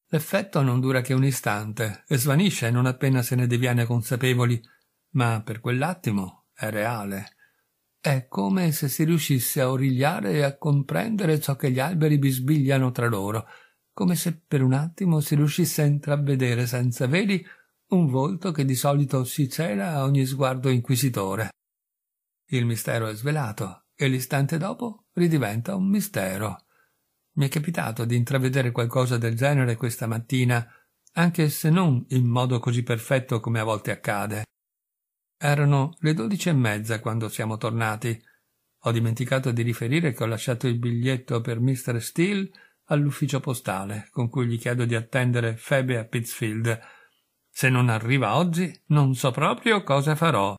L'effetto non dura che un istante e svanisce non appena se ne diviene consapevoli, ma per quell'attimo è reale. È come se si riuscisse a origliare e a comprendere ciò che gli alberi bisbigliano tra loro, come se per un attimo si riuscisse a intravedere senza veli un volto che di solito si cela a ogni sguardo inquisitore. Il mistero è svelato e l'istante dopo ridiventa un mistero. Mi è capitato di intravedere qualcosa del genere questa mattina, anche se non in modo così perfetto come a volte accade. Erano le dodici e mezza quando siamo tornati. Ho dimenticato di riferire che ho lasciato il biglietto per Mr. Steele all'ufficio postale, con cui gli chiedo di attendere Febe a Pittsfield. Se non arriva oggi, non so proprio cosa farò.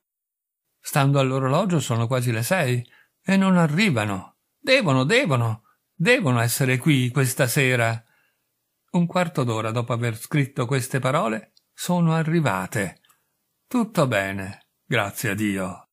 Stando all'orologio sono quasi le sei e non arrivano. Devono, devono, devono essere qui questa sera. Un quarto d'ora dopo aver scritto queste parole sono arrivate. Tutto bene. Grazie a Dio